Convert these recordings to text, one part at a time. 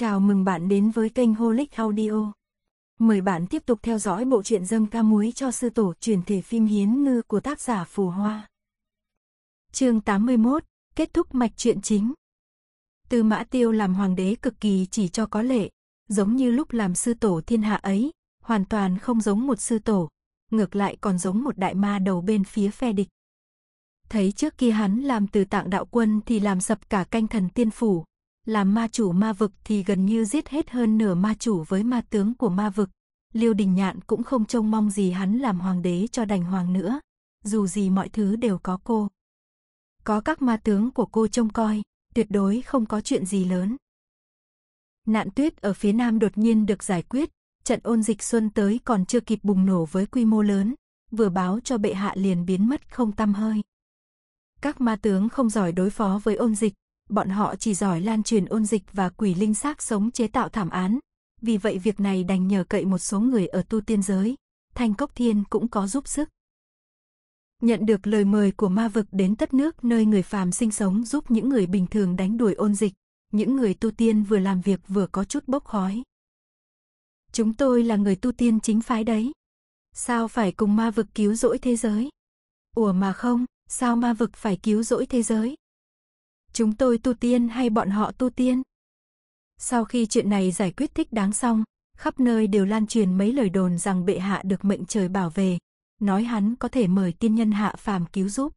Chào mừng bạn đến với kênh Holic Audio. Mời bạn tiếp tục theo dõi bộ truyện dâm ca muối cho sư tổ truyền thể phim Hiến Ngư của tác giả Phù Hoa. chương 81, kết thúc mạch truyện chính. Tư Mã Tiêu làm hoàng đế cực kỳ chỉ cho có lệ, giống như lúc làm sư tổ thiên hạ ấy, hoàn toàn không giống một sư tổ, ngược lại còn giống một đại ma đầu bên phía phe địch. Thấy trước kia hắn làm từ tạng đạo quân thì làm sập cả canh thần tiên phủ, làm ma chủ ma vực thì gần như giết hết hơn nửa ma chủ với ma tướng của ma vực. Liêu Đình Nhạn cũng không trông mong gì hắn làm hoàng đế cho đành hoàng nữa, dù gì mọi thứ đều có cô. Có các ma tướng của cô trông coi, tuyệt đối không có chuyện gì lớn. Nạn tuyết ở phía nam đột nhiên được giải quyết, trận ôn dịch xuân tới còn chưa kịp bùng nổ với quy mô lớn, vừa báo cho bệ hạ liền biến mất không tăm hơi. Các ma tướng không giỏi đối phó với ôn dịch, bọn họ chỉ giỏi lan truyền ôn dịch và quỷ linh xác sống chế tạo thảm án. Vì vậy việc này đành nhờ cậy một số người ở tu tiên giới, Thanh Cốc Thiên cũng có giúp sức. Nhận được lời mời của ma vực đến tất nước nơi người phàm sinh sống giúp những người bình thường đánh đuổi ôn dịch, những người tu tiên vừa làm việc vừa có chút bốc khói. Chúng tôi là người tu tiên chính phái đấy. Sao phải cùng ma vực cứu rỗi thế giới? Ủa mà không, sao ma vực phải cứu rỗi thế giới? Chúng tôi tu tiên hay bọn họ tu tiên? Sau khi chuyện này giải quyết thích đáng xong, khắp nơi đều lan truyền mấy lời đồn rằng bệ hạ được mệnh trời bảo vệ, nói hắn có thể mời tiên nhân hạ phàm cứu giúp.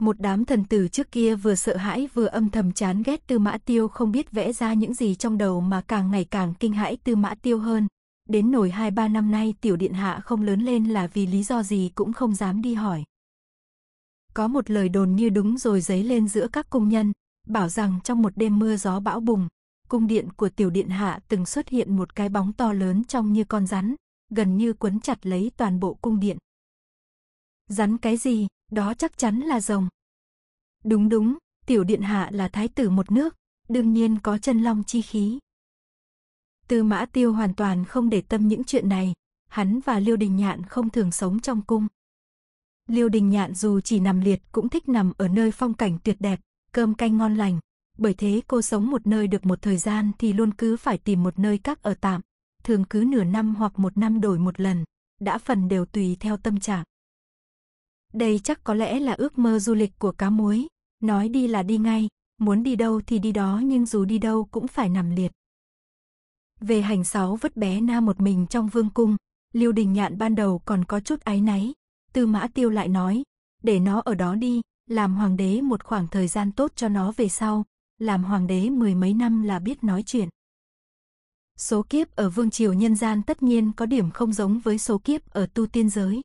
Một đám thần tử trước kia vừa sợ hãi vừa âm thầm chán ghét Tư Mã Tiêu không biết vẽ ra những gì trong đầu mà càng ngày càng kinh hãi Tư Mã Tiêu hơn. Đến nổi hai ba năm nay tiểu điện hạ không lớn lên là vì lý do gì cũng không dám đi hỏi. Có một lời đồn như đúng rồi dấy lên giữa các công nhân, bảo rằng trong một đêm mưa gió bão bùng, cung điện của tiểu điện hạ từng xuất hiện một cái bóng to lớn trong như con rắn, gần như quấn chặt lấy toàn bộ cung điện. Rắn cái gì, đó chắc chắn là rồng. Đúng đúng, tiểu điện hạ là thái tử một nước, đương nhiên có chân long chi khí. Tư mã tiêu hoàn toàn không để tâm những chuyện này, hắn và Liêu Đình Nhạn không thường sống trong cung, Liêu Đình Nhạn dù chỉ nằm liệt cũng thích nằm ở nơi phong cảnh tuyệt đẹp, cơm canh ngon lành. Bởi thế cô sống một nơi được một thời gian thì luôn cứ phải tìm một nơi các ở tạm, thường cứ nửa năm hoặc một năm đổi một lần, đã phần đều tùy theo tâm trạng. Đây chắc có lẽ là ước mơ du lịch của cá muối, nói đi là đi ngay, muốn đi đâu thì đi đó nhưng dù đi đâu cũng phải nằm liệt. Về hành sáu vứt bé na một mình trong vương cung, Liêu Đình Nhạn ban đầu còn có chút áy náy, Tư mã tiêu lại nói, để nó ở đó đi, làm hoàng đế một khoảng thời gian tốt cho nó về sau, làm hoàng đế mười mấy năm là biết nói chuyện. Số kiếp ở vương triều nhân gian tất nhiên có điểm không giống với số kiếp ở tu tiên giới.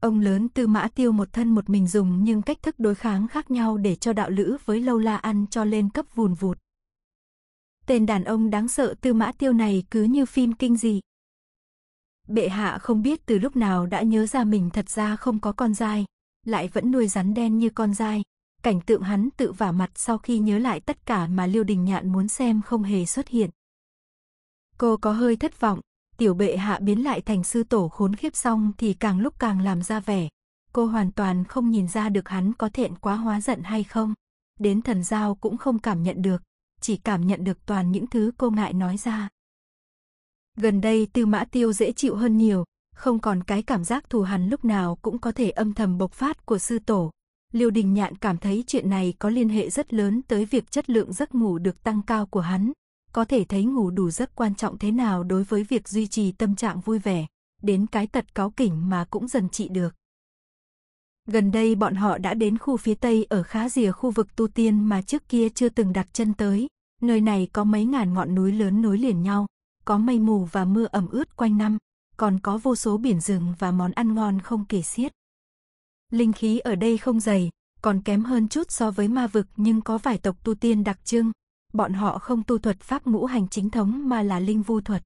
Ông lớn tư mã tiêu một thân một mình dùng nhưng cách thức đối kháng khác nhau để cho đạo lữ với lâu la ăn cho lên cấp vùn vụt. Tên đàn ông đáng sợ tư mã tiêu này cứ như phim kinh dị. Bệ hạ không biết từ lúc nào đã nhớ ra mình thật ra không có con dai, lại vẫn nuôi rắn đen như con dai. Cảnh tượng hắn tự vả mặt sau khi nhớ lại tất cả mà Liêu Đình Nhạn muốn xem không hề xuất hiện. Cô có hơi thất vọng, tiểu bệ hạ biến lại thành sư tổ khốn khiếp xong thì càng lúc càng làm ra vẻ. Cô hoàn toàn không nhìn ra được hắn có thiện quá hóa giận hay không. Đến thần giao cũng không cảm nhận được, chỉ cảm nhận được toàn những thứ cô ngại nói ra. Gần đây Tư Mã Tiêu dễ chịu hơn nhiều, không còn cái cảm giác thù hằn lúc nào cũng có thể âm thầm bộc phát của sư tổ. Liêu Đình Nhạn cảm thấy chuyện này có liên hệ rất lớn tới việc chất lượng giấc ngủ được tăng cao của hắn. Có thể thấy ngủ đủ rất quan trọng thế nào đối với việc duy trì tâm trạng vui vẻ, đến cái tật cáo kỉnh mà cũng dần trị được. Gần đây bọn họ đã đến khu phía Tây ở khá rìa khu vực tu tiên mà trước kia chưa từng đặt chân tới. Nơi này có mấy ngàn ngọn núi lớn nối liền nhau, có mây mù và mưa ẩm ướt quanh năm, còn có vô số biển rừng và món ăn ngon không kể xiết. Linh khí ở đây không dày, còn kém hơn chút so với ma vực nhưng có vài tộc tu tiên đặc trưng, bọn họ không tu thuật pháp ngũ hành chính thống mà là linh vu thuật.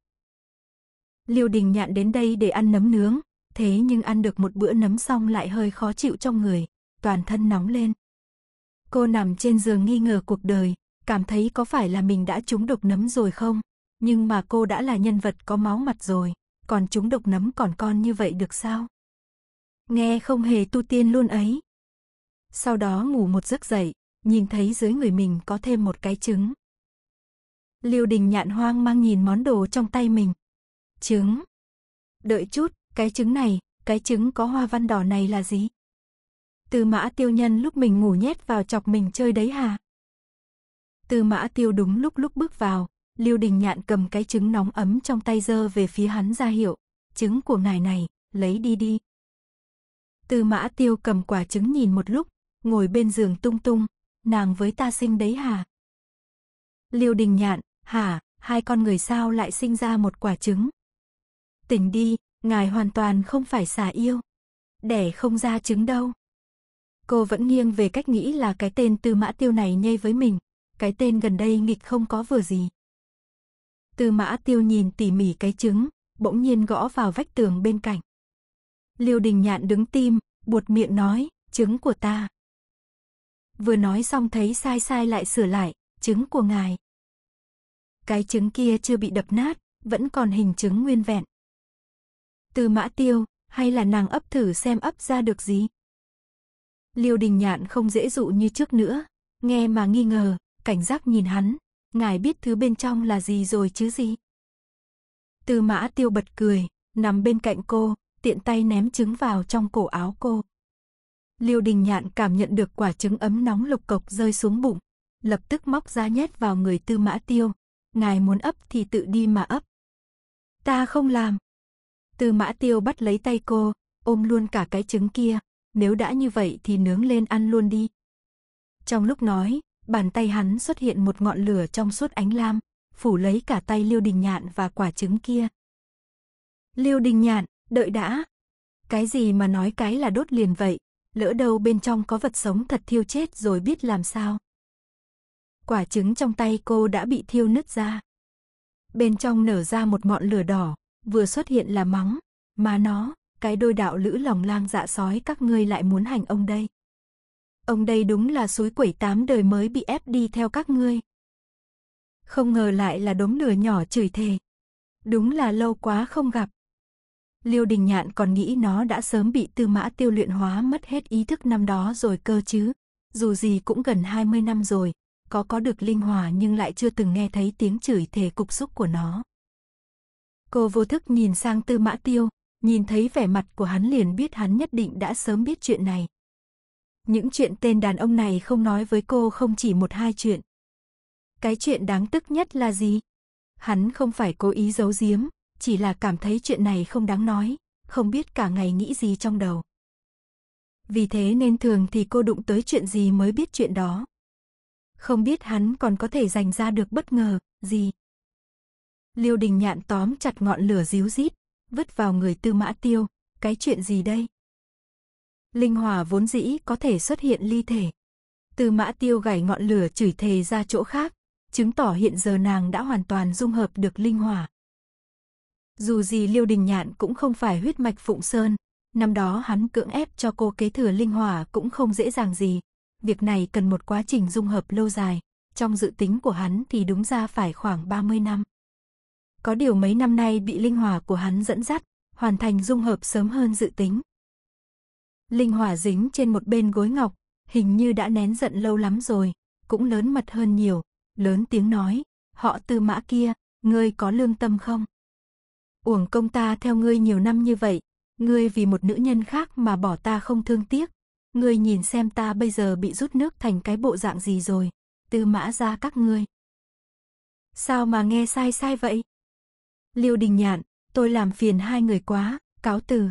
Liêu Đình Nhạn đến đây để ăn nấm nướng, thế nhưng ăn được một bữa nấm xong lại hơi khó chịu trong người, toàn thân nóng lên. Cô nằm trên giường nghi ngờ cuộc đời, cảm thấy có phải là mình đã trúng độc nấm rồi không? Nhưng mà cô đã là nhân vật có máu mặt rồi, còn chúng độc nấm còn con như vậy được sao? Nghe không hề tu tiên luôn ấy. Sau đó ngủ một giấc dậy, nhìn thấy dưới người mình có thêm một cái trứng. Liêu đình nhạn hoang mang nhìn món đồ trong tay mình. Trứng. Đợi chút, cái trứng này, cái trứng có hoa văn đỏ này là gì? Từ mã tiêu nhân lúc mình ngủ nhét vào chọc mình chơi đấy hả? Từ mã tiêu đúng lúc lúc bước vào, Lưu Đình Nhạn cầm cái trứng nóng ấm trong tay dơ về phía hắn ra hiệu, trứng của ngài này, lấy đi đi. Tư mã tiêu cầm quả trứng nhìn một lúc, ngồi bên giường tung tung, nàng với ta sinh đấy hả? Lưu Đình Nhạn, hả, hai con người sao lại sinh ra một quả trứng? Tỉnh đi, ngài hoàn toàn không phải xà yêu. Đẻ không ra trứng đâu. Cô vẫn nghiêng về cách nghĩ là cái tên tư mã tiêu này nhây với mình, cái tên gần đây nghịch không có vừa gì. Tư mã tiêu nhìn tỉ mỉ cái trứng, bỗng nhiên gõ vào vách tường bên cạnh. Liêu đình nhạn đứng tim, buột miệng nói, trứng của ta. Vừa nói xong thấy sai sai lại sửa lại, trứng của ngài. Cái trứng kia chưa bị đập nát, vẫn còn hình trứng nguyên vẹn. Từ mã tiêu, hay là nàng ấp thử xem ấp ra được gì? Liêu đình nhạn không dễ dụ như trước nữa, nghe mà nghi ngờ, cảnh giác nhìn hắn, ngài biết thứ bên trong là gì rồi chứ gì. Tư mã tiêu bật cười, nằm bên cạnh cô, tiện tay ném trứng vào trong cổ áo cô. Liêu đình nhạn cảm nhận được quả trứng ấm nóng lục cộc rơi xuống bụng, lập tức móc ra nhét vào người tư mã tiêu. Ngài muốn ấp thì tự đi mà ấp. Ta không làm. Tư mã tiêu bắt lấy tay cô, ôm luôn cả cái trứng kia. Nếu đã như vậy thì nướng lên ăn luôn đi. Trong lúc nói, Bàn tay hắn xuất hiện một ngọn lửa trong suốt ánh lam, phủ lấy cả tay Liêu Đình Nhạn và quả trứng kia. Liêu Đình Nhạn, đợi đã. Cái gì mà nói cái là đốt liền vậy, lỡ đâu bên trong có vật sống thật thiêu chết rồi biết làm sao. Quả trứng trong tay cô đã bị thiêu nứt ra. Bên trong nở ra một ngọn lửa đỏ, vừa xuất hiện là mắng, mà nó, cái đôi đạo lữ lòng lang dạ sói các ngươi lại muốn hành ông đây ông đây đúng là suối quẩy tám đời mới bị ép đi theo các ngươi. Không ngờ lại là đốm lửa nhỏ chửi thề. Đúng là lâu quá không gặp. Liêu Đình Nhạn còn nghĩ nó đã sớm bị tư mã tiêu luyện hóa mất hết ý thức năm đó rồi cơ chứ. Dù gì cũng gần 20 năm rồi, có có được linh hòa nhưng lại chưa từng nghe thấy tiếng chửi thề cục xúc của nó. Cô vô thức nhìn sang tư mã tiêu, nhìn thấy vẻ mặt của hắn liền biết hắn nhất định đã sớm biết chuyện này. Những chuyện tên đàn ông này không nói với cô không chỉ một hai chuyện. Cái chuyện đáng tức nhất là gì? Hắn không phải cố ý giấu giếm, chỉ là cảm thấy chuyện này không đáng nói, không biết cả ngày nghĩ gì trong đầu. Vì thế nên thường thì cô đụng tới chuyện gì mới biết chuyện đó. Không biết hắn còn có thể dành ra được bất ngờ, gì. Liêu đình nhạn tóm chặt ngọn lửa díu rít, vứt vào người tư mã tiêu, cái chuyện gì đây? linh hòa vốn dĩ có thể xuất hiện ly thể. Từ mã tiêu gảy ngọn lửa chửi thề ra chỗ khác, chứng tỏ hiện giờ nàng đã hoàn toàn dung hợp được linh hỏa. Dù gì Liêu Đình Nhạn cũng không phải huyết mạch Phụng Sơn, năm đó hắn cưỡng ép cho cô kế thừa linh hỏa cũng không dễ dàng gì. Việc này cần một quá trình dung hợp lâu dài, trong dự tính của hắn thì đúng ra phải khoảng 30 năm. Có điều mấy năm nay bị linh hỏa của hắn dẫn dắt, hoàn thành dung hợp sớm hơn dự tính, Linh hỏa dính trên một bên gối ngọc, hình như đã nén giận lâu lắm rồi, cũng lớn mật hơn nhiều, lớn tiếng nói, họ tư mã kia, ngươi có lương tâm không? Uổng công ta theo ngươi nhiều năm như vậy, ngươi vì một nữ nhân khác mà bỏ ta không thương tiếc, ngươi nhìn xem ta bây giờ bị rút nước thành cái bộ dạng gì rồi, tư mã ra các ngươi. Sao mà nghe sai sai vậy? Liêu đình nhạn, tôi làm phiền hai người quá, cáo từ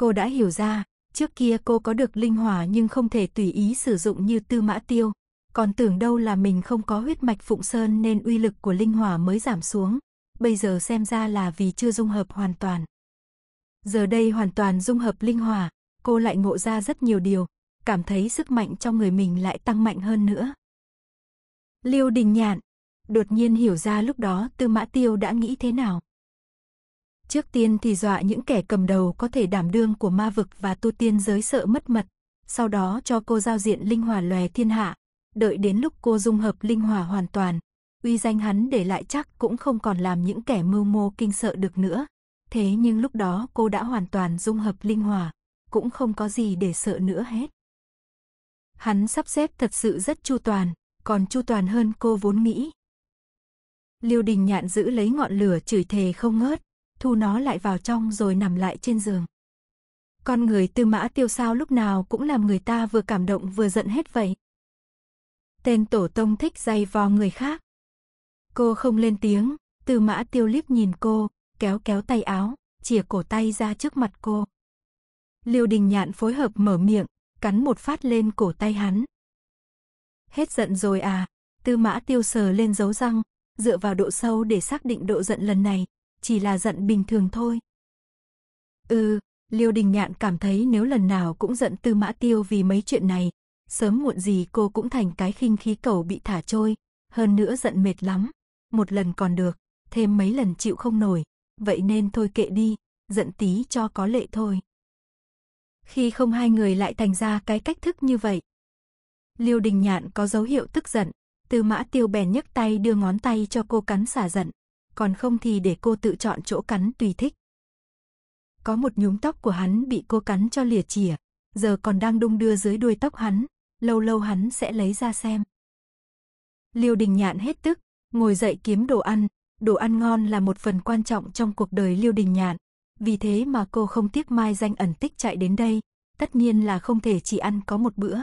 cô đã hiểu ra, trước kia cô có được linh hỏa nhưng không thể tùy ý sử dụng như tư mã tiêu, còn tưởng đâu là mình không có huyết mạch phụng sơn nên uy lực của linh hỏa mới giảm xuống, bây giờ xem ra là vì chưa dung hợp hoàn toàn. Giờ đây hoàn toàn dung hợp linh hỏa, cô lại ngộ ra rất nhiều điều, cảm thấy sức mạnh trong người mình lại tăng mạnh hơn nữa. Liêu Đình Nhạn đột nhiên hiểu ra lúc đó Tư Mã Tiêu đã nghĩ thế nào. Trước tiên thì dọa những kẻ cầm đầu có thể đảm đương của ma vực và tu tiên giới sợ mất mật, sau đó cho cô giao diện linh hòa lòe thiên hạ, đợi đến lúc cô dung hợp linh hòa hoàn toàn, uy danh hắn để lại chắc cũng không còn làm những kẻ mưu mô kinh sợ được nữa. Thế nhưng lúc đó cô đã hoàn toàn dung hợp linh hòa cũng không có gì để sợ nữa hết. Hắn sắp xếp thật sự rất chu toàn, còn chu toàn hơn cô vốn nghĩ. Liêu Đình Nhạn giữ lấy ngọn lửa chửi thề không ngớt, thu nó lại vào trong rồi nằm lại trên giường. Con người tư mã tiêu sao lúc nào cũng làm người ta vừa cảm động vừa giận hết vậy. Tên tổ tông thích dày vò người khác. Cô không lên tiếng, tư mã tiêu liếc nhìn cô, kéo kéo tay áo, chìa cổ tay ra trước mặt cô. Liêu đình nhạn phối hợp mở miệng, cắn một phát lên cổ tay hắn. Hết giận rồi à, tư mã tiêu sờ lên dấu răng, dựa vào độ sâu để xác định độ giận lần này, chỉ là giận bình thường thôi. Ừ, Liêu Đình Nhạn cảm thấy nếu lần nào cũng giận Tư Mã Tiêu vì mấy chuyện này, sớm muộn gì cô cũng thành cái khinh khí cầu bị thả trôi, hơn nữa giận mệt lắm, một lần còn được, thêm mấy lần chịu không nổi, vậy nên thôi kệ đi, giận tí cho có lệ thôi. Khi không hai người lại thành ra cái cách thức như vậy. Liêu Đình Nhạn có dấu hiệu tức giận, Tư Mã Tiêu bèn nhấc tay đưa ngón tay cho cô cắn xả giận còn không thì để cô tự chọn chỗ cắn tùy thích. Có một nhúm tóc của hắn bị cô cắn cho lìa chìa, giờ còn đang đung đưa dưới đuôi tóc hắn, lâu lâu hắn sẽ lấy ra xem. Liêu Đình Nhạn hết tức, ngồi dậy kiếm đồ ăn, đồ ăn ngon là một phần quan trọng trong cuộc đời Liêu Đình Nhạn, vì thế mà cô không tiếc mai danh ẩn tích chạy đến đây, tất nhiên là không thể chỉ ăn có một bữa.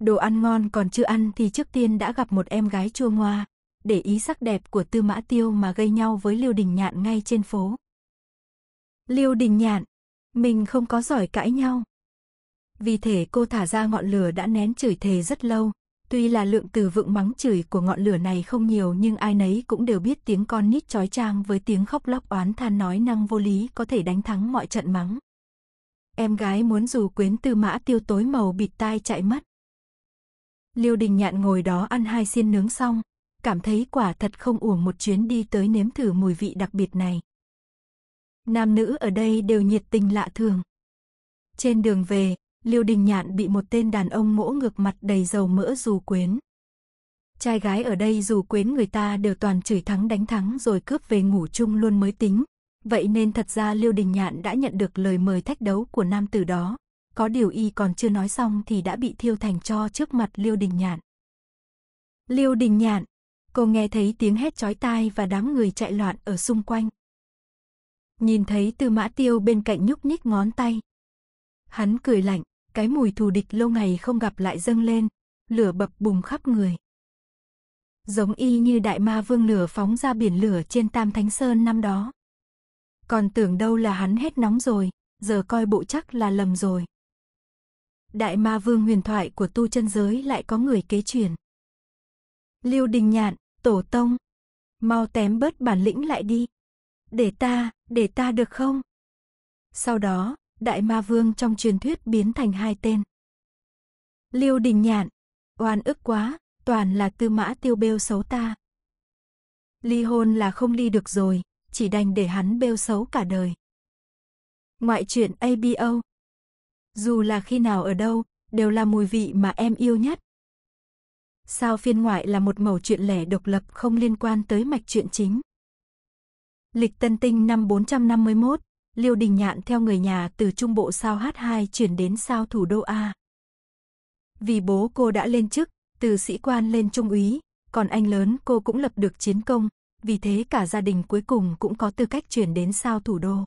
Đồ ăn ngon còn chưa ăn thì trước tiên đã gặp một em gái chua ngoa, để ý sắc đẹp của Tư Mã Tiêu mà gây nhau với Liêu Đình Nhạn ngay trên phố. Liêu Đình Nhạn, mình không có giỏi cãi nhau. Vì thể cô thả ra ngọn lửa đã nén chửi thề rất lâu, tuy là lượng từ vựng mắng chửi của ngọn lửa này không nhiều nhưng ai nấy cũng đều biết tiếng con nít chói chang với tiếng khóc lóc oán than nói năng vô lý có thể đánh thắng mọi trận mắng. Em gái muốn dù quyến Tư Mã Tiêu tối màu bịt tai chạy mất. Liêu Đình Nhạn ngồi đó ăn hai xiên nướng xong, cảm thấy quả thật không uổng một chuyến đi tới nếm thử mùi vị đặc biệt này. Nam nữ ở đây đều nhiệt tình lạ thường. Trên đường về, Liêu Đình Nhạn bị một tên đàn ông ngỗ ngược mặt đầy dầu mỡ dù quyến. Trai gái ở đây dù quyến người ta đều toàn chửi thắng đánh thắng rồi cướp về ngủ chung luôn mới tính. Vậy nên thật ra Liêu Đình Nhạn đã nhận được lời mời thách đấu của nam tử đó. Có điều y còn chưa nói xong thì đã bị thiêu thành cho trước mặt Liêu Đình Nhạn. Liêu Đình Nhạn, cô nghe thấy tiếng hét chói tai và đám người chạy loạn ở xung quanh. Nhìn thấy Tư Mã Tiêu bên cạnh nhúc nhích ngón tay. Hắn cười lạnh, cái mùi thù địch lâu ngày không gặp lại dâng lên, lửa bập bùng khắp người. Giống y như đại ma vương lửa phóng ra biển lửa trên Tam Thánh Sơn năm đó. Còn tưởng đâu là hắn hết nóng rồi, giờ coi bộ chắc là lầm rồi. Đại ma vương huyền thoại của tu chân giới lại có người kế truyền. Lưu Đình Nhạn, Tổ tông, mau tém bớt bản lĩnh lại đi. Để ta, để ta được không? Sau đó, đại ma vương trong truyền thuyết biến thành hai tên. Liêu đình nhạn, oan ức quá, toàn là tư mã tiêu bêu xấu ta. Ly hôn là không ly được rồi, chỉ đành để hắn bêu xấu cả đời. Ngoại truyện ABO Dù là khi nào ở đâu, đều là mùi vị mà em yêu nhất. Sao phiên ngoại là một mẩu chuyện lẻ độc lập không liên quan tới mạch truyện chính. Lịch Tân Tinh năm 451, Liêu Đình Nhạn theo người nhà từ trung bộ sao H2 chuyển đến sao thủ đô A. Vì bố cô đã lên chức, từ sĩ quan lên trung úy, còn anh lớn cô cũng lập được chiến công, vì thế cả gia đình cuối cùng cũng có tư cách chuyển đến sao thủ đô.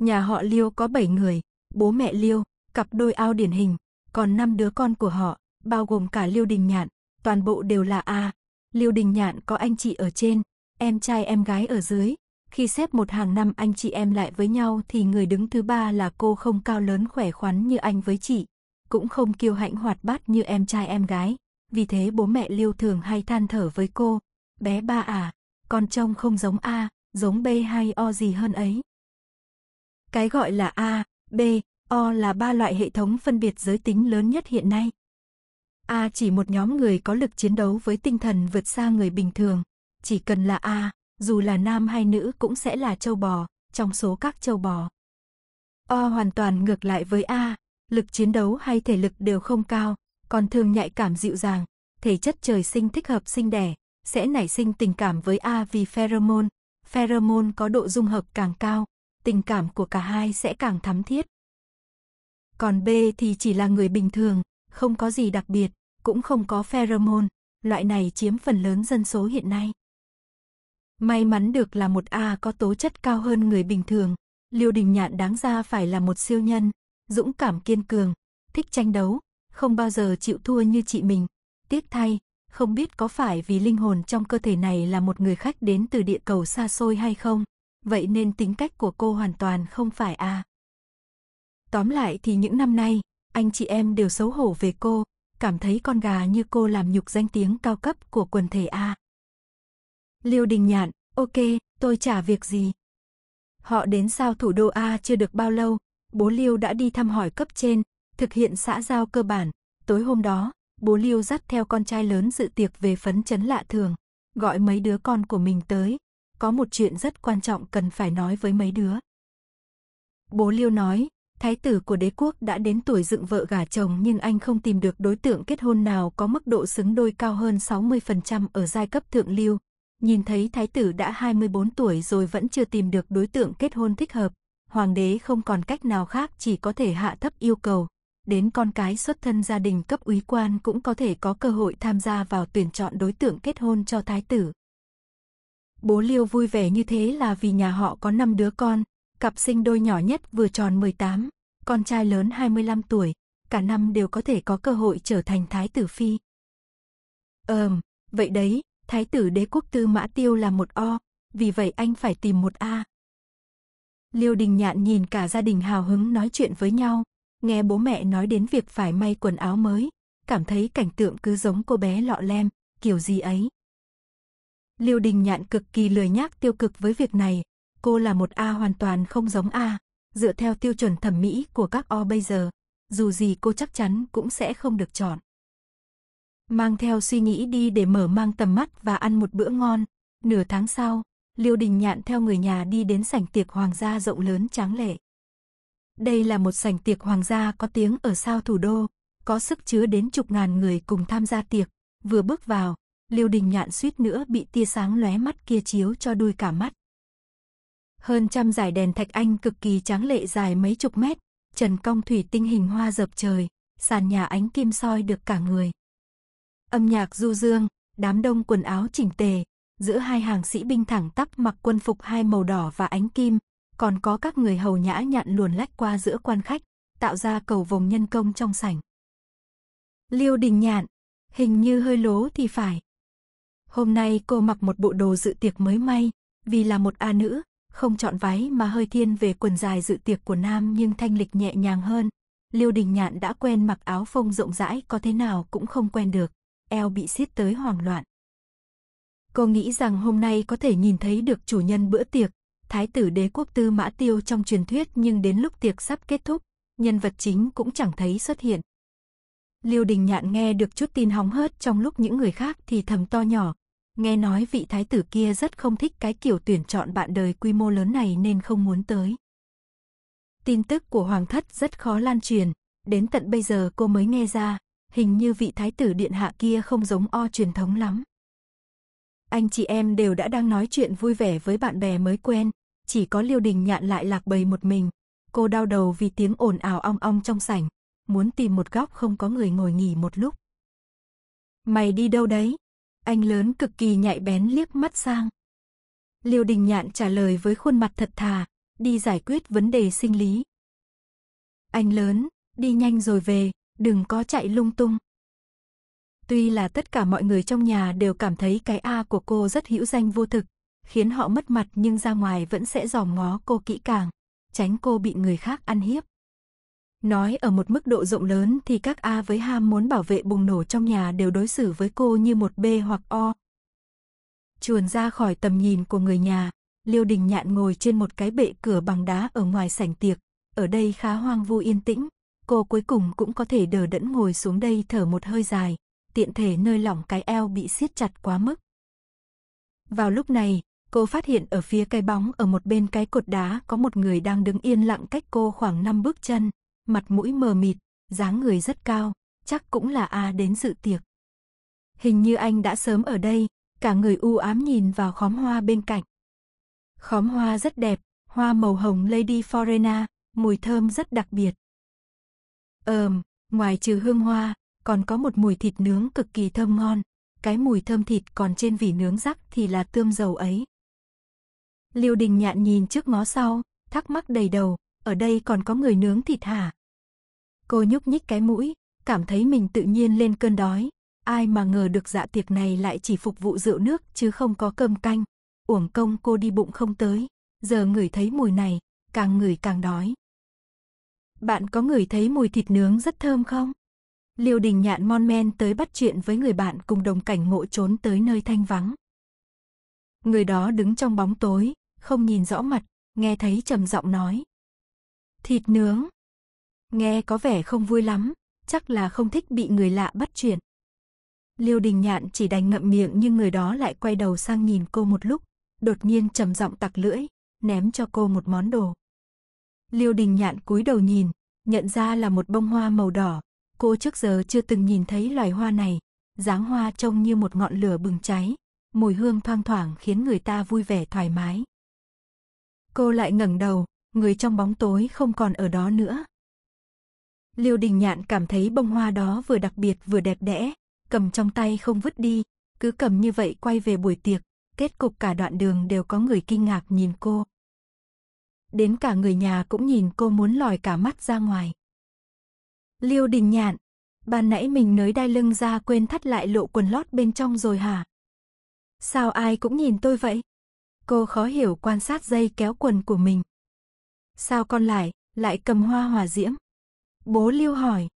Nhà họ Liêu có 7 người, bố mẹ Liêu, cặp đôi ao điển hình, còn năm đứa con của họ, bao gồm cả Lưu Đình Nhạn, toàn bộ đều là A. Lưu Đình Nhạn có anh chị ở trên, em trai em gái ở dưới. Khi xếp một hàng năm anh chị em lại với nhau thì người đứng thứ ba là cô không cao lớn khỏe khoắn như anh với chị, cũng không kiêu hãnh hoạt bát như em trai em gái. Vì thế bố mẹ Lưu thường hay than thở với cô, bé ba à, con trông không giống A, giống B hay O gì hơn ấy. Cái gọi là A, B, O là ba loại hệ thống phân biệt giới tính lớn nhất hiện nay, A chỉ một nhóm người có lực chiến đấu với tinh thần vượt xa người bình thường. Chỉ cần là A, dù là nam hay nữ cũng sẽ là châu bò, trong số các châu bò. O hoàn toàn ngược lại với A, lực chiến đấu hay thể lực đều không cao, còn thường nhạy cảm dịu dàng, thể chất trời sinh thích hợp sinh đẻ, sẽ nảy sinh tình cảm với A vì pheromone. Pheromone có độ dung hợp càng cao, tình cảm của cả hai sẽ càng thắm thiết. Còn B thì chỉ là người bình thường, không có gì đặc biệt, cũng không có pheromone, loại này chiếm phần lớn dân số hiện nay. May mắn được là một A có tố chất cao hơn người bình thường, Liêu Đình Nhạn đáng ra phải là một siêu nhân, dũng cảm kiên cường, thích tranh đấu, không bao giờ chịu thua như chị mình. Tiếc thay, không biết có phải vì linh hồn trong cơ thể này là một người khách đến từ địa cầu xa xôi hay không, vậy nên tính cách của cô hoàn toàn không phải A. Tóm lại thì những năm nay, anh chị em đều xấu hổ về cô, cảm thấy con gà như cô làm nhục danh tiếng cao cấp của quần thể A. Liêu Đình Nhạn, ok, tôi trả việc gì. Họ đến sao thủ đô A chưa được bao lâu, bố Liêu đã đi thăm hỏi cấp trên, thực hiện xã giao cơ bản. Tối hôm đó, bố Liêu dắt theo con trai lớn dự tiệc về phấn chấn lạ thường, gọi mấy đứa con của mình tới. Có một chuyện rất quan trọng cần phải nói với mấy đứa. Bố Liêu nói, thái tử của đế quốc đã đến tuổi dựng vợ gả chồng nhưng anh không tìm được đối tượng kết hôn nào có mức độ xứng đôi cao hơn 60% ở giai cấp thượng lưu. Nhìn thấy thái tử đã 24 tuổi rồi vẫn chưa tìm được đối tượng kết hôn thích hợp, hoàng đế không còn cách nào khác chỉ có thể hạ thấp yêu cầu. Đến con cái xuất thân gia đình cấp úy quan cũng có thể có cơ hội tham gia vào tuyển chọn đối tượng kết hôn cho thái tử. Bố Liêu vui vẻ như thế là vì nhà họ có 5 đứa con, Cặp sinh đôi nhỏ nhất vừa tròn 18, con trai lớn 25 tuổi, cả năm đều có thể có cơ hội trở thành thái tử phi. Ờm, vậy đấy, thái tử đế quốc tư mã tiêu là một O, vì vậy anh phải tìm một A. Liêu đình nhạn nhìn cả gia đình hào hứng nói chuyện với nhau, nghe bố mẹ nói đến việc phải may quần áo mới, cảm thấy cảnh tượng cứ giống cô bé lọ lem, kiểu gì ấy. Liêu đình nhạn cực kỳ lười nhác tiêu cực với việc này, cô là một A hoàn toàn không giống A, dựa theo tiêu chuẩn thẩm mỹ của các O bây giờ, dù gì cô chắc chắn cũng sẽ không được chọn. Mang theo suy nghĩ đi để mở mang tầm mắt và ăn một bữa ngon, nửa tháng sau, Liêu Đình Nhạn theo người nhà đi đến sảnh tiệc hoàng gia rộng lớn tráng lệ. Đây là một sảnh tiệc hoàng gia có tiếng ở sao thủ đô, có sức chứa đến chục ngàn người cùng tham gia tiệc. Vừa bước vào, Liêu Đình Nhạn suýt nữa bị tia sáng lóe mắt kia chiếu cho đuôi cả mắt, hơn trăm dải đèn thạch anh cực kỳ tráng lệ dài mấy chục mét, trần cong thủy tinh hình hoa dập trời, sàn nhà ánh kim soi được cả người. Âm nhạc du dương, đám đông quần áo chỉnh tề, giữa hai hàng sĩ binh thẳng tắp mặc quân phục hai màu đỏ và ánh kim, còn có các người hầu nhã nhặn luồn lách qua giữa quan khách, tạo ra cầu vòng nhân công trong sảnh. Liêu Đình Nhạn, hình như hơi lố thì phải. Hôm nay cô mặc một bộ đồ dự tiệc mới may, vì là một a nữ, không chọn váy mà hơi thiên về quần dài dự tiệc của nam nhưng thanh lịch nhẹ nhàng hơn. Liêu Đình Nhạn đã quen mặc áo phông rộng rãi có thế nào cũng không quen được, eo bị xiết tới hoảng loạn. Cô nghĩ rằng hôm nay có thể nhìn thấy được chủ nhân bữa tiệc, thái tử đế quốc tư mã tiêu trong truyền thuyết nhưng đến lúc tiệc sắp kết thúc, nhân vật chính cũng chẳng thấy xuất hiện. Liêu Đình Nhạn nghe được chút tin hóng hớt trong lúc những người khác thì thầm to nhỏ, nghe nói vị thái tử kia rất không thích cái kiểu tuyển chọn bạn đời quy mô lớn này nên không muốn tới. Tin tức của hoàng thất rất khó lan truyền, đến tận bây giờ cô mới nghe ra, hình như vị thái tử điện hạ kia không giống o truyền thống lắm. Anh chị em đều đã đang nói chuyện vui vẻ với bạn bè mới quen, chỉ có Liêu Đình Nhạn lại lạc bầy một mình. Cô đau đầu vì tiếng ồn ào ong ong trong sảnh, muốn tìm một góc không có người ngồi nghỉ một lúc. Mày đi đâu đấy? Anh lớn cực kỳ nhạy bén liếc mắt sang. Liêu Đình Nhạn trả lời với khuôn mặt thật thà, đi giải quyết vấn đề sinh lý. Anh lớn, đi nhanh rồi về, đừng có chạy lung tung. Tuy là tất cả mọi người trong nhà đều cảm thấy cái A của cô rất hữu danh vô thực, khiến họ mất mặt nhưng ra ngoài vẫn sẽ dòm ngó cô kỹ càng, tránh cô bị người khác ăn hiếp. Nói ở một mức độ rộng lớn thì các A với ham muốn bảo vệ bùng nổ trong nhà đều đối xử với cô như một B hoặc O. Chuồn ra khỏi tầm nhìn của người nhà, Liêu Đình Nhạn ngồi trên một cái bệ cửa bằng đá ở ngoài sảnh tiệc, ở đây khá hoang vu yên tĩnh, cô cuối cùng cũng có thể đờ đẫn ngồi xuống đây thở một hơi dài, tiện thể nơi lỏng cái eo bị siết chặt quá mức. Vào lúc này, cô phát hiện ở phía cái bóng ở một bên cái cột đá có một người đang đứng yên lặng cách cô khoảng 5 bước chân, mặt mũi mờ mịt, dáng người rất cao, chắc cũng là A đến dự tiệc. Hình như anh đã sớm ở đây, cả người u ám nhìn vào khóm hoa bên cạnh. Khóm hoa rất đẹp, hoa màu hồng Lady Forena, mùi thơm rất đặc biệt. Ờm, ngoài trừ hương hoa, còn có một mùi thịt nướng cực kỳ thơm ngon, cái mùi thơm thịt còn trên vỉ nướng rắc thì là tươm dầu ấy. Liêu đình nhạn nhìn trước ngó sau, thắc mắc đầy đầu, ở đây còn có người nướng thịt hả? Cô nhúc nhích cái mũi, cảm thấy mình tự nhiên lên cơn đói. Ai mà ngờ được dạ tiệc này lại chỉ phục vụ rượu nước chứ không có cơm canh. Uổng công cô đi bụng không tới. Giờ ngửi thấy mùi này, càng ngửi càng đói. Bạn có ngửi thấy mùi thịt nướng rất thơm không? Liêu đình nhạn mon men tới bắt chuyện với người bạn cùng đồng cảnh ngộ trốn tới nơi thanh vắng. Người đó đứng trong bóng tối, không nhìn rõ mặt, nghe thấy trầm giọng nói. Thịt nướng, Nghe có vẻ không vui lắm, chắc là không thích bị người lạ bắt chuyện. Liêu Đình Nhạn chỉ đành ngậm miệng nhưng người đó lại quay đầu sang nhìn cô một lúc, đột nhiên trầm giọng tặc lưỡi, ném cho cô một món đồ. Liêu Đình Nhạn cúi đầu nhìn, nhận ra là một bông hoa màu đỏ, cô trước giờ chưa từng nhìn thấy loài hoa này, dáng hoa trông như một ngọn lửa bừng cháy, mùi hương thoang thoảng khiến người ta vui vẻ thoải mái. Cô lại ngẩng đầu, người trong bóng tối không còn ở đó nữa, Liêu Đình Nhạn cảm thấy bông hoa đó vừa đặc biệt vừa đẹp đẽ, cầm trong tay không vứt đi, cứ cầm như vậy quay về buổi tiệc, kết cục cả đoạn đường đều có người kinh ngạc nhìn cô. Đến cả người nhà cũng nhìn cô muốn lòi cả mắt ra ngoài. Liêu Đình Nhạn, ban nãy mình nới đai lưng ra quên thắt lại lộ quần lót bên trong rồi hả? Sao ai cũng nhìn tôi vậy? Cô khó hiểu quan sát dây kéo quần của mình. Sao con lại, lại cầm hoa hòa diễm? Bố Lưu hỏi.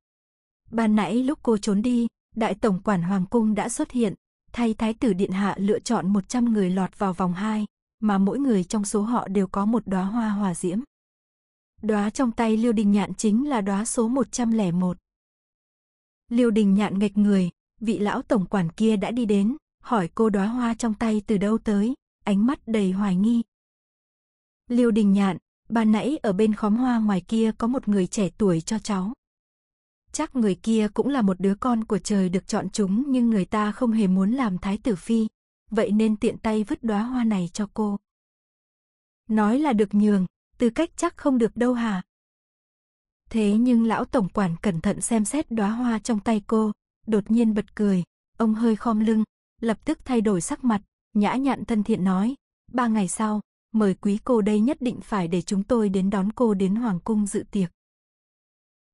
Ban nãy lúc cô trốn đi, đại tổng quản Hoàng Cung đã xuất hiện, thay Thái tử Điện Hạ lựa chọn 100 người lọt vào vòng 2, mà mỗi người trong số họ đều có một đóa hoa hòa diễm. Đóa trong tay Lưu Đình Nhạn chính là đóa số 101. Lưu Đình Nhạn nghịch người, vị lão tổng quản kia đã đi đến, hỏi cô đóa hoa trong tay từ đâu tới, ánh mắt đầy hoài nghi. Lưu Đình Nhạn, bà nãy ở bên khóm hoa ngoài kia có một người trẻ tuổi cho cháu. Chắc người kia cũng là một đứa con của trời được chọn chúng nhưng người ta không hề muốn làm thái tử phi, vậy nên tiện tay vứt đóa hoa này cho cô. Nói là được nhường, tư cách chắc không được đâu hả? Thế nhưng lão tổng quản cẩn thận xem xét đóa hoa trong tay cô, đột nhiên bật cười, ông hơi khom lưng, lập tức thay đổi sắc mặt, nhã nhặn thân thiện nói, ba ngày sau, mời quý cô đây nhất định phải để chúng tôi đến đón cô đến Hoàng Cung dự tiệc.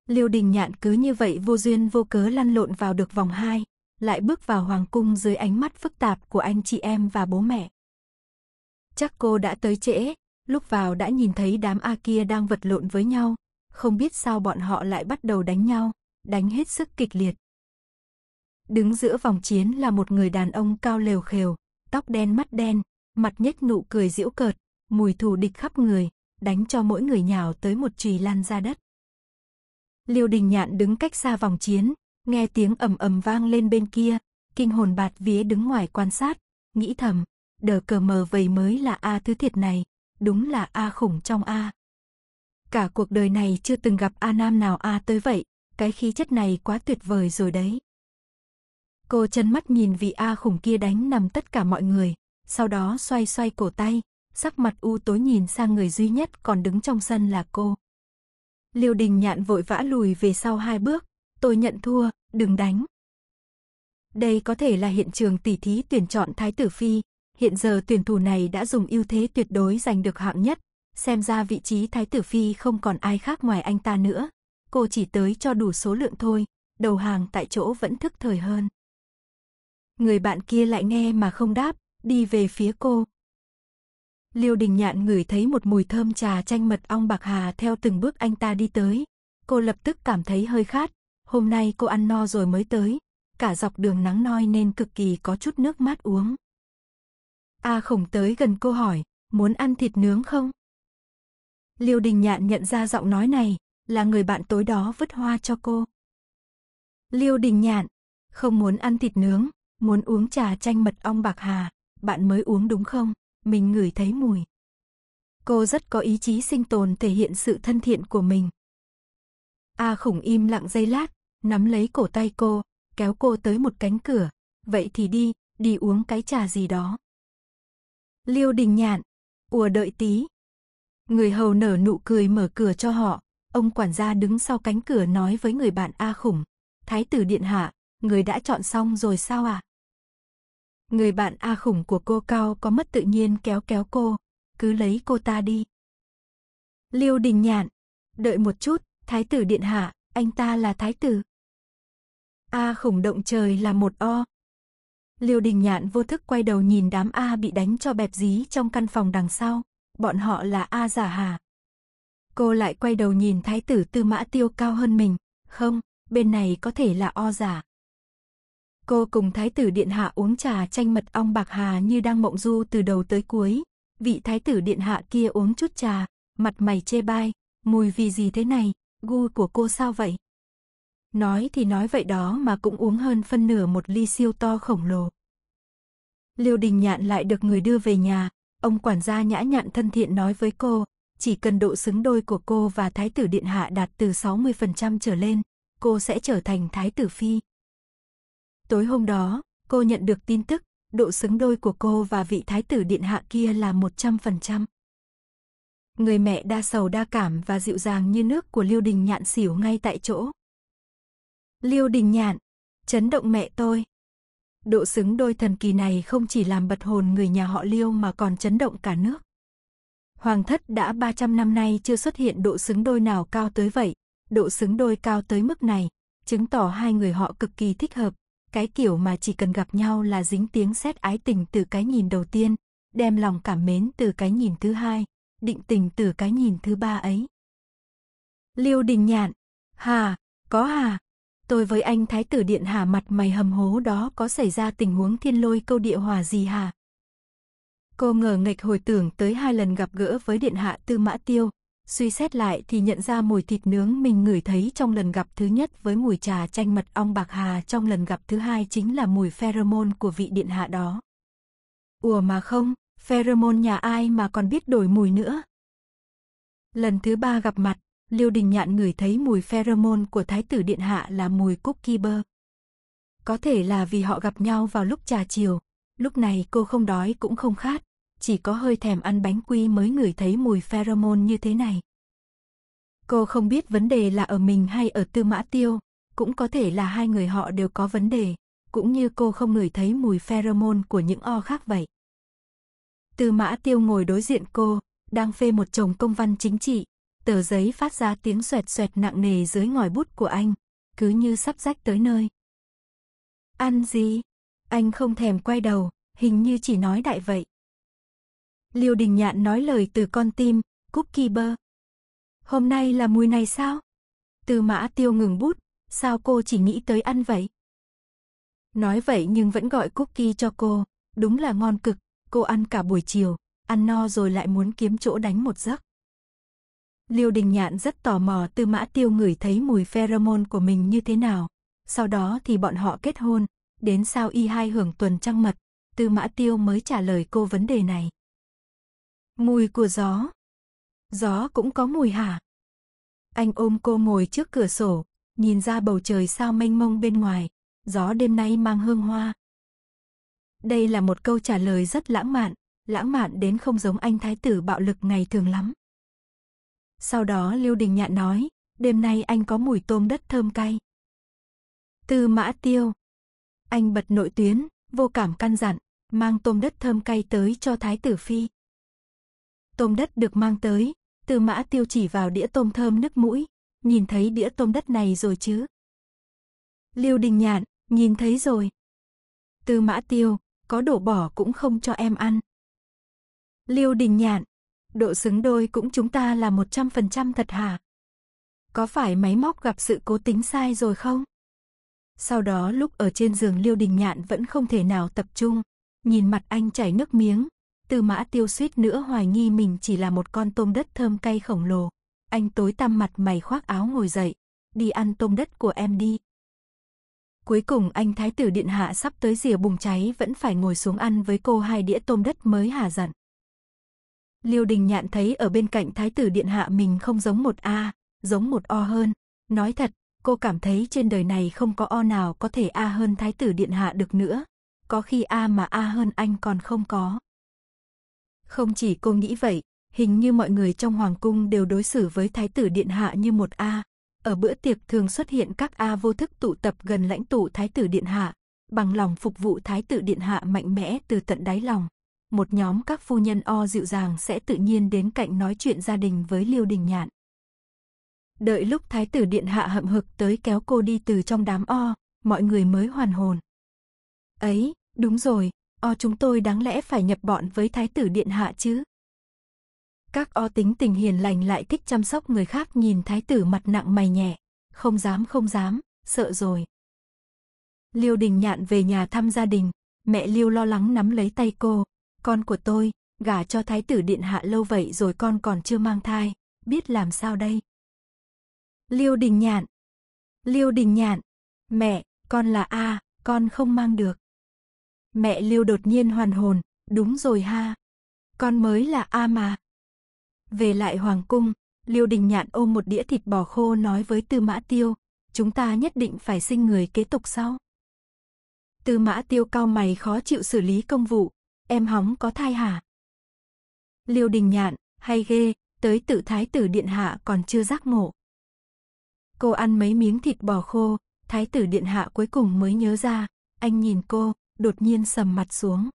Liêu đình nhạn cứ như vậy vô duyên vô cớ lăn lộn vào được vòng 2, lại bước vào Hoàng Cung dưới ánh mắt phức tạp của anh chị em và bố mẹ. Chắc cô đã tới trễ, lúc vào đã nhìn thấy đám A kia đang vật lộn với nhau, không biết sao bọn họ lại bắt đầu đánh nhau, đánh hết sức kịch liệt. Đứng giữa vòng chiến là một người đàn ông cao lều khều, tóc đen mắt đen, mặt nhếch nụ cười giễu cợt, mùi thù địch khắp người, đánh cho mỗi người nhào tới một chùy lan ra đất. Liêu Đình Nhạn đứng cách xa vòng chiến, nghe tiếng ầm ầm vang lên bên kia, kinh hồn bạt vía đứng ngoài quan sát, nghĩ thầm, đờ cờ mờ vầy mới là A thứ thiệt này, đúng là A khủng trong A. Cả cuộc đời này chưa từng gặp A nam nào A tới vậy, cái khí chất này quá tuyệt vời rồi đấy. Cô chân mắt nhìn vị A khủng kia đánh nằm tất cả mọi người, sau đó xoay xoay cổ tay, sắc mặt u tối nhìn sang người duy nhất còn đứng trong sân là cô. Liêu đình nhạn vội vã lùi về sau hai bước, tôi nhận thua, đừng đánh. Đây có thể là hiện trường tỉ thí tuyển chọn Thái Tử Phi, hiện giờ tuyển thủ này đã dùng ưu thế tuyệt đối giành được hạng nhất, xem ra vị trí Thái Tử Phi không còn ai khác ngoài anh ta nữa, cô chỉ tới cho đủ số lượng thôi, đầu hàng tại chỗ vẫn thức thời hơn. Người bạn kia lại nghe mà không đáp, đi về phía cô, Liêu Đình Nhạn ngửi thấy một mùi thơm trà chanh mật ong bạc hà theo từng bước anh ta đi tới. Cô lập tức cảm thấy hơi khát, hôm nay cô ăn no rồi mới tới, cả dọc đường nắng noi nên cực kỳ có chút nước mát uống. A Khổng tới gần cô hỏi, muốn ăn thịt nướng không? Liêu Đình Nhạn nhận ra giọng nói này, là người bạn tối đó vứt hoa cho cô. Liêu Đình Nhạn, không muốn ăn thịt nướng, muốn uống trà chanh mật ong bạc hà, bạn mới uống đúng không? mình ngửi thấy mùi. Cô rất có ý chí sinh tồn thể hiện sự thân thiện của mình. A khủng im lặng giây lát, nắm lấy cổ tay cô, kéo cô tới một cánh cửa. Vậy thì đi, đi uống cái trà gì đó. Liêu đình nhạn, ùa đợi tí. Người hầu nở nụ cười mở cửa cho họ. Ông quản gia đứng sau cánh cửa nói với người bạn A khủng. Thái tử điện hạ, người đã chọn xong rồi sao à? Người bạn A khủng của cô cao có mất tự nhiên kéo kéo cô, cứ lấy cô ta đi. Liêu đình nhạn, đợi một chút, thái tử điện hạ, anh ta là thái tử. A khủng động trời là một o. Liêu đình nhạn vô thức quay đầu nhìn đám A bị đánh cho bẹp dí trong căn phòng đằng sau, bọn họ là A giả hà. Cô lại quay đầu nhìn thái tử tư mã tiêu cao hơn mình, không, bên này có thể là o giả. Cô cùng thái tử điện hạ uống trà chanh mật ong bạc hà như đang mộng du từ đầu tới cuối. Vị thái tử điện hạ kia uống chút trà, mặt mày chê bai, mùi vì gì thế này, gu của cô sao vậy? Nói thì nói vậy đó mà cũng uống hơn phân nửa một ly siêu to khổng lồ. Liêu đình nhạn lại được người đưa về nhà, ông quản gia nhã nhặn thân thiện nói với cô, chỉ cần độ xứng đôi của cô và thái tử điện hạ đạt từ 60% trở lên, cô sẽ trở thành thái tử phi. Tối hôm đó, cô nhận được tin tức, độ xứng đôi của cô và vị thái tử điện hạ kia là 100%. Người mẹ đa sầu đa cảm và dịu dàng như nước của Liêu Đình Nhạn xỉu ngay tại chỗ. Liêu Đình Nhạn, chấn động mẹ tôi. Độ xứng đôi thần kỳ này không chỉ làm bật hồn người nhà họ Liêu mà còn chấn động cả nước. Hoàng thất đã 300 năm nay chưa xuất hiện độ xứng đôi nào cao tới vậy, độ xứng đôi cao tới mức này, chứng tỏ hai người họ cực kỳ thích hợp, cái kiểu mà chỉ cần gặp nhau là dính tiếng sét ái tình từ cái nhìn đầu tiên, đem lòng cảm mến từ cái nhìn thứ hai, định tình từ cái nhìn thứ ba ấy. Liêu Đình Nhạn, Hà, có Hà, tôi với anh Thái tử Điện Hà mặt mày hầm hố đó có xảy ra tình huống thiên lôi câu địa hòa gì Hà? Cô ngờ nghịch hồi tưởng tới hai lần gặp gỡ với Điện Hạ Tư Mã Tiêu, Suy xét lại thì nhận ra mùi thịt nướng mình ngửi thấy trong lần gặp thứ nhất với mùi trà chanh mật ong bạc hà trong lần gặp thứ hai chính là mùi pheromone của vị điện hạ đó. Ủa mà không, pheromone nhà ai mà còn biết đổi mùi nữa. Lần thứ ba gặp mặt, Liêu Đình Nhạn ngửi thấy mùi pheromone của Thái tử Điện Hạ là mùi cookie bơ. Có thể là vì họ gặp nhau vào lúc trà chiều, lúc này cô không đói cũng không khát, chỉ có hơi thèm ăn bánh quy mới ngửi thấy mùi pheromone như thế này. Cô không biết vấn đề là ở mình hay ở Tư Mã Tiêu, cũng có thể là hai người họ đều có vấn đề, cũng như cô không ngửi thấy mùi pheromone của những o khác vậy. Tư Mã Tiêu ngồi đối diện cô, đang phê một chồng công văn chính trị, tờ giấy phát ra tiếng xoẹt xoẹt nặng nề dưới ngòi bút của anh, cứ như sắp rách tới nơi. Ăn gì? Anh không thèm quay đầu, hình như chỉ nói đại vậy. Liêu Đình Nhạn nói lời từ con tim, Cookie bơ. Hôm nay là mùi này sao? Từ mã tiêu ngừng bút, sao cô chỉ nghĩ tới ăn vậy? Nói vậy nhưng vẫn gọi cookie cho cô, đúng là ngon cực, cô ăn cả buổi chiều, ăn no rồi lại muốn kiếm chỗ đánh một giấc. Liêu Đình Nhạn rất tò mò Tư Mã Tiêu ngửi thấy mùi pheromone của mình như thế nào. Sau đó thì bọn họ kết hôn, đến sao y hai hưởng tuần trăng mật, Tư Mã Tiêu mới trả lời cô vấn đề này. Mùi của gió. Gió cũng có mùi hả? Anh ôm cô ngồi trước cửa sổ, nhìn ra bầu trời sao mênh mông bên ngoài, gió đêm nay mang hương hoa. Đây là một câu trả lời rất lãng mạn, lãng mạn đến không giống anh thái tử bạo lực ngày thường lắm. Sau đó Lưu Đình Nhạn nói, đêm nay anh có mùi tôm đất thơm cay. Tư mã tiêu. Anh bật nội tuyến, vô cảm căn dặn, mang tôm đất thơm cay tới cho thái tử phi tôm đất được mang tới, Tư Mã Tiêu chỉ vào đĩa tôm thơm nức mũi, nhìn thấy đĩa tôm đất này rồi chứ? Lưu Đình Nhạn, nhìn thấy rồi. Tư Mã Tiêu, có đổ bỏ cũng không cho em ăn. Lưu Đình Nhạn, độ xứng đôi cũng chúng ta là 100% thật hả? Có phải máy móc gặp sự cố tính sai rồi không? Sau đó lúc ở trên giường Liêu Đình Nhạn vẫn không thể nào tập trung, nhìn mặt anh chảy nước miếng, Tư mã tiêu suýt nữa hoài nghi mình chỉ là một con tôm đất thơm cay khổng lồ. Anh tối tăm mặt mày khoác áo ngồi dậy. Đi ăn tôm đất của em đi. Cuối cùng anh thái tử điện hạ sắp tới rìa bùng cháy vẫn phải ngồi xuống ăn với cô hai đĩa tôm đất mới hà giận. Liêu đình nhạn thấy ở bên cạnh thái tử điện hạ mình không giống một A, giống một O hơn. Nói thật, cô cảm thấy trên đời này không có O nào có thể A hơn thái tử điện hạ được nữa. Có khi A mà A hơn anh còn không có. Không chỉ cô nghĩ vậy, hình như mọi người trong hoàng cung đều đối xử với thái tử điện hạ như một A. Ở bữa tiệc thường xuất hiện các A vô thức tụ tập gần lãnh tụ thái tử điện hạ, bằng lòng phục vụ thái tử điện hạ mạnh mẽ từ tận đáy lòng. Một nhóm các phu nhân o dịu dàng sẽ tự nhiên đến cạnh nói chuyện gia đình với Liêu Đình Nhạn. Đợi lúc thái tử điện hạ hậm hực tới kéo cô đi từ trong đám o, mọi người mới hoàn hồn. Ấy, đúng rồi, o chúng tôi đáng lẽ phải nhập bọn với thái tử điện hạ chứ. Các o tính tình hiền lành lại thích chăm sóc người khác nhìn thái tử mặt nặng mày nhẹ. Không dám không dám, sợ rồi. Liêu đình nhạn về nhà thăm gia đình, mẹ Liêu lo lắng nắm lấy tay cô. Con của tôi, gả cho thái tử điện hạ lâu vậy rồi con còn chưa mang thai, biết làm sao đây. Liêu đình nhạn. Liêu đình nhạn. Mẹ, con là A, con không mang được. Mẹ liêu đột nhiên hoàn hồn, đúng rồi ha. Con mới là A mà. Về lại Hoàng Cung, liêu Đình Nhạn ôm một đĩa thịt bò khô nói với Tư Mã Tiêu, chúng ta nhất định phải sinh người kế tục sau. Tư Mã Tiêu cao mày khó chịu xử lý công vụ, em hóng có thai hả? liêu Đình Nhạn, hay ghê, tới tự thái tử điện hạ còn chưa giác ngộ. Cô ăn mấy miếng thịt bò khô, thái tử điện hạ cuối cùng mới nhớ ra, anh nhìn cô, đột nhiên sầm mặt xuống.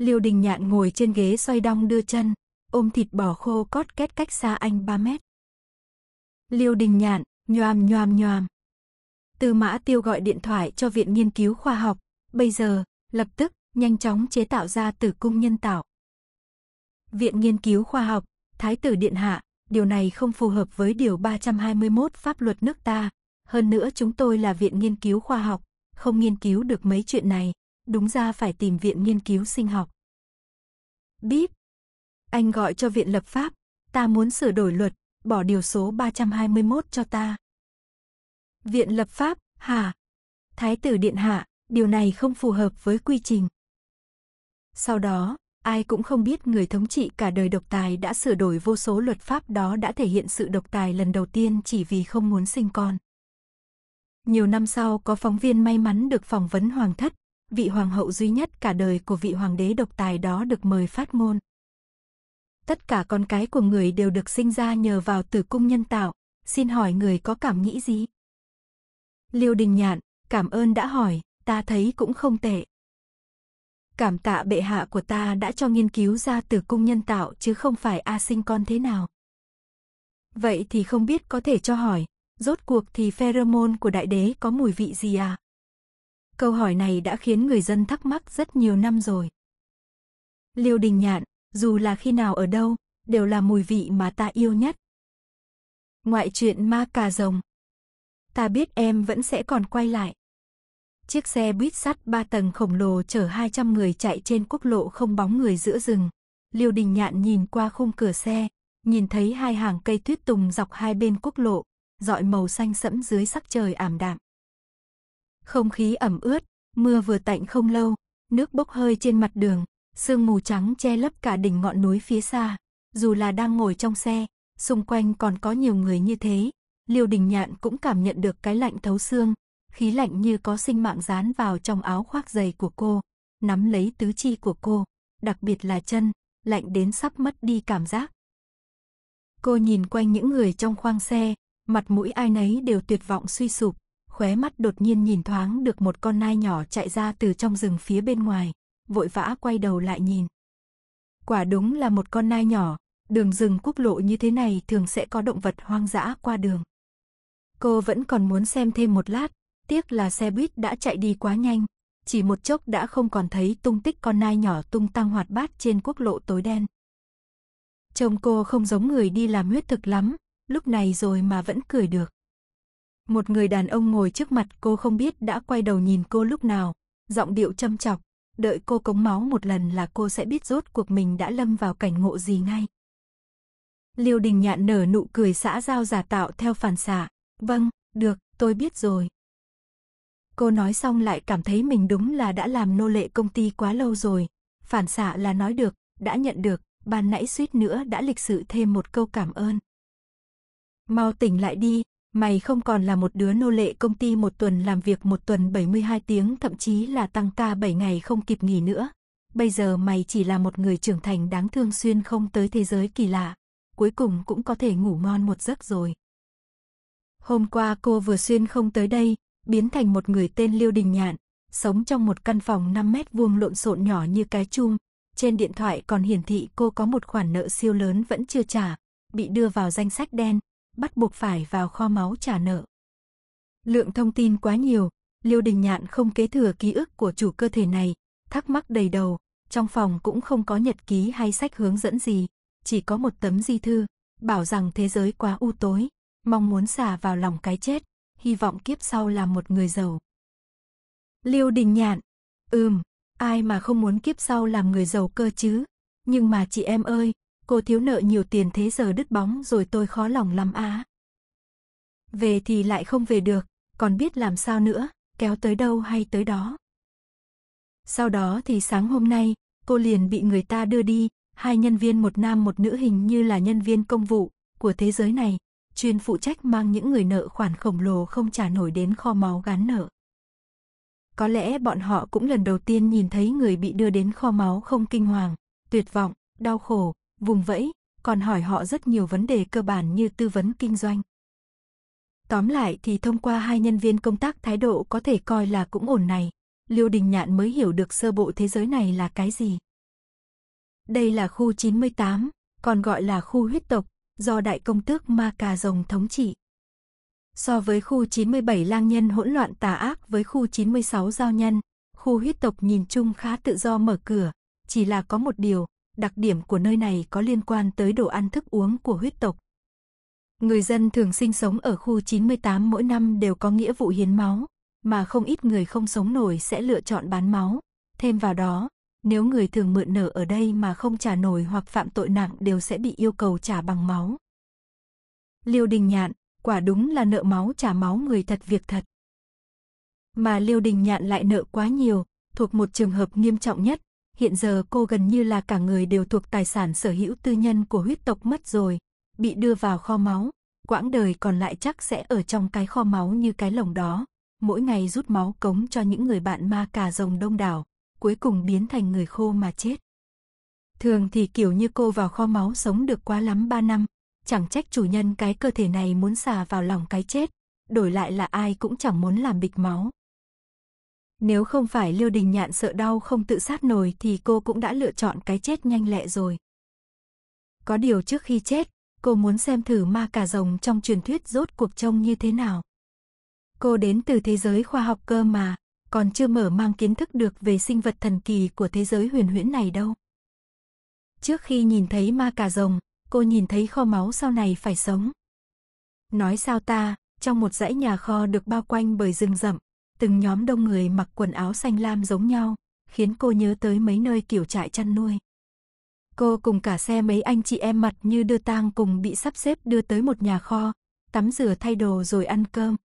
Liêu đình nhạn ngồi trên ghế xoay đong đưa chân, ôm thịt bò khô cót két cách xa anh 3 mét. Liêu đình nhạn, nhoam nhoam nhoam. Từ mã tiêu gọi điện thoại cho Viện Nghiên cứu Khoa học, bây giờ, lập tức, nhanh chóng chế tạo ra tử cung nhân tạo. Viện Nghiên cứu Khoa học, Thái tử Điện Hạ, điều này không phù hợp với Điều 321 pháp luật nước ta. Hơn nữa chúng tôi là Viện Nghiên cứu Khoa học, không nghiên cứu được mấy chuyện này, đúng ra phải tìm viện nghiên cứu sinh học. Bíp! Anh gọi cho viện lập pháp, ta muốn sửa đổi luật, bỏ điều số 321 cho ta. Viện lập pháp, hả? Thái tử điện hạ, điều này không phù hợp với quy trình. Sau đó, ai cũng không biết người thống trị cả đời độc tài đã sửa đổi vô số luật pháp đó đã thể hiện sự độc tài lần đầu tiên chỉ vì không muốn sinh con. Nhiều năm sau có phóng viên may mắn được phỏng vấn hoàng thất, vị hoàng hậu duy nhất cả đời của vị hoàng đế độc tài đó được mời phát ngôn. Tất cả con cái của người đều được sinh ra nhờ vào tử cung nhân tạo, xin hỏi người có cảm nghĩ gì? Liêu Đình Nhạn, cảm ơn đã hỏi, ta thấy cũng không tệ. Cảm tạ bệ hạ của ta đã cho nghiên cứu ra tử cung nhân tạo chứ không phải a sinh con thế nào. Vậy thì không biết có thể cho hỏi, Rốt cuộc thì pheromone của đại đế có mùi vị gì à? Câu hỏi này đã khiến người dân thắc mắc rất nhiều năm rồi. Liêu đình nhạn, dù là khi nào ở đâu, đều là mùi vị mà ta yêu nhất. Ngoại truyện ma cà rồng. Ta biết em vẫn sẽ còn quay lại. Chiếc xe buýt sắt ba tầng khổng lồ chở 200 người chạy trên quốc lộ không bóng người giữa rừng. Liêu đình nhạn nhìn qua khung cửa xe, nhìn thấy hai hàng cây tuyết tùng dọc hai bên quốc lộ, dọi màu xanh sẫm dưới sắc trời ảm đạm. Không khí ẩm ướt, mưa vừa tạnh không lâu, nước bốc hơi trên mặt đường, sương mù trắng che lấp cả đỉnh ngọn núi phía xa. Dù là đang ngồi trong xe, xung quanh còn có nhiều người như thế, Liêu Đình Nhạn cũng cảm nhận được cái lạnh thấu xương, khí lạnh như có sinh mạng dán vào trong áo khoác dày của cô, nắm lấy tứ chi của cô, đặc biệt là chân, lạnh đến sắp mất đi cảm giác. Cô nhìn quanh những người trong khoang xe, Mặt mũi ai nấy đều tuyệt vọng suy sụp, khóe mắt đột nhiên nhìn thoáng được một con nai nhỏ chạy ra từ trong rừng phía bên ngoài, vội vã quay đầu lại nhìn. Quả đúng là một con nai nhỏ, đường rừng quốc lộ như thế này thường sẽ có động vật hoang dã qua đường. Cô vẫn còn muốn xem thêm một lát, tiếc là xe buýt đã chạy đi quá nhanh, chỉ một chốc đã không còn thấy tung tích con nai nhỏ tung tăng hoạt bát trên quốc lộ tối đen. Chồng cô không giống người đi làm huyết thực lắm, lúc này rồi mà vẫn cười được. Một người đàn ông ngồi trước mặt cô không biết đã quay đầu nhìn cô lúc nào, giọng điệu châm chọc, đợi cô cống máu một lần là cô sẽ biết rốt cuộc mình đã lâm vào cảnh ngộ gì ngay. Liêu đình nhạn nở nụ cười xã giao giả tạo theo phản xạ, vâng, được, tôi biết rồi. Cô nói xong lại cảm thấy mình đúng là đã làm nô lệ công ty quá lâu rồi, phản xạ là nói được, đã nhận được, ban nãy suýt nữa đã lịch sự thêm một câu cảm ơn. Mau tỉnh lại đi, mày không còn là một đứa nô lệ công ty một tuần làm việc một tuần 72 tiếng thậm chí là tăng ca 7 ngày không kịp nghỉ nữa. Bây giờ mày chỉ là một người trưởng thành đáng thương xuyên không tới thế giới kỳ lạ. Cuối cùng cũng có thể ngủ ngon một giấc rồi. Hôm qua cô vừa xuyên không tới đây, biến thành một người tên Liêu Đình Nhạn, sống trong một căn phòng 5 mét vuông lộn xộn nhỏ như cái chum. Trên điện thoại còn hiển thị cô có một khoản nợ siêu lớn vẫn chưa trả, bị đưa vào danh sách đen, bắt buộc phải vào kho máu trả nợ. Lượng thông tin quá nhiều, Liêu Đình Nhạn không kế thừa ký ức của chủ cơ thể này, thắc mắc đầy đầu, trong phòng cũng không có nhật ký hay sách hướng dẫn gì, chỉ có một tấm di thư, bảo rằng thế giới quá u tối, mong muốn xả vào lòng cái chết, hy vọng kiếp sau là một người giàu. Liêu Đình Nhạn, ừm, ai mà không muốn kiếp sau làm người giàu cơ chứ, nhưng mà chị em ơi, Cô thiếu nợ nhiều tiền thế giờ đứt bóng rồi tôi khó lòng lắm á. Về thì lại không về được, còn biết làm sao nữa, kéo tới đâu hay tới đó. Sau đó thì sáng hôm nay, cô liền bị người ta đưa đi, hai nhân viên một nam một nữ hình như là nhân viên công vụ của thế giới này, chuyên phụ trách mang những người nợ khoản khổng lồ không trả nổi đến kho máu gán nợ. Có lẽ bọn họ cũng lần đầu tiên nhìn thấy người bị đưa đến kho máu không kinh hoàng, tuyệt vọng, đau khổ, vùng vẫy, còn hỏi họ rất nhiều vấn đề cơ bản như tư vấn kinh doanh. Tóm lại thì thông qua hai nhân viên công tác thái độ có thể coi là cũng ổn này, Liêu Đình Nhạn mới hiểu được sơ bộ thế giới này là cái gì. Đây là khu 98, còn gọi là khu huyết tộc, do đại công tước Ma Cà Rồng thống trị. So với khu 97 lang nhân hỗn loạn tà ác với khu 96 giao nhân, khu huyết tộc nhìn chung khá tự do mở cửa, chỉ là có một điều, đặc điểm của nơi này có liên quan tới đồ ăn thức uống của huyết tộc. Người dân thường sinh sống ở khu 98 mỗi năm đều có nghĩa vụ hiến máu, mà không ít người không sống nổi sẽ lựa chọn bán máu. Thêm vào đó, nếu người thường mượn nợ ở đây mà không trả nổi hoặc phạm tội nặng đều sẽ bị yêu cầu trả bằng máu. Liêu Đình Nhạn, quả đúng là nợ máu trả máu người thật việc thật. Mà Liêu Đình Nhạn lại nợ quá nhiều, thuộc một trường hợp nghiêm trọng nhất, hiện giờ cô gần như là cả người đều thuộc tài sản sở hữu tư nhân của huyết tộc mất rồi, bị đưa vào kho máu, quãng đời còn lại chắc sẽ ở trong cái kho máu như cái lồng đó, mỗi ngày rút máu cống cho những người bạn ma cà rồng đông đảo, cuối cùng biến thành người khô mà chết. Thường thì kiểu như cô vào kho máu sống được quá lắm 3 năm, chẳng trách chủ nhân cái cơ thể này muốn xà vào lòng cái chết, đổi lại là ai cũng chẳng muốn làm bịch máu, nếu không phải Liêu Đình Nhạn sợ đau không tự sát nổi thì cô cũng đã lựa chọn cái chết nhanh lẹ rồi. Có điều trước khi chết, cô muốn xem thử ma cà rồng trong truyền thuyết rốt cuộc trông như thế nào. Cô đến từ thế giới khoa học cơ mà, còn chưa mở mang kiến thức được về sinh vật thần kỳ của thế giới huyền huyễn này đâu. Trước khi nhìn thấy ma cà rồng, cô nhìn thấy kho máu sau này phải sống. Nói sao ta, trong một dãy nhà kho được bao quanh bởi rừng rậm, từng nhóm đông người mặc quần áo xanh lam giống nhau, khiến cô nhớ tới mấy nơi kiểu trại chăn nuôi. Cô cùng cả xe mấy anh chị em mặt như đưa tang cùng bị sắp xếp đưa tới một nhà kho, tắm rửa thay đồ rồi ăn cơm.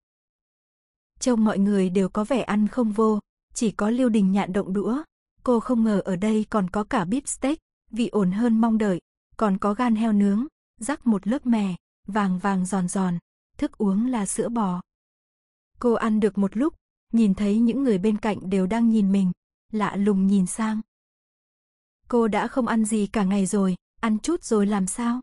Trông mọi người đều có vẻ ăn không vô, chỉ có lưu Đình nhạn động đũa. Cô không ngờ ở đây còn có cả bíp steak, vị ổn hơn mong đợi, còn có gan heo nướng, rắc một lớp mè, vàng vàng giòn giòn, thức uống là sữa bò. Cô ăn được một lúc, nhìn thấy những người bên cạnh đều đang nhìn mình, lạ lùng nhìn sang. Cô đã không ăn gì cả ngày rồi, ăn chút rồi làm sao?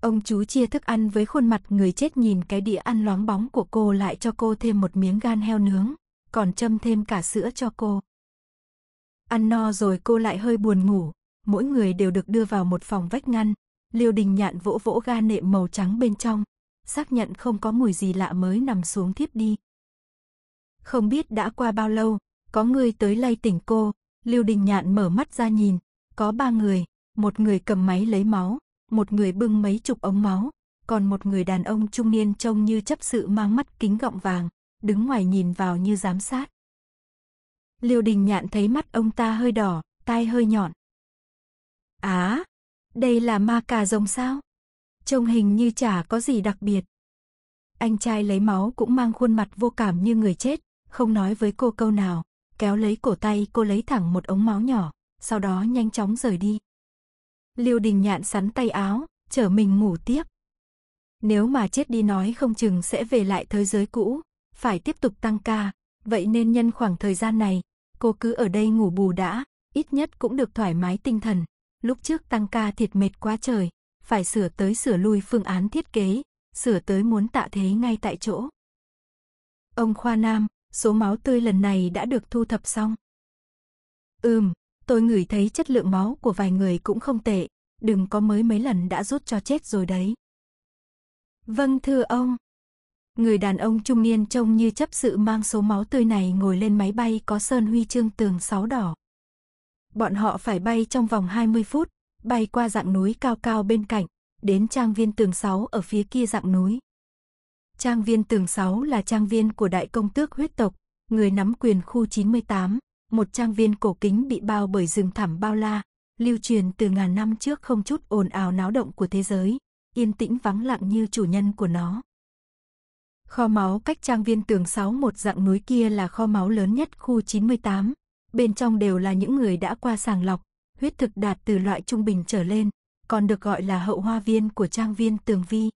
Ông chú chia thức ăn với khuôn mặt người chết nhìn cái đĩa ăn loáng bóng của cô lại cho cô thêm một miếng gan heo nướng, còn châm thêm cả sữa cho cô. Ăn no rồi cô lại hơi buồn ngủ, mỗi người đều được đưa vào một phòng vách ngăn, liêu đình nhạn vỗ vỗ ga nệm màu trắng bên trong, xác nhận không có mùi gì lạ mới nằm xuống thiếp đi. Không biết đã qua bao lâu, có người tới lay tỉnh cô, Lưu Đình Nhạn mở mắt ra nhìn, có ba người, một người cầm máy lấy máu, một người bưng mấy chục ống máu, còn một người đàn ông trung niên trông như chấp sự mang mắt kính gọng vàng, đứng ngoài nhìn vào như giám sát. Lưu Đình Nhạn thấy mắt ông ta hơi đỏ, tai hơi nhọn. Á, à, đây là ma cà rồng sao? Trông hình như chả có gì đặc biệt. Anh trai lấy máu cũng mang khuôn mặt vô cảm như người chết, không nói với cô câu nào, kéo lấy cổ tay cô lấy thẳng một ống máu nhỏ, sau đó nhanh chóng rời đi. Liêu Đình Nhạn sắn tay áo, chở mình ngủ tiếp. Nếu mà chết đi nói không chừng sẽ về lại thế giới cũ, phải tiếp tục tăng ca, vậy nên nhân khoảng thời gian này, cô cứ ở đây ngủ bù đã, ít nhất cũng được thoải mái tinh thần. Lúc trước tăng ca thiệt mệt quá trời, phải sửa tới sửa lui phương án thiết kế, sửa tới muốn tạ thế ngay tại chỗ. Ông Khoa Nam, số máu tươi lần này đã được thu thập xong. Ừm, tôi ngửi thấy chất lượng máu của vài người cũng không tệ, đừng có mới mấy lần đã rút cho chết rồi đấy. Vâng thưa ông. Người đàn ông trung niên trông như chấp sự mang số máu tươi này ngồi lên máy bay có sơn huy chương tường sáu đỏ. Bọn họ phải bay trong vòng 20 phút, bay qua dạng núi cao cao bên cạnh, đến trang viên tường sáu ở phía kia dạng núi. Trang viên tường 6 là trang viên của đại công tước huyết tộc, người nắm quyền khu 98, một trang viên cổ kính bị bao bởi rừng thẳm bao la, lưu truyền từ ngàn năm trước không chút ồn ào náo động của thế giới, yên tĩnh vắng lặng như chủ nhân của nó. Kho máu cách trang viên tường 6 một dạng núi kia là kho máu lớn nhất khu 98, bên trong đều là những người đã qua sàng lọc, huyết thực đạt từ loại trung bình trở lên, còn được gọi là hậu hoa viên của trang viên tường vi.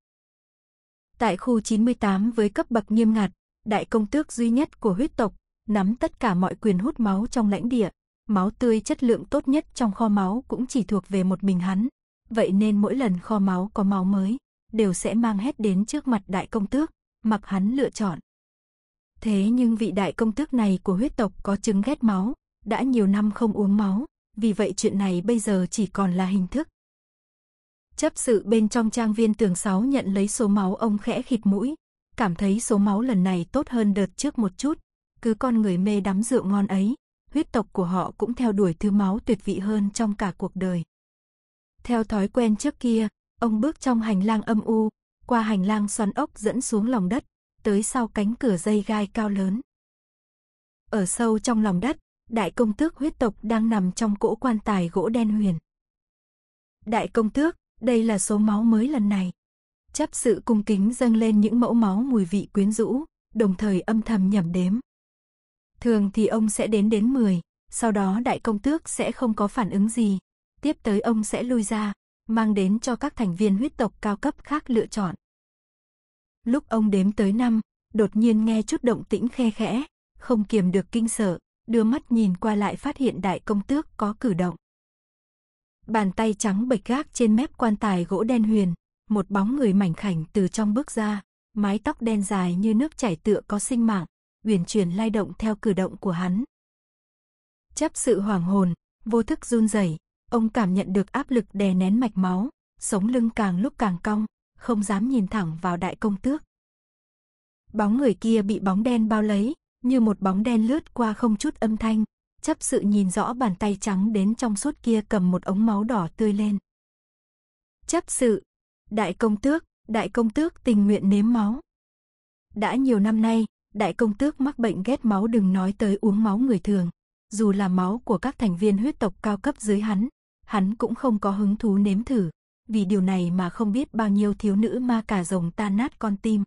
Tại khu 98 với cấp bậc nghiêm ngặt, đại công tước duy nhất của huyết tộc, nắm tất cả mọi quyền hút máu trong lãnh địa. Máu tươi chất lượng tốt nhất trong kho máu cũng chỉ thuộc về một mình hắn. Vậy nên mỗi lần kho máu có máu mới, đều sẽ mang hết đến trước mặt đại công tước, mặc hắn lựa chọn. Thế nhưng vị đại công tước này của huyết tộc có chứng ghét máu, đã nhiều năm không uống máu, vì vậy chuyện này bây giờ chỉ còn là hình thức, Chấp sự bên trong trang viên tường sáu nhận lấy số máu ông khẽ khịt mũi, cảm thấy số máu lần này tốt hơn đợt trước một chút, cứ con người mê đắm rượu ngon ấy, huyết tộc của họ cũng theo đuổi thứ máu tuyệt vị hơn trong cả cuộc đời. Theo thói quen trước kia, ông bước trong hành lang âm u, qua hành lang xoắn ốc dẫn xuống lòng đất, tới sau cánh cửa dây gai cao lớn. Ở sâu trong lòng đất, đại công tước huyết tộc đang nằm trong cỗ quan tài gỗ đen huyền. Đại công tước, đây là số máu mới lần này. Chấp sự cung kính dâng lên những mẫu máu mùi vị quyến rũ, đồng thời âm thầm nhẩm đếm. Thường thì ông sẽ đến đến 10, sau đó đại công tước sẽ không có phản ứng gì. Tiếp tới ông sẽ lui ra, mang đến cho các thành viên huyết tộc cao cấp khác lựa chọn. Lúc ông đếm tới năm, đột nhiên nghe chút động tĩnh khe khẽ, không kiềm được kinh sợ, đưa mắt nhìn qua lại phát hiện đại công tước có cử động. Bàn tay trắng bệch gác trên mép quan tài gỗ đen huyền, một bóng người mảnh khảnh từ trong bước ra, mái tóc đen dài như nước chảy tựa có sinh mạng, uyển chuyển lay động theo cử động của hắn. Chấp sự hoàng hồn, vô thức run rẩy, ông cảm nhận được áp lực đè nén mạch máu, sống lưng càng lúc càng cong, không dám nhìn thẳng vào đại công tước. Bóng người kia bị bóng đen bao lấy, như một bóng đen lướt qua không chút âm thanh, chấp sự nhìn rõ bàn tay trắng đến trong suốt kia cầm một ống máu đỏ tươi lên. Chấp sự, đại công tước, đại công tước tình nguyện nếm máu. Đã nhiều năm nay, đại công tước mắc bệnh ghét máu đừng nói tới uống máu người thường. Dù là máu của các thành viên huyết tộc cao cấp dưới hắn, hắn cũng không có hứng thú nếm thử. Vì điều này mà không biết bao nhiêu thiếu nữ ma cả rồng tan nát con tim.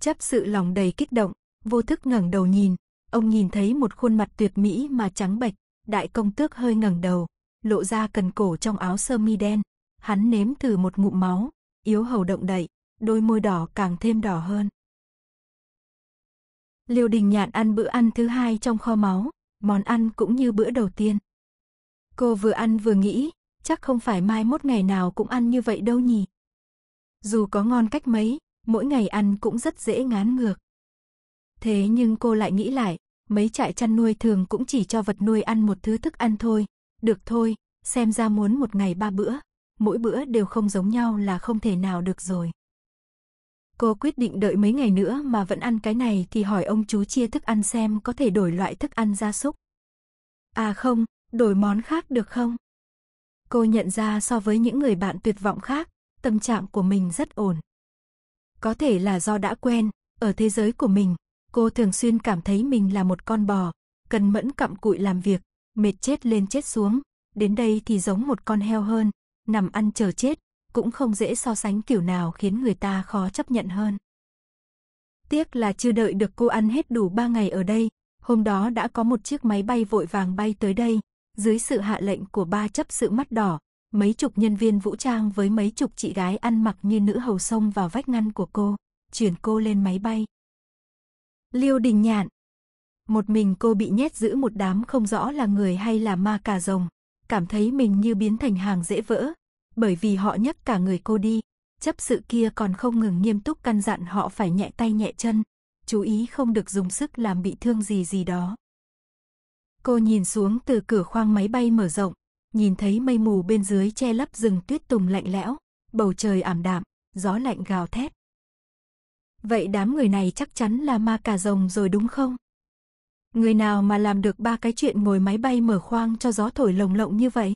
Chấp sự lòng đầy kích động, vô thức ngẩng đầu nhìn, Ông nhìn thấy một khuôn mặt tuyệt mỹ mà trắng bệch, đại công tước hơi ngẩng đầu, lộ ra cần cổ trong áo sơ mi đen. Hắn nếm thử một ngụm máu, yếu hầu động đậy, đôi môi đỏ càng thêm đỏ hơn. Liêu Đình Nhạn ăn bữa ăn thứ hai trong kho máu, món ăn cũng như bữa đầu tiên. Cô vừa ăn vừa nghĩ, chắc không phải mai mốt ngày nào cũng ăn như vậy đâu nhỉ. Dù có ngon cách mấy, mỗi ngày ăn cũng rất dễ ngán ngược. Thế nhưng cô lại nghĩ lại, mấy trại chăn nuôi thường cũng chỉ cho vật nuôi ăn một thứ thức ăn thôi. Được thôi, xem ra muốn một ngày ba bữa, mỗi bữa đều không giống nhau là không thể nào được rồi. Cô quyết định đợi mấy ngày nữa mà vẫn ăn cái này thì hỏi ông chú chia thức ăn xem có thể đổi loại thức ăn gia súc. À không, đổi món khác được không? Cô nhận ra so với những người bạn tuyệt vọng khác, tâm trạng của mình rất ổn. Có thể là do đã quen, ở thế giới của mình, Cô thường xuyên cảm thấy mình là một con bò, cần mẫn cặm cụi làm việc, mệt chết lên chết xuống, đến đây thì giống một con heo hơn, nằm ăn chờ chết, cũng không dễ so sánh kiểu nào khiến người ta khó chấp nhận hơn. Tiếc là chưa đợi được cô ăn hết đủ ba ngày ở đây, hôm đó đã có một chiếc máy bay vội vàng bay tới đây, dưới sự hạ lệnh của ba chấp sự mắt đỏ, mấy chục nhân viên vũ trang với mấy chục chị gái ăn mặc như nữ hầu sông vào vách ngăn của cô, chuyển cô lên máy bay. Liêu Đình Nhạn. Một mình cô bị nhét giữ một đám không rõ là người hay là ma cà rồng, cảm thấy mình như biến thành hàng dễ vỡ, bởi vì họ nhấc cả người cô đi, chấp sự kia còn không ngừng nghiêm túc căn dặn họ phải nhẹ tay nhẹ chân, chú ý không được dùng sức làm bị thương gì gì đó. Cô nhìn xuống từ cửa khoang máy bay mở rộng, nhìn thấy mây mù bên dưới che lấp rừng tuyết tùng lạnh lẽo, bầu trời ảm đạm, gió lạnh gào thét, Vậy đám người này chắc chắn là ma cà rồng rồi đúng không? Người nào mà làm được ba cái chuyện ngồi máy bay mở khoang cho gió thổi lồng lộng như vậy?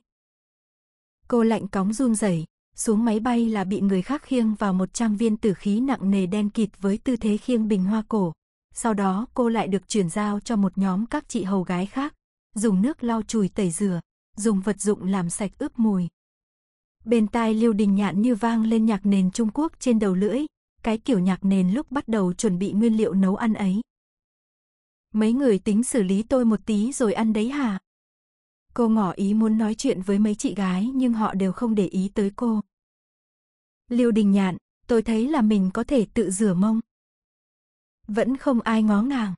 Cô lạnh cóng run rẩy, xuống máy bay là bị người khác khiêng vào một trang viên tử khí nặng nề đen kịt với tư thế khiêng bình hoa cổ. Sau đó cô lại được chuyển giao cho một nhóm các chị hầu gái khác, dùng nước lau chùi tẩy rửa, dùng vật dụng làm sạch ướp mùi. Bên tai Liêu Đình Nhạn như vang lên nhạc nền Trung Quốc trên đầu lưỡi, cái kiểu nhạc nền lúc bắt đầu chuẩn bị nguyên liệu nấu ăn ấy. Mấy người tính xử lý tôi một tí rồi ăn đấy hả? Cô ngỏ ý muốn nói chuyện với mấy chị gái nhưng họ đều không để ý tới cô. Liêu đình nhạn, tôi thấy là mình có thể tự rửa mông. Vẫn không ai ngó ngàng.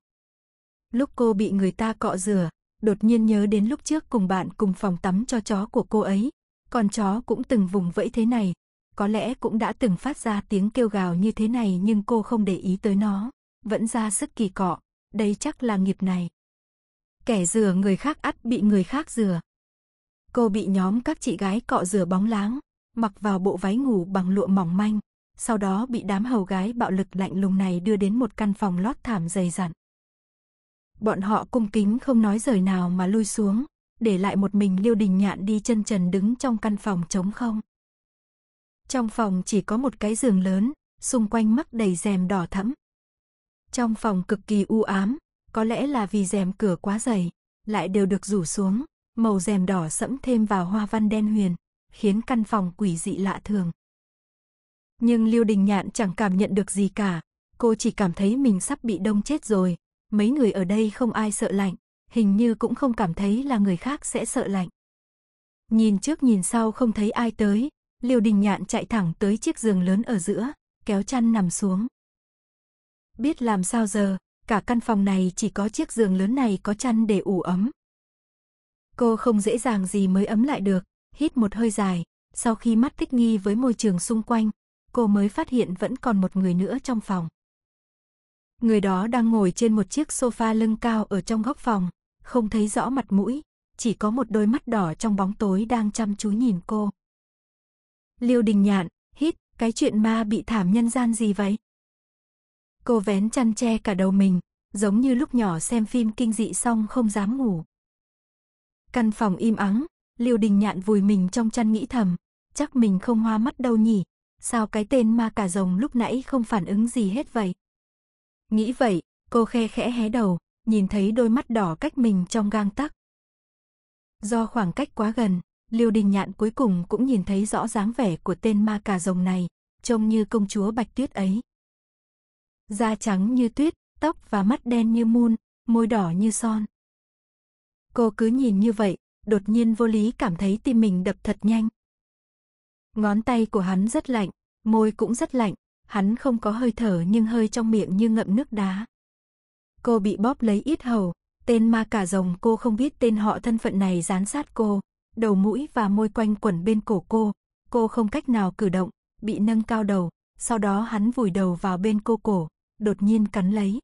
Lúc cô bị người ta cọ rửa, đột nhiên nhớ đến lúc trước cùng bạn cùng phòng tắm cho chó của cô ấy. Con chó cũng từng vùng vẫy thế này, có lẽ cũng đã từng phát ra tiếng kêu gào như thế này nhưng cô không để ý tới nó, vẫn ra sức kỳ cọ, đây chắc là nghiệp này. Kẻ dừa người khác ắt bị người khác dừa. Cô bị nhóm các chị gái cọ dừa bóng láng, mặc vào bộ váy ngủ bằng lụa mỏng manh, sau đó bị đám hầu gái bạo lực lạnh lùng này đưa đến một căn phòng lót thảm dày dặn. Bọn họ cung kính không nói lời nào mà lui xuống, để lại một mình Liêu Đình Nhạn đi chân trần đứng trong căn phòng trống không. Trong phòng chỉ có một cái giường lớn, xung quanh mắc đầy rèm đỏ thẫm. Trong phòng cực kỳ u ám, có lẽ là vì rèm cửa quá dày, lại đều được rủ xuống, màu rèm đỏ sẫm thêm vào hoa văn đen huyền, khiến căn phòng quỷ dị lạ thường. Nhưng Lưu Đình Nhạn chẳng cảm nhận được gì cả, cô chỉ cảm thấy mình sắp bị đông chết rồi, mấy người ở đây không ai sợ lạnh, hình như cũng không cảm thấy là người khác sẽ sợ lạnh. Nhìn trước nhìn sau không thấy ai tới, Liêu Đình Nhạn chạy thẳng tới chiếc giường lớn ở giữa, kéo chăn nằm xuống. Biết làm sao giờ, cả căn phòng này chỉ có chiếc giường lớn này có chăn để ủ ấm. Cô không dễ dàng gì mới ấm lại được, hít một hơi dài, sau khi mắt thích nghi với môi trường xung quanh, cô mới phát hiện vẫn còn một người nữa trong phòng. Người đó đang ngồi trên một chiếc sofa lưng cao ở trong góc phòng, không thấy rõ mặt mũi, chỉ có một đôi mắt đỏ trong bóng tối đang chăm chú nhìn cô. Liêu Đình Nhạn, hít, cái chuyện ma bị thảm nhân gian gì vậy? Cô vén chăn che cả đầu mình, giống như lúc nhỏ xem phim kinh dị xong không dám ngủ. Căn phòng im ắng, Liêu Đình Nhạn vùi mình trong chăn nghĩ thầm, chắc mình không hoa mắt đâu nhỉ, sao cái tên ma cả rồng lúc nãy không phản ứng gì hết vậy? Nghĩ vậy, cô khe khẽ hé đầu, nhìn thấy đôi mắt đỏ cách mình trong gang tắc. Do khoảng cách quá gần, Liêu Đình Nhạn cuối cùng cũng nhìn thấy rõ dáng vẻ của tên ma cà rồng này, trông như công chúa Bạch Tuyết ấy. Da trắng như tuyết, tóc và mắt đen như mun, môi đỏ như son. Cô cứ nhìn như vậy, đột nhiên vô lý cảm thấy tim mình đập thật nhanh. Ngón tay của hắn rất lạnh, môi cũng rất lạnh, hắn không có hơi thở nhưng hơi trong miệng như ngậm nước đá. Cô bị bóp lấy ít hầu, tên ma cà rồng cô không biết tên họ thân phận này gián sát cô, đầu mũi và môi quanh quẩn bên cổ cô, cô không cách nào cử động, bị nâng cao đầu, sau đó hắn vùi đầu vào bên cô cổ, đột nhiên cắn lấy.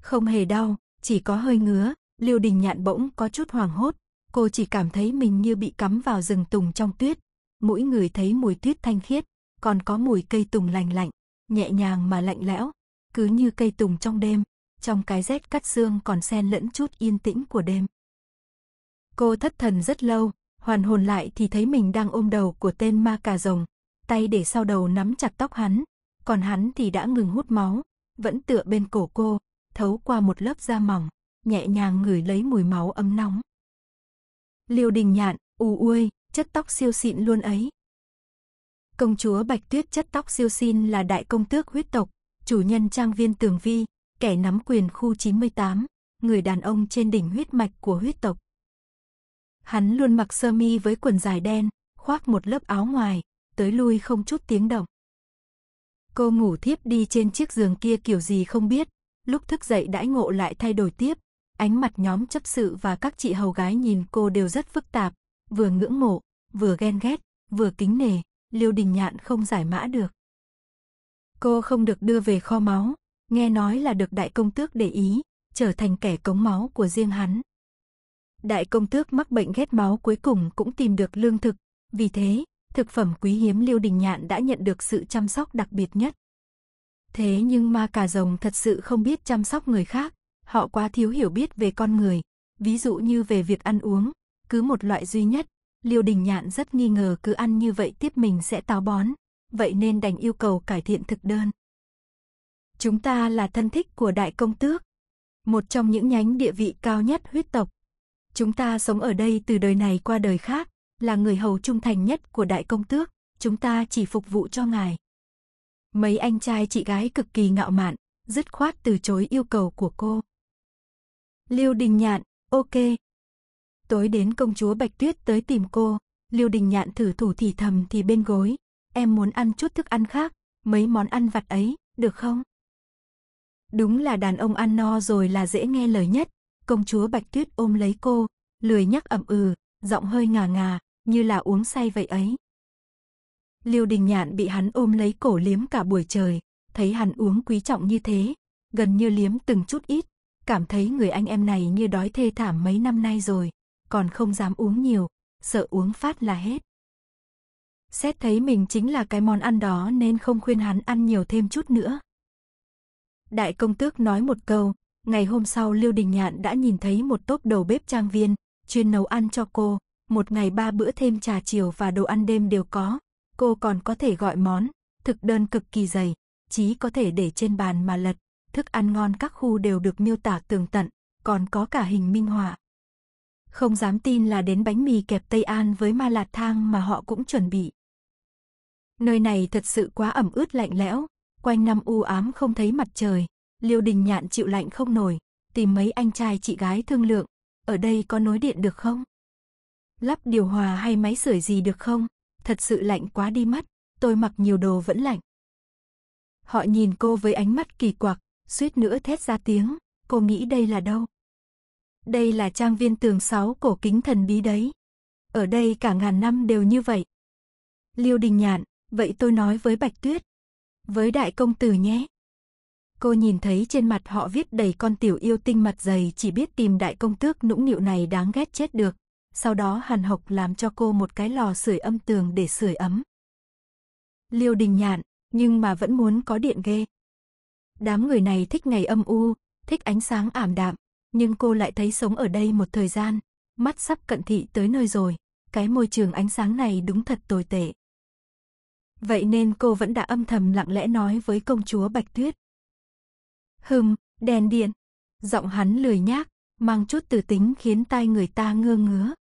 Không hề đau, chỉ có hơi ngứa, Liêu Đình Nhạn bỗng có chút hoảng hốt, cô chỉ cảm thấy mình như bị cắm vào rừng tùng trong tuyết, mũi người thấy mùi tuyết thanh khiết, còn có mùi cây tùng lành lạnh, nhẹ nhàng mà lạnh lẽo, cứ như cây tùng trong đêm, trong cái rét cắt xương còn xen lẫn chút yên tĩnh của đêm. Cô thất thần rất lâu, hoàn hồn lại thì thấy mình đang ôm đầu của tên ma cà rồng, tay để sau đầu nắm chặt tóc hắn, còn hắn thì đã ngừng hút máu, vẫn tựa bên cổ cô, thấu qua một lớp da mỏng, nhẹ nhàng ngửi lấy mùi máu ấm nóng. Liêu đình nhạn, u uôi, chất tóc siêu xịn luôn ấy. Công chúa Bạch Tuyết chất tóc siêu xịn là đại công tước huyết tộc, chủ nhân trang viên Tường Vi, kẻ nắm quyền khu 98, người đàn ông trên đỉnh huyết mạch của huyết tộc. Hắn luôn mặc sơ mi với quần dài đen, khoác một lớp áo ngoài, tới lui không chút tiếng động. Cô ngủ thiếp đi trên chiếc giường kia kiểu gì không biết, lúc thức dậy đãi ngộ lại thay đổi tiếp, ánh mặt nhóm chấp sự và các chị hầu gái nhìn cô đều rất phức tạp, vừa ngưỡng mộ, vừa ghen ghét, vừa kính nể, Liêu Đình Nhạn không giải mã được. Cô không được đưa về kho máu, nghe nói là được đại công tước để ý, trở thành kẻ cống máu của riêng hắn. Đại công tước mắc bệnh ghét máu cuối cùng cũng tìm được lương thực, vì thế, thực phẩm quý hiếm Liêu Đình Nhạn đã nhận được sự chăm sóc đặc biệt nhất. Thế nhưng ma cà rồng thật sự không biết chăm sóc người khác, họ quá thiếu hiểu biết về con người, ví dụ như về việc ăn uống, cứ một loại duy nhất, Liêu Đình Nhạn rất nghi ngờ cứ ăn như vậy tiếp mình sẽ táo bón, vậy nên đành yêu cầu cải thiện thực đơn. Chúng ta là thân thích của đại công tước, một trong những nhánh địa vị cao nhất huyết tộc, Chúng ta sống ở đây từ đời này qua đời khác, là người hầu trung thành nhất của đại công tước, chúng ta chỉ phục vụ cho ngài. Mấy anh trai chị gái cực kỳ ngạo mạn, dứt khoát từ chối yêu cầu của cô. Liêu Đình Nhạn, ok. Tối đến công chúa Bạch Tuyết tới tìm cô, Liêu Đình Nhạn thử thủ thì thầm thì bên gối, em muốn ăn chút thức ăn khác, mấy món ăn vặt ấy, được không? Đúng là đàn ông ăn no rồi là dễ nghe lời nhất, công chúa Bạch Tuyết ôm lấy cô, lười nhắc ẩm ừ, giọng hơi ngà ngà, như là uống say vậy ấy. Liêu Đình Nhạn bị hắn ôm lấy cổ liếm cả buổi trời, thấy hắn uống quý trọng như thế, gần như liếm từng chút ít, cảm thấy người anh em này như đói thê thảm mấy năm nay rồi, còn không dám uống nhiều, sợ uống phát là hết. Xét thấy mình chính là cái món ăn đó nên không khuyên hắn ăn nhiều thêm chút nữa. Đại công tước nói một câu, Ngày hôm sau Lưu Đình Nhạn đã nhìn thấy một tốp đầu bếp trang viên, chuyên nấu ăn cho cô, một ngày ba bữa thêm trà chiều và đồ ăn đêm đều có. Cô còn có thể gọi món, thực đơn cực kỳ dày, chí có thể để trên bàn mà lật. Thức ăn ngon các khu đều được miêu tả tường tận, còn có cả hình minh họa. Không dám tin là đến bánh mì kẹp Tây An với ma lạt thang mà họ cũng chuẩn bị. Nơi này thật sự quá ẩm ướt lạnh lẽo, quanh năm u ám không thấy mặt trời, Liêu Đình Nhạn chịu lạnh không nổi, tìm mấy anh trai chị gái thương lượng, ở đây có nối điện được không? Lắp điều hòa hay máy sưởi gì được không? Thật sự lạnh quá đi mất, tôi mặc nhiều đồ vẫn lạnh. Họ nhìn cô với ánh mắt kỳ quặc, suýt nữa thét ra tiếng, cô nghĩ đây là đâu? Đây là trang viên tường sáu cổ kính thần bí đấy. Ở đây cả ngàn năm đều như vậy. Liêu Đình Nhạn, vậy tôi nói với Bạch Tuyết. Với đại công tử nhé cô nhìn thấy trên mặt họ viết đầy con tiểu yêu tinh mặt dày chỉ biết tìm đại công tước nũng nịu này đáng ghét chết được. Sau đó Hàn Hộc làm cho cô một cái lò sưởi âm tường để sưởi ấm. Liêu đình nhạn, nhưng mà vẫn muốn có điện ghê. Đám người này thích ngày âm u, thích ánh sáng ảm đạm, nhưng cô lại thấy sống ở đây một thời gian, mắt sắp cận thị tới nơi rồi, cái môi trường ánh sáng này đúng thật tồi tệ. Vậy nên cô vẫn đã âm thầm lặng lẽ nói với công chúa Bạch Tuyết, Hừm, đèn điện. Giọng hắn lười nhác, mang chút từ tính khiến tai người ta ngơ ngứa.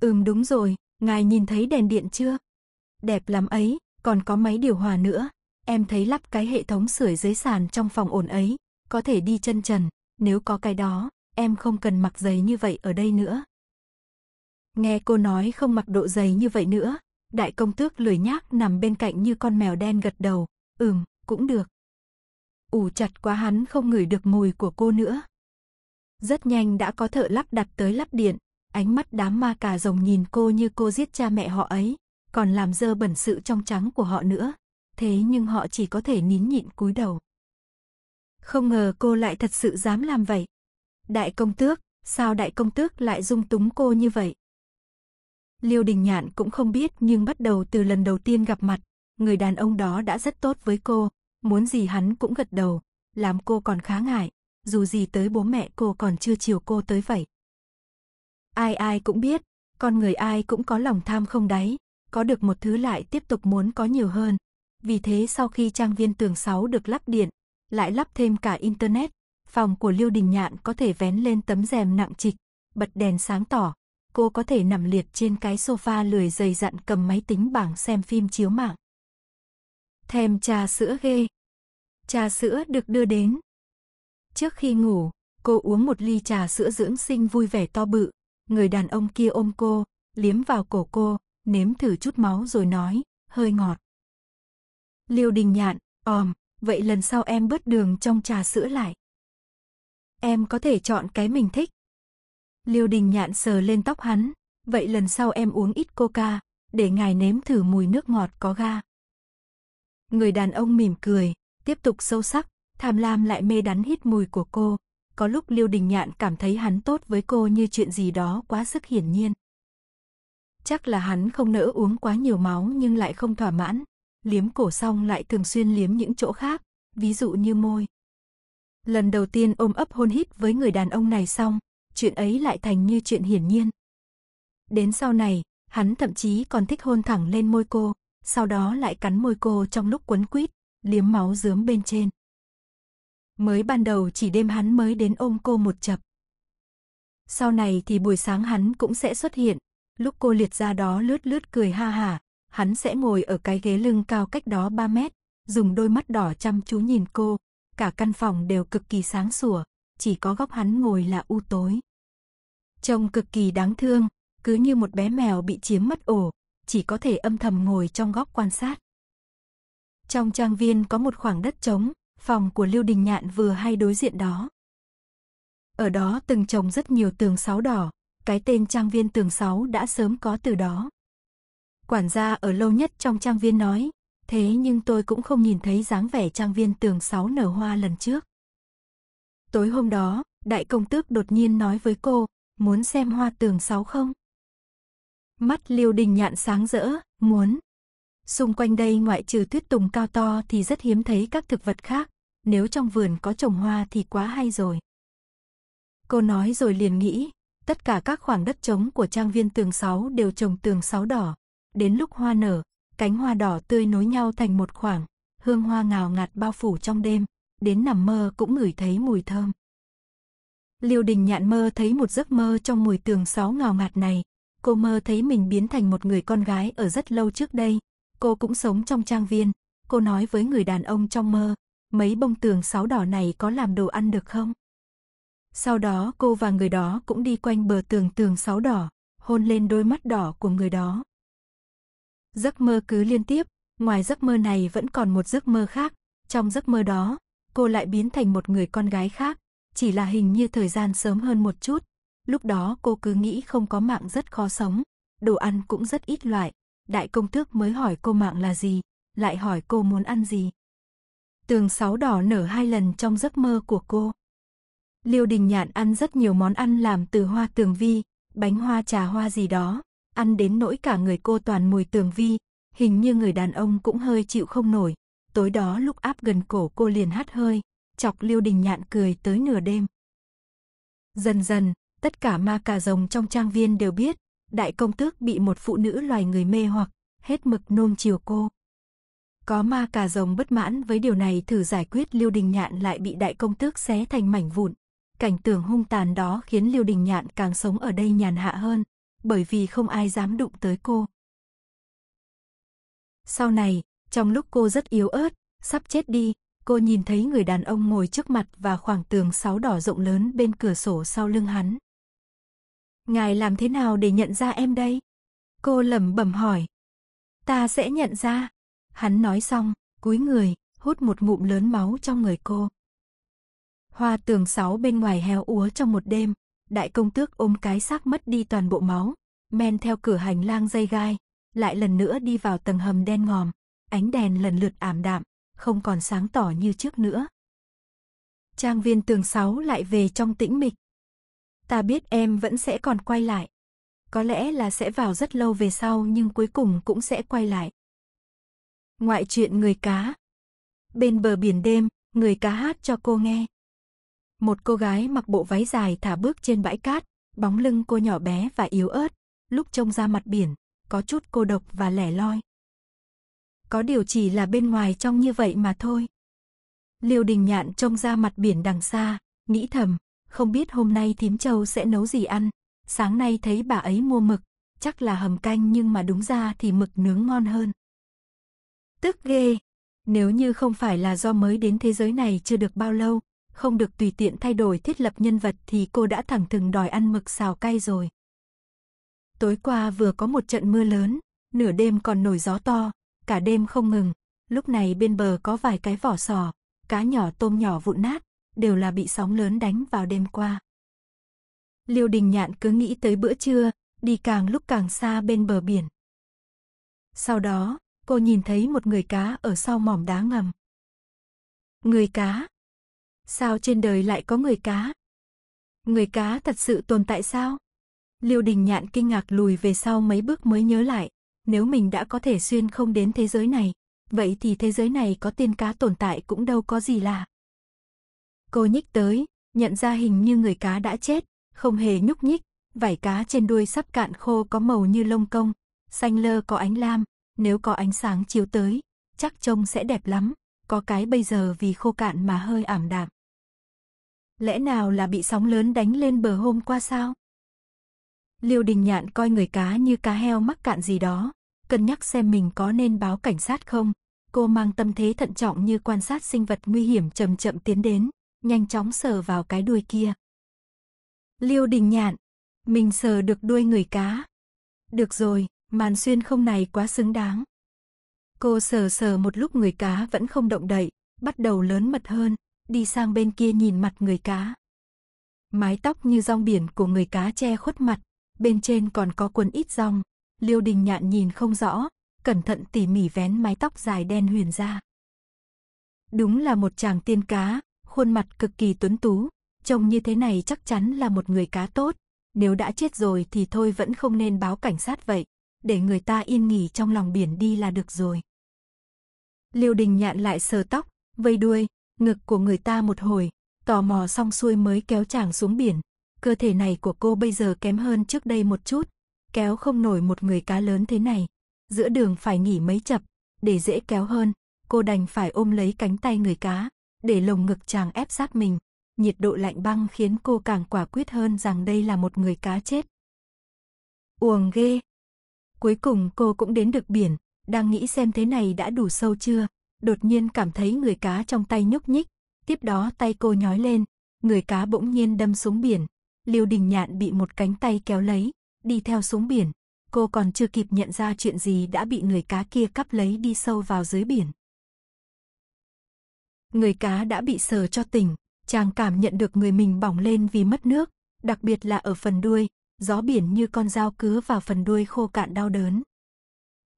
Ừm đúng rồi, ngài nhìn thấy đèn điện chưa? Đẹp lắm ấy, còn có máy điều hòa nữa. Em thấy lắp cái hệ thống sưởi dưới sàn trong phòng ổn ấy, có thể đi chân trần, nếu có cái đó, em không cần mặc giày như vậy ở đây nữa. Nghe cô nói không mặc độ giày như vậy nữa, đại công tước lười nhác nằm bên cạnh như con mèo đen gật đầu, ừm, cũng được ù chặt quá hắn không ngửi được mùi của cô nữa. Rất nhanh đã có thợ lắp đặt tới lắp điện, ánh mắt đám ma cà rồng nhìn cô như cô giết cha mẹ họ ấy, còn làm dơ bẩn sự trong trắng của họ nữa. Thế nhưng họ chỉ có thể nín nhịn cúi đầu. Không ngờ cô lại thật sự dám làm vậy. Đại công tước, sao đại công tước lại dung túng cô như vậy? Liêu Đình Nhạn cũng không biết nhưng bắt đầu từ lần đầu tiên gặp mặt, người đàn ông đó đã rất tốt với cô, muốn gì hắn cũng gật đầu, làm cô còn khá ngại, dù gì tới bố mẹ cô còn chưa chiều cô tới vậy. Ai ai cũng biết, con người ai cũng có lòng tham không đáy, có được một thứ lại tiếp tục muốn có nhiều hơn. Vì thế sau khi trang viên tường 6 được lắp điện, lại lắp thêm cả internet, phòng của Lưu Đình Nhạn có thể vén lên tấm rèm nặng trịch, bật đèn sáng tỏ, cô có thể nằm liệt trên cái sofa lười dày dặn cầm máy tính bảng xem phim chiếu mạng. Thèm trà sữa ghê, Trà sữa được đưa đến. Trước khi ngủ, cô uống một ly trà sữa dưỡng sinh vui vẻ to bự. Người đàn ông kia ôm cô, liếm vào cổ cô, nếm thử chút máu rồi nói, hơi ngọt. Liêu đình nhạn, òm, vậy lần sau em bớt đường trong trà sữa lại. Em có thể chọn cái mình thích. Liêu đình nhạn sờ lên tóc hắn, vậy lần sau em uống ít coca, để ngài nếm thử mùi nước ngọt có ga. Người đàn ông mỉm cười, tiếp tục sâu sắc, tham lam lại mê đắm hít mùi của cô. Có lúc Liêu Đình Nhạn cảm thấy hắn tốt với cô như chuyện gì đó quá sức hiển nhiên. Chắc là hắn không nỡ uống quá nhiều máu nhưng lại không thỏa mãn, liếm cổ xong lại thường xuyên liếm những chỗ khác, ví dụ như môi. Lần đầu tiên ôm ấp hôn hít với người đàn ông này xong, chuyện ấy lại thành như chuyện hiển nhiên. Đến sau này, hắn thậm chí còn thích hôn thẳng lên môi cô, sau đó lại cắn môi cô trong lúc quấn quýt, liếm máu dướm bên trên. Mới ban đầu chỉ đêm hắn mới đến ôm cô một chập. Sau này thì buổi sáng hắn cũng sẽ xuất hiện, lúc cô liệt ra đó lướt lướt cười ha hả, hắn sẽ ngồi ở cái ghế lưng cao cách đó 3 mét, dùng đôi mắt đỏ chăm chú nhìn cô, cả căn phòng đều cực kỳ sáng sủa, chỉ có góc hắn ngồi là u tối. Trông cực kỳ đáng thương, cứ như một bé mèo bị chiếm mất ổ, chỉ có thể âm thầm ngồi trong góc quan sát. Trong trang viên có một khoảng đất trống, phòng của Lưu Đình Nhạn vừa hay đối diện đó. Ở đó từng trồng rất nhiều tường sáu đỏ, cái tên trang viên tường sáu đã sớm có từ đó. Quản gia ở lâu nhất trong trang viên nói, thế nhưng tôi cũng không nhìn thấy dáng vẻ trang viên tường sáu nở hoa lần trước. Tối hôm đó, đại công tước đột nhiên nói với cô, muốn xem hoa tường sáu không? Mắt lưu đình nhạn sáng rỡ, muốn. Xung quanh đây ngoại trừ tuyết tùng cao to thì rất hiếm thấy các thực vật khác, nếu trong vườn có trồng hoa thì quá hay rồi. Cô nói rồi liền nghĩ, tất cả các khoảng đất trống của trang viên tường sáu đều trồng tường sáu đỏ. Đến lúc hoa nở, cánh hoa đỏ tươi nối nhau thành một khoảng, hương hoa ngào ngạt bao phủ trong đêm, đến nằm mơ cũng ngửi thấy mùi thơm. Liêu đình nhạn mơ thấy một giấc mơ trong mùi tường sáu ngào ngạt này, cô mơ thấy mình biến thành một người con gái ở rất lâu trước đây, cô cũng sống trong trang viên. Cô nói với người đàn ông trong mơ, mấy bông tường sáo đỏ này có làm đồ ăn được không? Sau đó cô và người đó cũng đi quanh bờ tường tường sáo đỏ, hôn lên đôi mắt đỏ của người đó. Giấc mơ cứ liên tiếp, ngoài giấc mơ này vẫn còn một giấc mơ khác. Trong giấc mơ đó, cô lại biến thành một người con gái khác, chỉ là hình như thời gian sớm hơn một chút. Lúc đó cô cứ nghĩ không có mạng rất khó sống, đồ ăn cũng rất ít loại, đại công tước mới hỏi cô mạng là gì, lại hỏi cô muốn ăn gì. Tường sáu đỏ nở hai lần trong giấc mơ của cô. Liêu Đình Nhạn ăn rất nhiều món ăn làm từ hoa tường vi, bánh hoa trà hoa gì đó, ăn đến nỗi cả người cô toàn mùi tường vi, hình như người đàn ông cũng hơi chịu không nổi. Tối đó lúc áp gần cổ cô liền hắt hơi, chọc Liêu Đình Nhạn cười tới nửa đêm. Dần dần, tất cả ma cà rồng trong trang viên đều biết, đại công tước bị một phụ nữ loài người mê hoặc, hết mực nôm chiều cô. Có ma cà rồng bất mãn với điều này thử giải quyết Liêu Đình Nhạn lại bị đại công tước xé thành mảnh vụn. Cảnh tượng hung tàn đó khiến Liêu Đình Nhạn càng sống ở đây nhàn hạ hơn, bởi vì không ai dám đụng tới cô. Sau này, trong lúc cô rất yếu ớt, sắp chết đi, cô nhìn thấy người đàn ông ngồi trước mặt và khoảng tường sáu đỏ rộng lớn bên cửa sổ sau lưng hắn. Ngài làm thế nào để nhận ra em đây? Cô lẩm bẩm hỏi. Ta sẽ nhận ra. Hắn nói xong, cúi người, hút một ngụm lớn máu trong người cô. Hoa tường sáu bên ngoài héo úa trong một đêm, đại công tước ôm cái xác mất đi toàn bộ máu, men theo cửa hành lang dây gai, lại lần nữa đi vào tầng hầm đen ngòm, ánh đèn lần lượt ảm đạm, không còn sáng tỏ như trước nữa. Trang viên tường sáu lại về trong tĩnh mịch, ta biết em vẫn sẽ còn quay lại. Có lẽ là sẽ vào rất lâu về sau nhưng cuối cùng cũng sẽ quay lại. Ngoại chuyện người cá. Bên bờ biển đêm, người cá hát cho cô nghe. Một cô gái mặc bộ váy dài thả bước trên bãi cát, bóng lưng cô nhỏ bé và yếu ớt, lúc trông ra mặt biển, có chút cô độc và lẻ loi. Có điều chỉ là bên ngoài trong như vậy mà thôi. Liêu đình nhạn trông ra mặt biển đằng xa, nghĩ thầm, không biết hôm nay thím châu sẽ nấu gì ăn. Sáng nay thấy bà ấy mua mực, chắc là hầm canh nhưng mà đúng ra thì mực nướng ngon hơn. Tức ghê, nếu như không phải là do mới đến thế giới này chưa được bao lâu, không được tùy tiện thay đổi thiết lập nhân vật thì cô đã thẳng thừng đòi ăn mực xào cay rồi. Tối qua vừa có một trận mưa lớn, nửa đêm còn nổi gió to, cả đêm không ngừng, lúc này bên bờ có vài cái vỏ sò, cá nhỏ tôm nhỏ vụn nát, đều là bị sóng lớn đánh vào đêm qua. Liêu Đình Nhạn cứ nghĩ tới bữa trưa, đi càng lúc càng xa bên bờ biển. Sau đó, cô nhìn thấy một người cá ở sau mỏm đá ngầm. Người cá? Sao trên đời lại có người cá? Người cá thật sự tồn tại sao? Liêu Đình Nhạn kinh ngạc lùi về sau mấy bước mới nhớ lại, nếu mình đã có thể xuyên không đến thế giới này, vậy thì thế giới này có tiên cá tồn tại cũng đâu có gì lạ. Cô nhích tới, nhận ra hình như người cá đã chết, không hề nhúc nhích, vảy cá trên đuôi sắp cạn khô có màu như lông công, xanh lơ có ánh lam, nếu có ánh sáng chiếu tới, chắc trông sẽ đẹp lắm, có cái bây giờ vì khô cạn mà hơi ảm đạm. Lẽ nào là bị sóng lớn đánh lên bờ hôm qua sao? Liêu Đình Nhạn coi người cá như cá heo mắc cạn gì đó, cân nhắc xem mình có nên báo cảnh sát không. Cô mang tâm thế thận trọng như quan sát sinh vật nguy hiểm chậm chậm tiến đến, nhanh chóng sờ vào cái đuôi kia. Liêu đình nhạn, mình sờ được đuôi người cá. Được rồi, màn xuyên không này quá xứng đáng. Cô sờ sờ một lúc người cá vẫn không động đậy, bắt đầu lớn mật hơn, đi sang bên kia nhìn mặt người cá. Mái tóc như rong biển của người cá che khuất mặt, bên trên còn có quần ít rong. Liêu đình nhạn nhìn không rõ, cẩn thận tỉ mỉ vén mái tóc dài đen huyền ra. Đúng là một chàng tiên cá, khuôn mặt cực kỳ tuấn tú. Trông như thế này chắc chắn là một người cá tốt. Nếu đã chết rồi thì thôi vẫn không nên báo cảnh sát vậy. Để người ta yên nghỉ trong lòng biển đi là được rồi. Liêu đình nhạn lại sờ tóc, vây đuôi, ngực của người ta một hồi. Tò mò xong xuôi mới kéo chàng xuống biển. Cơ thể này của cô bây giờ kém hơn trước đây một chút. Kéo không nổi một người cá lớn thế này. Giữa đường phải nghỉ mấy chập, để dễ kéo hơn. Cô đành phải ôm lấy cánh tay người cá để lồng ngực chàng ép sát mình. Nhiệt độ lạnh băng khiến cô càng quả quyết hơn rằng đây là một người cá chết. Uồng ghê! Cuối cùng cô cũng đến được biển, đang nghĩ xem thế này đã đủ sâu chưa. Đột nhiên cảm thấy người cá trong tay nhúc nhích, tiếp đó tay cô nhói lên, người cá bỗng nhiên đâm xuống biển. Liêu đình nhạn bị một cánh tay kéo lấy, đi theo xuống biển. Cô còn chưa kịp nhận ra chuyện gì đã bị người cá kia cắp lấy đi sâu vào dưới biển. Người cá đã bị sờ cho tỉnh, chàng cảm nhận được người mình bỏng lên vì mất nước, đặc biệt là ở phần đuôi, gió biển như con dao cứa vào phần đuôi khô cạn đau đớn.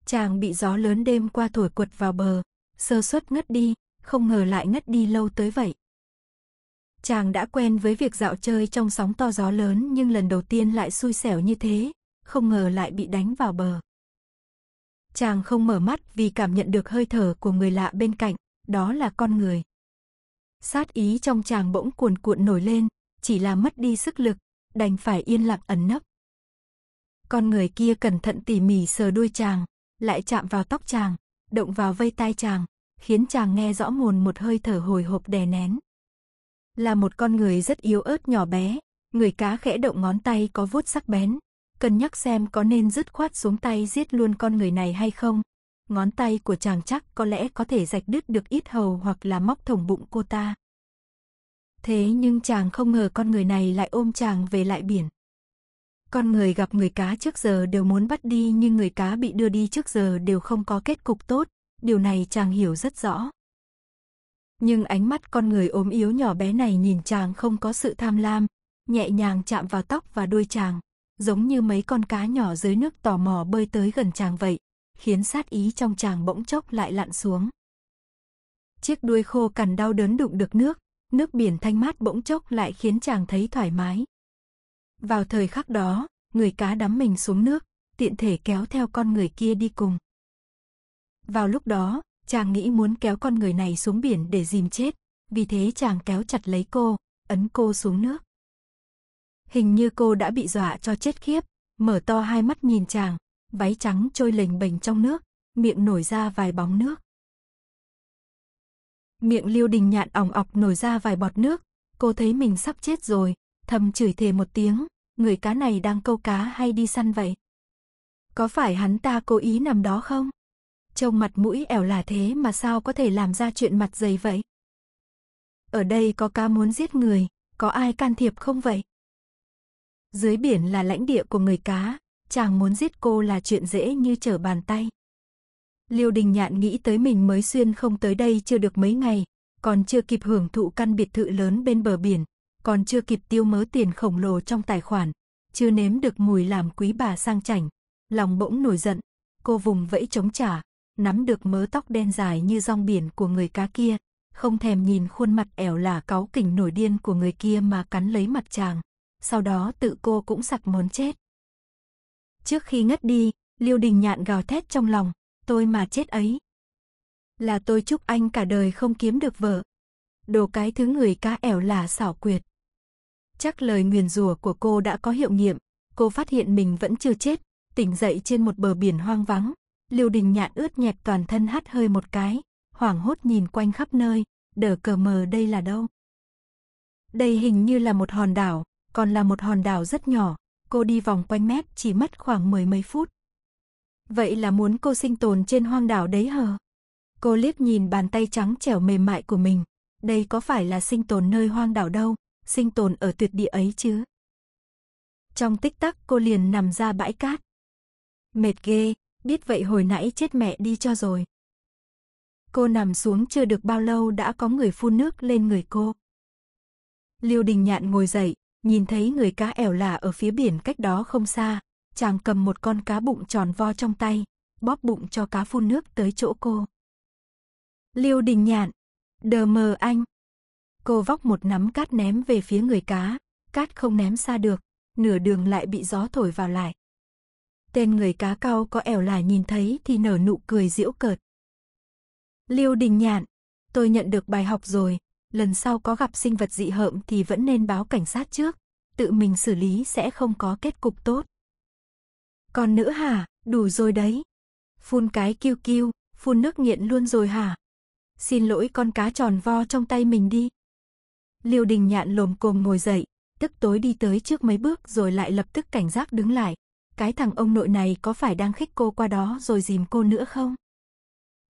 Chàng bị gió lớn đêm qua thổi quật vào bờ, sơ suất ngất đi, không ngờ lại ngất đi lâu tới vậy. Chàng đã quen với việc dạo chơi trong sóng to gió lớn nhưng lần đầu tiên lại xui xẻo như thế, không ngờ lại bị đánh vào bờ. Chàng không mở mắt vì cảm nhận được hơi thở của người lạ bên cạnh, đó là con người. Sát ý trong chàng bỗng cuồn cuộn nổi lên, chỉ là mất đi sức lực, đành phải yên lặng ẩn nấp. Con người kia cẩn thận tỉ mỉ sờ đuôi chàng, lại chạm vào tóc chàng, động vào vây tai chàng, khiến chàng nghe rõ mồn một hơi thở hồi hộp đè nén. Là một con người rất yếu ớt nhỏ bé, người cá khẽ động ngón tay có vuốt sắc bén, cân nhắc xem có nên dứt khoát xuống tay giết luôn con người này hay không, ngón tay của chàng chắc có lẽ có thể rạch đứt được ít hầu hoặc là móc thủng bụng cô ta. Thế nhưng chàng không ngờ con người này lại ôm chàng về lại biển. Con người gặp người cá trước giờ đều muốn bắt đi nhưng người cá bị đưa đi trước giờ đều không có kết cục tốt, điều này chàng hiểu rất rõ. Nhưng ánh mắt con người ốm yếu nhỏ bé này nhìn chàng không có sự tham lam, nhẹ nhàng chạm vào tóc và đuôi chàng, giống như mấy con cá nhỏ dưới nước tò mò bơi tới gần chàng vậy khiến sát ý trong chàng bỗng chốc lại lặn xuống. Chiếc đuôi khô cằn đau đớn đụng được nước, nước biển thanh mát bỗng chốc lại khiến chàng thấy thoải mái. Vào thời khắc đó, người cá đắm mình xuống nước, tiện thể kéo theo con người kia đi cùng. Vào lúc đó, chàng nghĩ muốn kéo con người này xuống biển để dìm chết, vì thế chàng kéo chặt lấy cô, ấn cô xuống nước. Hình như cô đã bị dọa cho chết khiếp, mở to hai mắt nhìn chàng, váy trắng trôi lềnh bềnh trong nước, miệng nổi ra vài bóng nước. Miệng Liêu Đình Nhạn ỏng ọc nổi ra vài bọt nước, cô thấy mình sắp chết rồi, thầm chửi thề một tiếng, người cá này đang câu cá hay đi săn vậy? Có phải hắn ta cố ý nằm đó không? Trông mặt mũi ẻo là thế mà sao có thể làm ra chuyện mặt dày vậy? Ở đây có cá muốn giết người, có ai can thiệp không vậy? Dưới biển là lãnh địa của người cá, chàng muốn giết cô là chuyện dễ như trở bàn tay. Liêu Đình Nhạn nghĩ tới mình mới xuyên không tới đây chưa được mấy ngày, còn chưa kịp hưởng thụ căn biệt thự lớn bên bờ biển, còn chưa kịp tiêu mớ tiền khổng lồ trong tài khoản, chưa nếm được mùi làm quý bà sang chảnh, lòng bỗng nổi giận, cô vùng vẫy chống trả, nắm được mớ tóc đen dài như rong biển của người cá kia, không thèm nhìn khuôn mặt ẻo là cáu kỉnh nổi điên của người kia mà cắn lấy mặt chàng, sau đó tự cô cũng sặc muốn chết. Trước khi ngất đi, Liêu Đình Nhạn gào thét trong lòng, tôi mà chết ấy. Là tôi chúc anh cả đời không kiếm được vợ. Đồ cái thứ người cá ẻo là xảo quyệt. Chắc lời nguyền rủa của cô đã có hiệu nghiệm, cô phát hiện mình vẫn chưa chết, tỉnh dậy trên một bờ biển hoang vắng. Liêu Đình Nhạn ướt nhẹp toàn thân hắt hơi một cái, hoảng hốt nhìn quanh khắp nơi, đờ cờ mờ đây là đâu? Đây hình như là một hòn đảo, còn là một hòn đảo rất nhỏ, cô đi vòng quanh mép chỉ mất khoảng mười mấy phút. Vậy là muốn cô sinh tồn trên hoang đảo đấy hờ? Cô liếc nhìn bàn tay trắng trẻo mềm mại của mình. Đây có phải là sinh tồn nơi hoang đảo đâu, sinh tồn ở tuyệt địa ấy chứ? Trong tích tắc cô liền nằm ra bãi cát. Mệt ghê, biết vậy hồi nãy chết mẹ đi cho rồi. Cô nằm xuống chưa được bao lâu đã có người phun nước lên người cô. Liêu Đình Nhạn ngồi dậy, Nhìn thấy người cá ẻo lả ở phía biển cách đó không xa, chàng cầm một con cá bụng tròn vo trong tay, bóp bụng cho cá phun nước tới chỗ cô. Liêu đình nhạn, đờ mờ anh. Cô vóc một nắm cát ném về phía người cá, cát không ném xa được, nửa đường lại bị gió thổi vào lại. Tên người cá cao có ẻo lả nhìn thấy thì nở nụ cười giễu cợt. Liêu đình nhạn, tôi nhận được bài học rồi, lần sau có gặp sinh vật dị hợm thì vẫn nên báo cảnh sát trước, tự mình xử lý sẽ không có kết cục tốt. Còn nữa hả, đủ rồi đấy. Phun cái kiêu kiêu, phun nước nghiện luôn rồi hả? Xin lỗi con cá tròn vo trong tay mình đi. Liêu đình nhạn lồm cồm ngồi dậy, tức tối đi tới trước mấy bước rồi lại lập tức cảnh giác đứng lại. Cái thằng ông nội này có phải đang khích cô qua đó rồi dìm cô nữa không?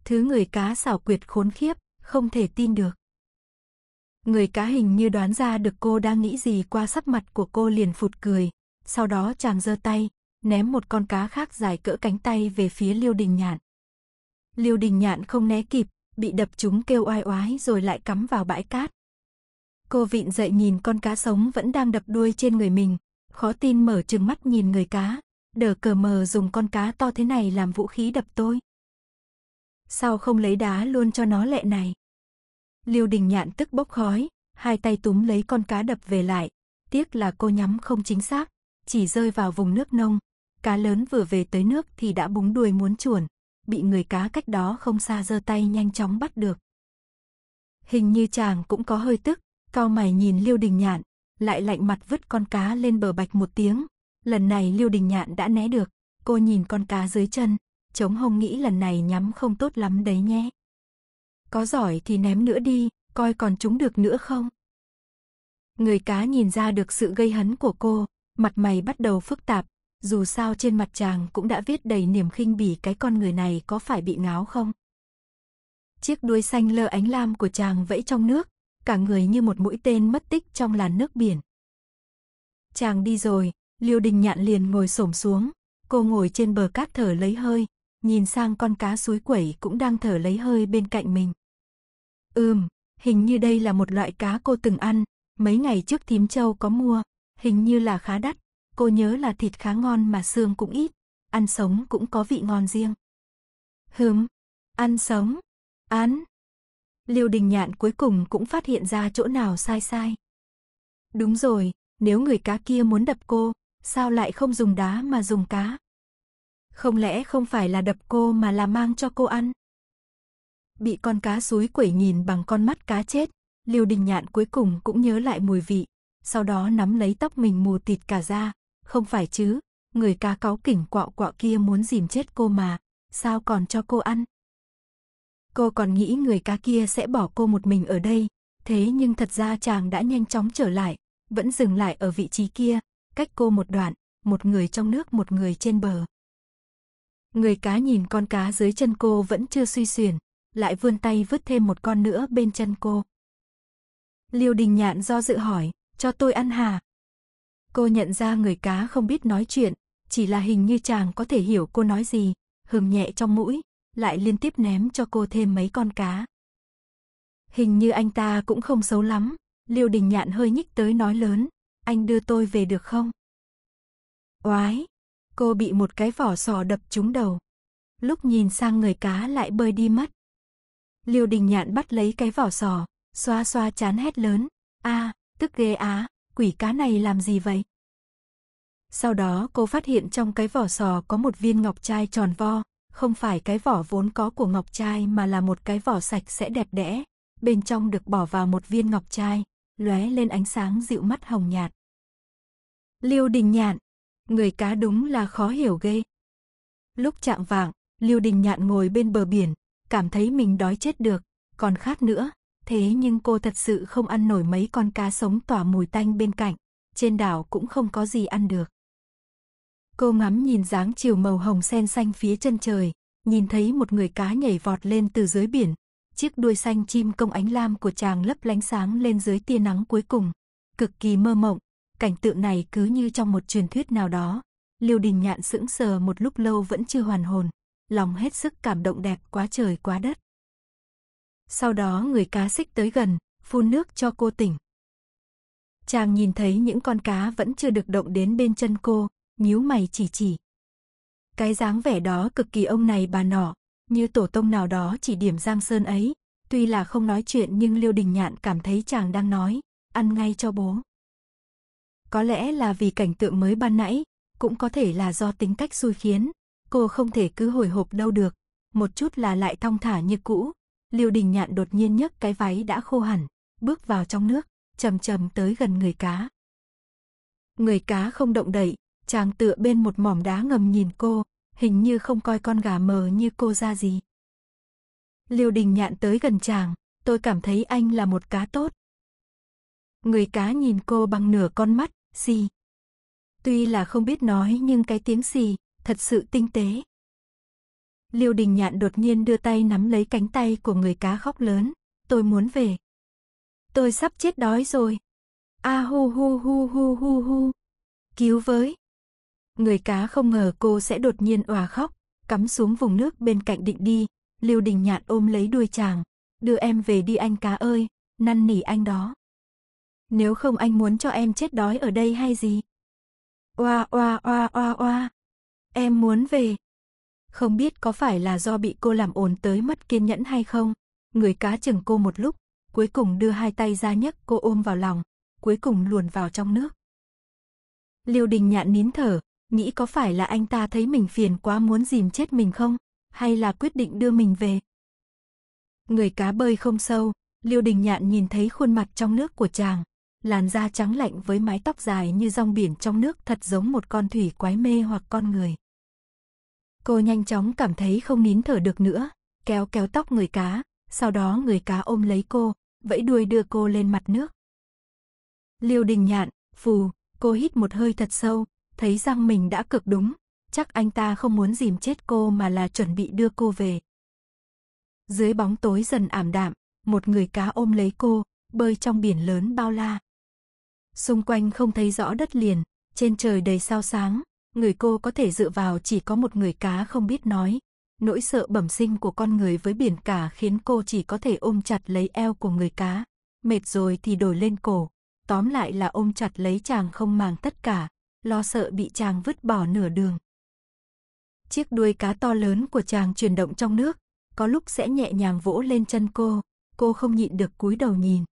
Thứ người cá xảo quyệt khốn khiếp, không thể tin được. Người cá hình như đoán ra được cô đang nghĩ gì qua sắc mặt của cô liền phụt cười. Sau đó chàng giơ tay, ném một con cá khác dài cỡ cánh tay về phía Liêu Đình Nhạn. Liêu Đình Nhạn không né kịp, bị đập chúng kêu oai oái rồi lại cắm vào bãi cát. Cô vịn dậy nhìn con cá sống vẫn đang đập đuôi trên người mình, khó tin mở trừng mắt nhìn người cá, đờ cờ mờ dùng con cá to thế này làm vũ khí đập tôi. Sao không lấy đá luôn cho nó lẹ này? Liêu Đình Nhạn tức bốc khói, hai tay túm lấy con cá đập về lại. Tiếc là cô nhắm không chính xác, chỉ rơi vào vùng nước nông. Cá lớn vừa về tới nước thì đã búng đuôi muốn chuồn, bị người cá cách đó không xa giơ tay nhanh chóng bắt được. Hình như chàng cũng có hơi tức, cao mày nhìn Liêu Đình Nhạn, lại lạnh mặt vứt con cá lên bờ bạch một tiếng. Lần này Liêu Đình Nhạn đã né được, cô nhìn con cá dưới chân, chống hông nghĩ lần này nhắm không tốt lắm đấy nhé có giỏi thì ném nữa đi, coi còn chúng được nữa không. Người cá nhìn ra được sự gây hấn của cô, mặt mày bắt đầu phức tạp, dù sao trên mặt chàng cũng đã viết đầy niềm khinh bỉ cái con người này có phải bị ngáo không. Chiếc đuôi xanh lơ ánh lam của chàng vẫy trong nước, cả người như một mũi tên mất tích trong làn nước biển. Chàng đi rồi, Liêu Đình Nhạn liền ngồi xổm xuống, cô ngồi trên bờ cát thở lấy hơi, nhìn sang con cá suối quẩy cũng đang thở lấy hơi bên cạnh mình. Ừm, hình như đây là một loại cá cô từng ăn, mấy ngày trước thím châu có mua, hình như là khá đắt, cô nhớ là thịt khá ngon mà xương cũng ít, ăn sống cũng có vị ngon riêng. Hừm, ăn sống, ăn. Liêu đình nhạn cuối cùng cũng phát hiện ra chỗ nào sai sai. Đúng rồi, nếu người cá kia muốn đập cô, sao lại không dùng đá mà dùng cá? Không lẽ không phải là đập cô mà là mang cho cô ăn? Bị con cá suối quẩy nhìn bằng con mắt cá chết, Liêu Đình Nhạn cuối cùng cũng nhớ lại mùi vị, sau đó nắm lấy tóc mình mù tịt cả ra, không phải chứ, người cá cáo kỉnh quọ quọ kia muốn dìm chết cô mà, sao còn cho cô ăn? Cô còn nghĩ người cá kia sẽ bỏ cô một mình ở đây, thế nhưng thật ra chàng đã nhanh chóng trở lại, vẫn dừng lại ở vị trí kia, cách cô một đoạn, một người trong nước một người trên bờ. Người cá nhìn con cá dưới chân cô vẫn chưa suy xuyển, lại vươn tay vứt thêm một con nữa bên chân cô. Liêu Đình Nhạn do dự hỏi, cho tôi ăn hà. Cô nhận ra người cá không biết nói chuyện, chỉ là hình như chàng có thể hiểu cô nói gì, hừm nhẹ trong mũi, lại liên tiếp ném cho cô thêm mấy con cá. Hình như anh ta cũng không xấu lắm, Liêu Đình Nhạn hơi nhích tới nói lớn, anh đưa tôi về được không? Oái! cô bị một cái vỏ sò đập trúng đầu. Lúc nhìn sang người cá lại bơi đi mất. Liêu đình nhạn bắt lấy cái vỏ sò, xoa xoa chán hét lớn. a à, tức ghê á, quỷ cá này làm gì vậy? Sau đó cô phát hiện trong cái vỏ sò có một viên ngọc trai tròn vo, không phải cái vỏ vốn có của ngọc trai mà là một cái vỏ sạch sẽ đẹp đẽ. Bên trong được bỏ vào một viên ngọc trai, lóe lên ánh sáng dịu mắt hồng nhạt. Liêu đình nhạn, người cá đúng là khó hiểu ghê. Lúc chạm vạng, Lưu Đình Nhạn ngồi bên bờ biển, cảm thấy mình đói chết được, còn khát nữa, thế nhưng cô thật sự không ăn nổi mấy con cá sống tỏa mùi tanh bên cạnh, trên đảo cũng không có gì ăn được. Cô ngắm nhìn dáng chiều màu hồng sen xanh phía chân trời, nhìn thấy một người cá nhảy vọt lên từ dưới biển, chiếc đuôi xanh chim công ánh lam của chàng lấp lánh sáng lên dưới tia nắng cuối cùng, cực kỳ mơ mộng, cảnh tượng này cứ như trong một truyền thuyết nào đó. Liêu đình nhạn sững sờ một lúc lâu vẫn chưa hoàn hồn, lòng hết sức cảm động đẹp quá trời quá đất. Sau đó người cá xích tới gần, phun nước cho cô tỉnh. Chàng nhìn thấy những con cá vẫn chưa được động đến bên chân cô, nhíu mày chỉ chỉ. Cái dáng vẻ đó cực kỳ ông này bà nọ, như tổ tông nào đó chỉ điểm Giang Sơn ấy. Tuy là không nói chuyện nhưng Liêu Đình Nhạn cảm thấy chàng đang nói, ăn ngay cho bố. Có lẽ là vì cảnh tượng mới ban nãy, cũng có thể là do tính cách xui khiến, cô không thể cứ hồi hộp đâu được, một chút là lại thong thả như cũ. Liêu Đình Nhạn đột nhiên nhấc cái váy đã khô hẳn, bước vào trong nước, chầm chầm tới gần người cá. Người cá không động đậy, chàng tựa bên một mỏm đá ngầm nhìn cô, hình như không coi con gà mờ như cô ra gì. Liêu Đình Nhạn tới gần chàng, tôi cảm thấy anh là một cá tốt. Người cá nhìn cô bằng nửa con mắt, gì. Tuy là không biết nói nhưng cái tiếng gì, thật sự tinh tế. Liêu đình nhạn đột nhiên đưa tay nắm lấy cánh tay của người cá khóc lớn, tôi muốn về. Tôi sắp chết đói rồi. A à, hu hu hu hu hu hu. Cứu với. Người cá không ngờ cô sẽ đột nhiên òa khóc, cắm xuống vùng nước bên cạnh định đi, Liêu Đình Nhạn ôm lấy đuôi chàng, đưa em về đi anh cá ơi, năn nỉ anh đó. Nếu không anh muốn cho em chết đói ở đây hay gì? Oa oa oa oa oa. Em muốn về. Không biết có phải là do bị cô làm ồn tới mất kiên nhẫn hay không? Người cá chừng cô một lúc, cuối cùng đưa hai tay ra nhấc cô ôm vào lòng, cuối cùng luồn vào trong nước. Liêu đình nhạn nín thở, nghĩ có phải là anh ta thấy mình phiền quá muốn dìm chết mình không? Hay là quyết định đưa mình về? Người cá bơi không sâu, Liêu Đình Nhạn nhìn thấy khuôn mặt trong nước của chàng, làn da trắng lạnh với mái tóc dài như rong biển trong nước thật giống một con thủy quái mê hoặc con người. Cô nhanh chóng cảm thấy không nín thở được nữa, kéo kéo tóc người cá, sau đó người cá ôm lấy cô, vẫy đuôi đưa cô lên mặt nước. Liêu đình nhạn, phù, cô hít một hơi thật sâu, thấy rằng mình đã cực đúng, chắc anh ta không muốn dìm chết cô mà là chuẩn bị đưa cô về. Dưới bóng tối dần ảm đạm, một người cá ôm lấy cô, bơi trong biển lớn bao la xung quanh không thấy rõ đất liền, trên trời đầy sao sáng, người cô có thể dựa vào chỉ có một người cá không biết nói. Nỗi sợ bẩm sinh của con người với biển cả khiến cô chỉ có thể ôm chặt lấy eo của người cá, mệt rồi thì đổi lên cổ, tóm lại là ôm chặt lấy chàng không màng tất cả, lo sợ bị chàng vứt bỏ nửa đường. Chiếc đuôi cá to lớn của chàng chuyển động trong nước, có lúc sẽ nhẹ nhàng vỗ lên chân cô, cô không nhịn được cúi đầu nhìn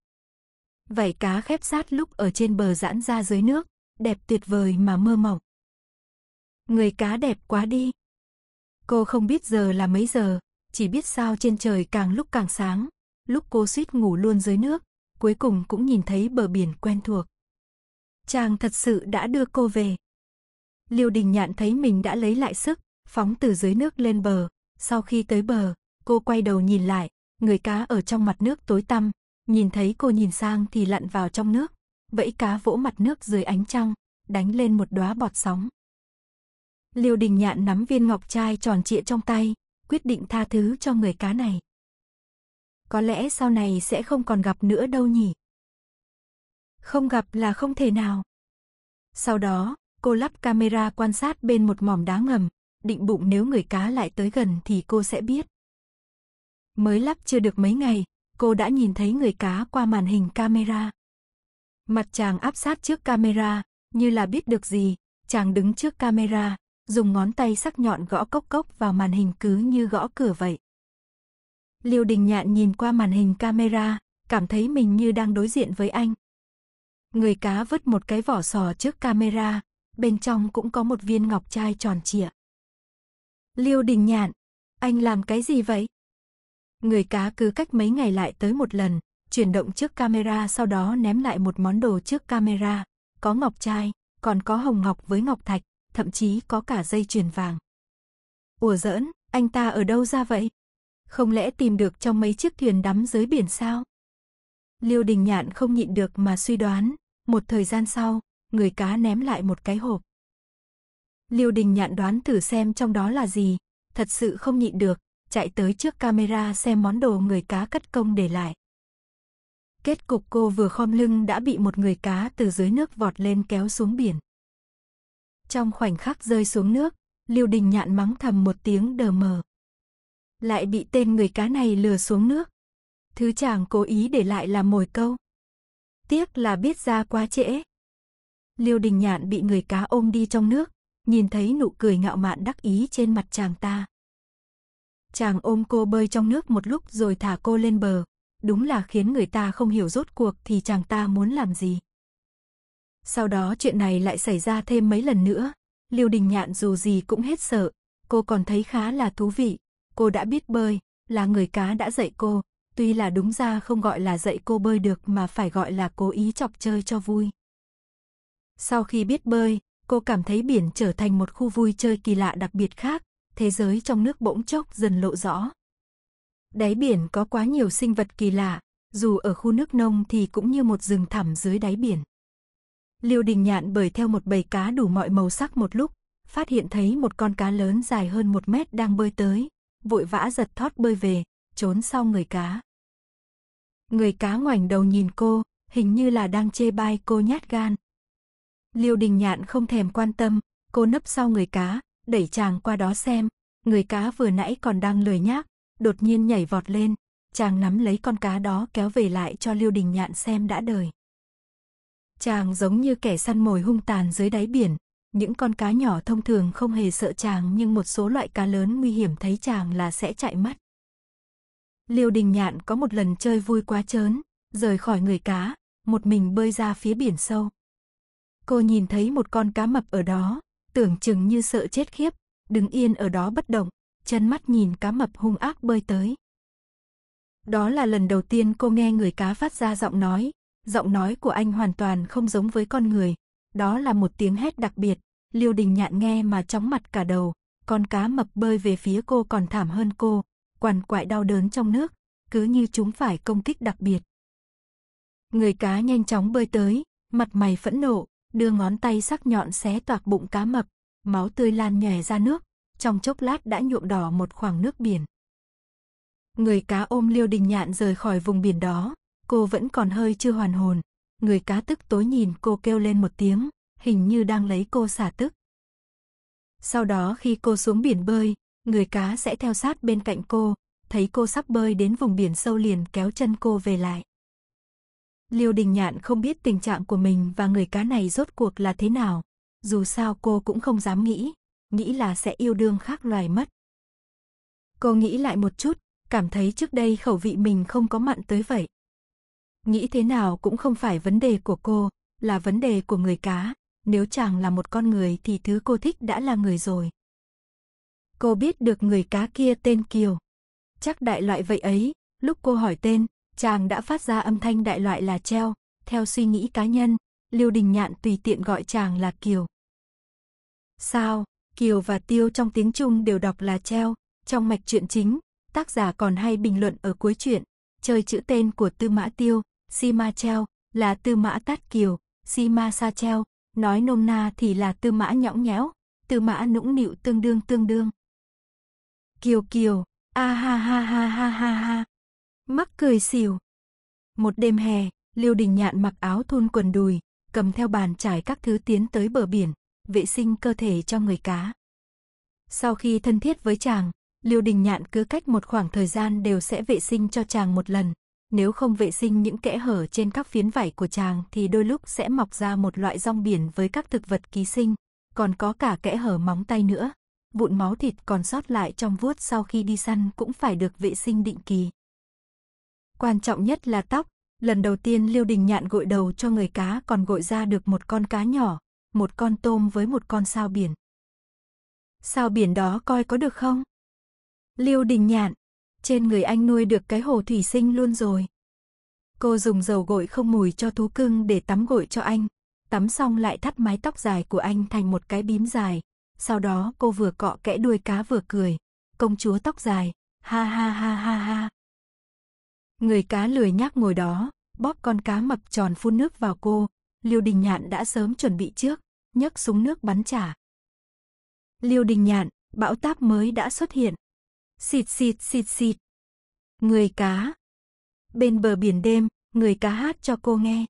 vảy cá khép sát lúc ở trên bờ giãn ra dưới nước, đẹp tuyệt vời mà mơ mộng. Người cá đẹp quá đi. Cô không biết giờ là mấy giờ, chỉ biết sao trên trời càng lúc càng sáng, lúc cô suýt ngủ luôn dưới nước, cuối cùng cũng nhìn thấy bờ biển quen thuộc. Chàng thật sự đã đưa cô về. Liêu Đình Nhạn thấy mình đã lấy lại sức, phóng từ dưới nước lên bờ, sau khi tới bờ, cô quay đầu nhìn lại, người cá ở trong mặt nước tối tăm, Nhìn thấy cô nhìn sang thì lặn vào trong nước, vẫy cá vỗ mặt nước dưới ánh trăng, đánh lên một đóa bọt sóng. Liêu Đình Nhạn nắm viên ngọc trai tròn trịa trong tay, quyết định tha thứ cho người cá này. Có lẽ sau này sẽ không còn gặp nữa đâu nhỉ. Không gặp là không thể nào. Sau đó, cô lắp camera quan sát bên một mỏm đá ngầm, định bụng nếu người cá lại tới gần thì cô sẽ biết. Mới lắp chưa được mấy ngày, cô đã nhìn thấy người cá qua màn hình camera. Mặt chàng áp sát trước camera, như là biết được gì, chàng đứng trước camera, dùng ngón tay sắc nhọn gõ cốc cốc vào màn hình cứ như gõ cửa vậy. Liêu Đình Nhạn nhìn qua màn hình camera, cảm thấy mình như đang đối diện với anh. Người cá vứt một cái vỏ sò trước camera, bên trong cũng có một viên ngọc trai tròn trịa. Liêu Đình Nhạn, anh làm cái gì vậy? Người cá cứ cách mấy ngày lại tới một lần, chuyển động trước camera sau đó ném lại một món đồ trước camera, có ngọc trai, còn có hồng ngọc với ngọc thạch, thậm chí có cả dây chuyền vàng. Ủa giỡn, anh ta ở đâu ra vậy? Không lẽ tìm được trong mấy chiếc thuyền đắm dưới biển sao? Liêu Đình Nhạn không nhịn được mà suy đoán, một thời gian sau, người cá ném lại một cái hộp. Liêu Đình Nhạn đoán thử xem trong đó là gì, thật sự không nhịn được, chạy tới trước camera xem món đồ người cá cất công để lại. Kết cục cô vừa khom lưng đã bị một người cá từ dưới nước vọt lên kéo xuống biển. Trong khoảnh khắc rơi xuống nước, Lưu Đình Nhạn mắng thầm một tiếng đờ mờ. Lại bị tên người cá này lừa xuống nước. Thứ chàng cố ý để lại là mồi câu. Tiếc là biết ra quá trễ. Liêu Đình Nhạn bị người cá ôm đi trong nước, nhìn thấy nụ cười ngạo mạn đắc ý trên mặt chàng ta. Chàng ôm cô bơi trong nước một lúc rồi thả cô lên bờ. Đúng là khiến người ta không hiểu rốt cuộc thì chàng ta muốn làm gì. Sau đó chuyện này lại xảy ra thêm mấy lần nữa. Liêu Đình Nhạn dù gì cũng hết sợ. Cô còn thấy khá là thú vị. Cô đã biết bơi, là người cá đã dạy cô. Tuy là đúng ra không gọi là dạy cô bơi được mà phải gọi là cố ý chọc chơi cho vui. Sau khi biết bơi, cô cảm thấy biển trở thành một khu vui chơi kỳ lạ đặc biệt khác, thế giới trong nước bỗng chốc dần lộ rõ. Đáy biển có quá nhiều sinh vật kỳ lạ, dù ở khu nước nông thì cũng như một rừng thẳm dưới đáy biển. Liêu Đình Nhạn bởi theo một bầy cá đủ mọi màu sắc một lúc, phát hiện thấy một con cá lớn dài hơn một mét đang bơi tới, vội vã giật thoát bơi về, trốn sau người cá. Người cá ngoảnh đầu nhìn cô, hình như là đang chê bai cô nhát gan. Liêu Đình Nhạn không thèm quan tâm, cô nấp sau người cá, đẩy chàng qua đó xem, người cá vừa nãy còn đang lười nhác, đột nhiên nhảy vọt lên, chàng nắm lấy con cá đó kéo về lại cho Liêu Đình Nhạn xem đã đời. Chàng giống như kẻ săn mồi hung tàn dưới đáy biển, những con cá nhỏ thông thường không hề sợ chàng nhưng một số loại cá lớn nguy hiểm thấy chàng là sẽ chạy mất. Liêu Đình Nhạn có một lần chơi vui quá chớn, rời khỏi người cá, một mình bơi ra phía biển sâu. Cô nhìn thấy một con cá mập ở đó, tưởng chừng như sợ chết khiếp, đứng yên ở đó bất động, chân mắt nhìn cá mập hung ác bơi tới. Đó là lần đầu tiên cô nghe người cá phát ra giọng nói, giọng nói của anh hoàn toàn không giống với con người, đó là một tiếng hét đặc biệt, Liêu Đình Nhạn nghe mà chóng mặt cả đầu, con cá mập bơi về phía cô còn thảm hơn cô, quằn quại đau đớn trong nước, cứ như chúng phải công kích đặc biệt. Người cá nhanh chóng bơi tới, mặt mày phẫn nộ, đưa ngón tay sắc nhọn xé toạc bụng cá mập, máu tươi lan nhòe ra nước, trong chốc lát đã nhuộm đỏ một khoảng nước biển. Người cá ôm Liêu Đình Nhạn rời khỏi vùng biển đó, cô vẫn còn hơi chưa hoàn hồn. Người cá tức tối nhìn cô kêu lên một tiếng, hình như đang lấy cô xả tức. Sau đó khi cô xuống biển bơi, người cá sẽ theo sát bên cạnh cô, thấy cô sắp bơi đến vùng biển sâu liền kéo chân cô về lại. Liêu Đình Nhạn không biết tình trạng của mình và người cá này rốt cuộc là thế nào. Dù sao cô cũng không dám nghĩ, nghĩ là sẽ yêu đương khác loài mất. Cô nghĩ lại một chút, cảm thấy trước đây khẩu vị mình không có mặn tới vậy. Nghĩ thế nào cũng không phải vấn đề của cô, là vấn đề của người cá. Nếu chàng là một con người thì thứ cô thích đã là người rồi. Cô biết được người cá kia tên Kiều. Chắc đại loại vậy ấy, lúc cô hỏi tên, chàng đã phát ra âm thanh đại loại là treo, theo suy nghĩ cá nhân, lưu Đình Nhạn tùy tiện gọi chàng là Kiều. Sao, Kiều và Tiêu trong tiếng Trung đều đọc là treo, trong mạch truyện chính, tác giả còn hay bình luận ở cuối truyện, chơi chữ tên của Tư Mã Tiêu, Si Ma Treo, là Tư Mã Tát Kiều, Si Ma Sa Treo, nói nôm na thì là Tư Mã Nhõng Nhẽo, Tư Mã Nũng Nịu tương đương tương đương. Kiều Kiều, a ah, ha ha ha ha ha ha mắc cười xỉu. Một đêm hè, Liêu Đình Nhạn mặc áo thun quần đùi, cầm theo bàn trải các thứ tiến tới bờ biển, vệ sinh cơ thể cho người cá. Sau khi thân thiết với chàng, Liêu Đình Nhạn cứ cách một khoảng thời gian đều sẽ vệ sinh cho chàng một lần. Nếu không vệ sinh những kẽ hở trên các phiến vải của chàng thì đôi lúc sẽ mọc ra một loại rong biển với các thực vật ký sinh, còn có cả kẽ hở móng tay nữa. Vụn máu thịt còn sót lại trong vuốt sau khi đi săn cũng phải được vệ sinh định kỳ. Quan trọng nhất là tóc. Lần đầu tiên Liêu Đình Nhạn gội đầu cho người cá còn gội ra được một con cá nhỏ, một con tôm với một con sao biển. Sao biển đó coi có được không? Liêu Đình Nhạn, trên người anh nuôi được cái hồ thủy sinh luôn rồi. Cô dùng dầu gội không mùi cho thú cưng để tắm gội cho anh, tắm xong lại thắt mái tóc dài của anh thành một cái bím dài. Sau đó cô vừa cọ kẽ đuôi cá vừa cười, công chúa tóc dài, ha ha ha ha ha. Người cá lười nhác ngồi đó, bóp con cá mập tròn phun nước vào cô, Liêu Đình Nhạn đã sớm chuẩn bị trước, nhấc súng nước bắn trả. Liêu Đình Nhạn, bão táp mới đã xuất hiện. Xịt xịt xịt xịt. Người cá. Bên bờ biển đêm, người cá hát cho cô nghe.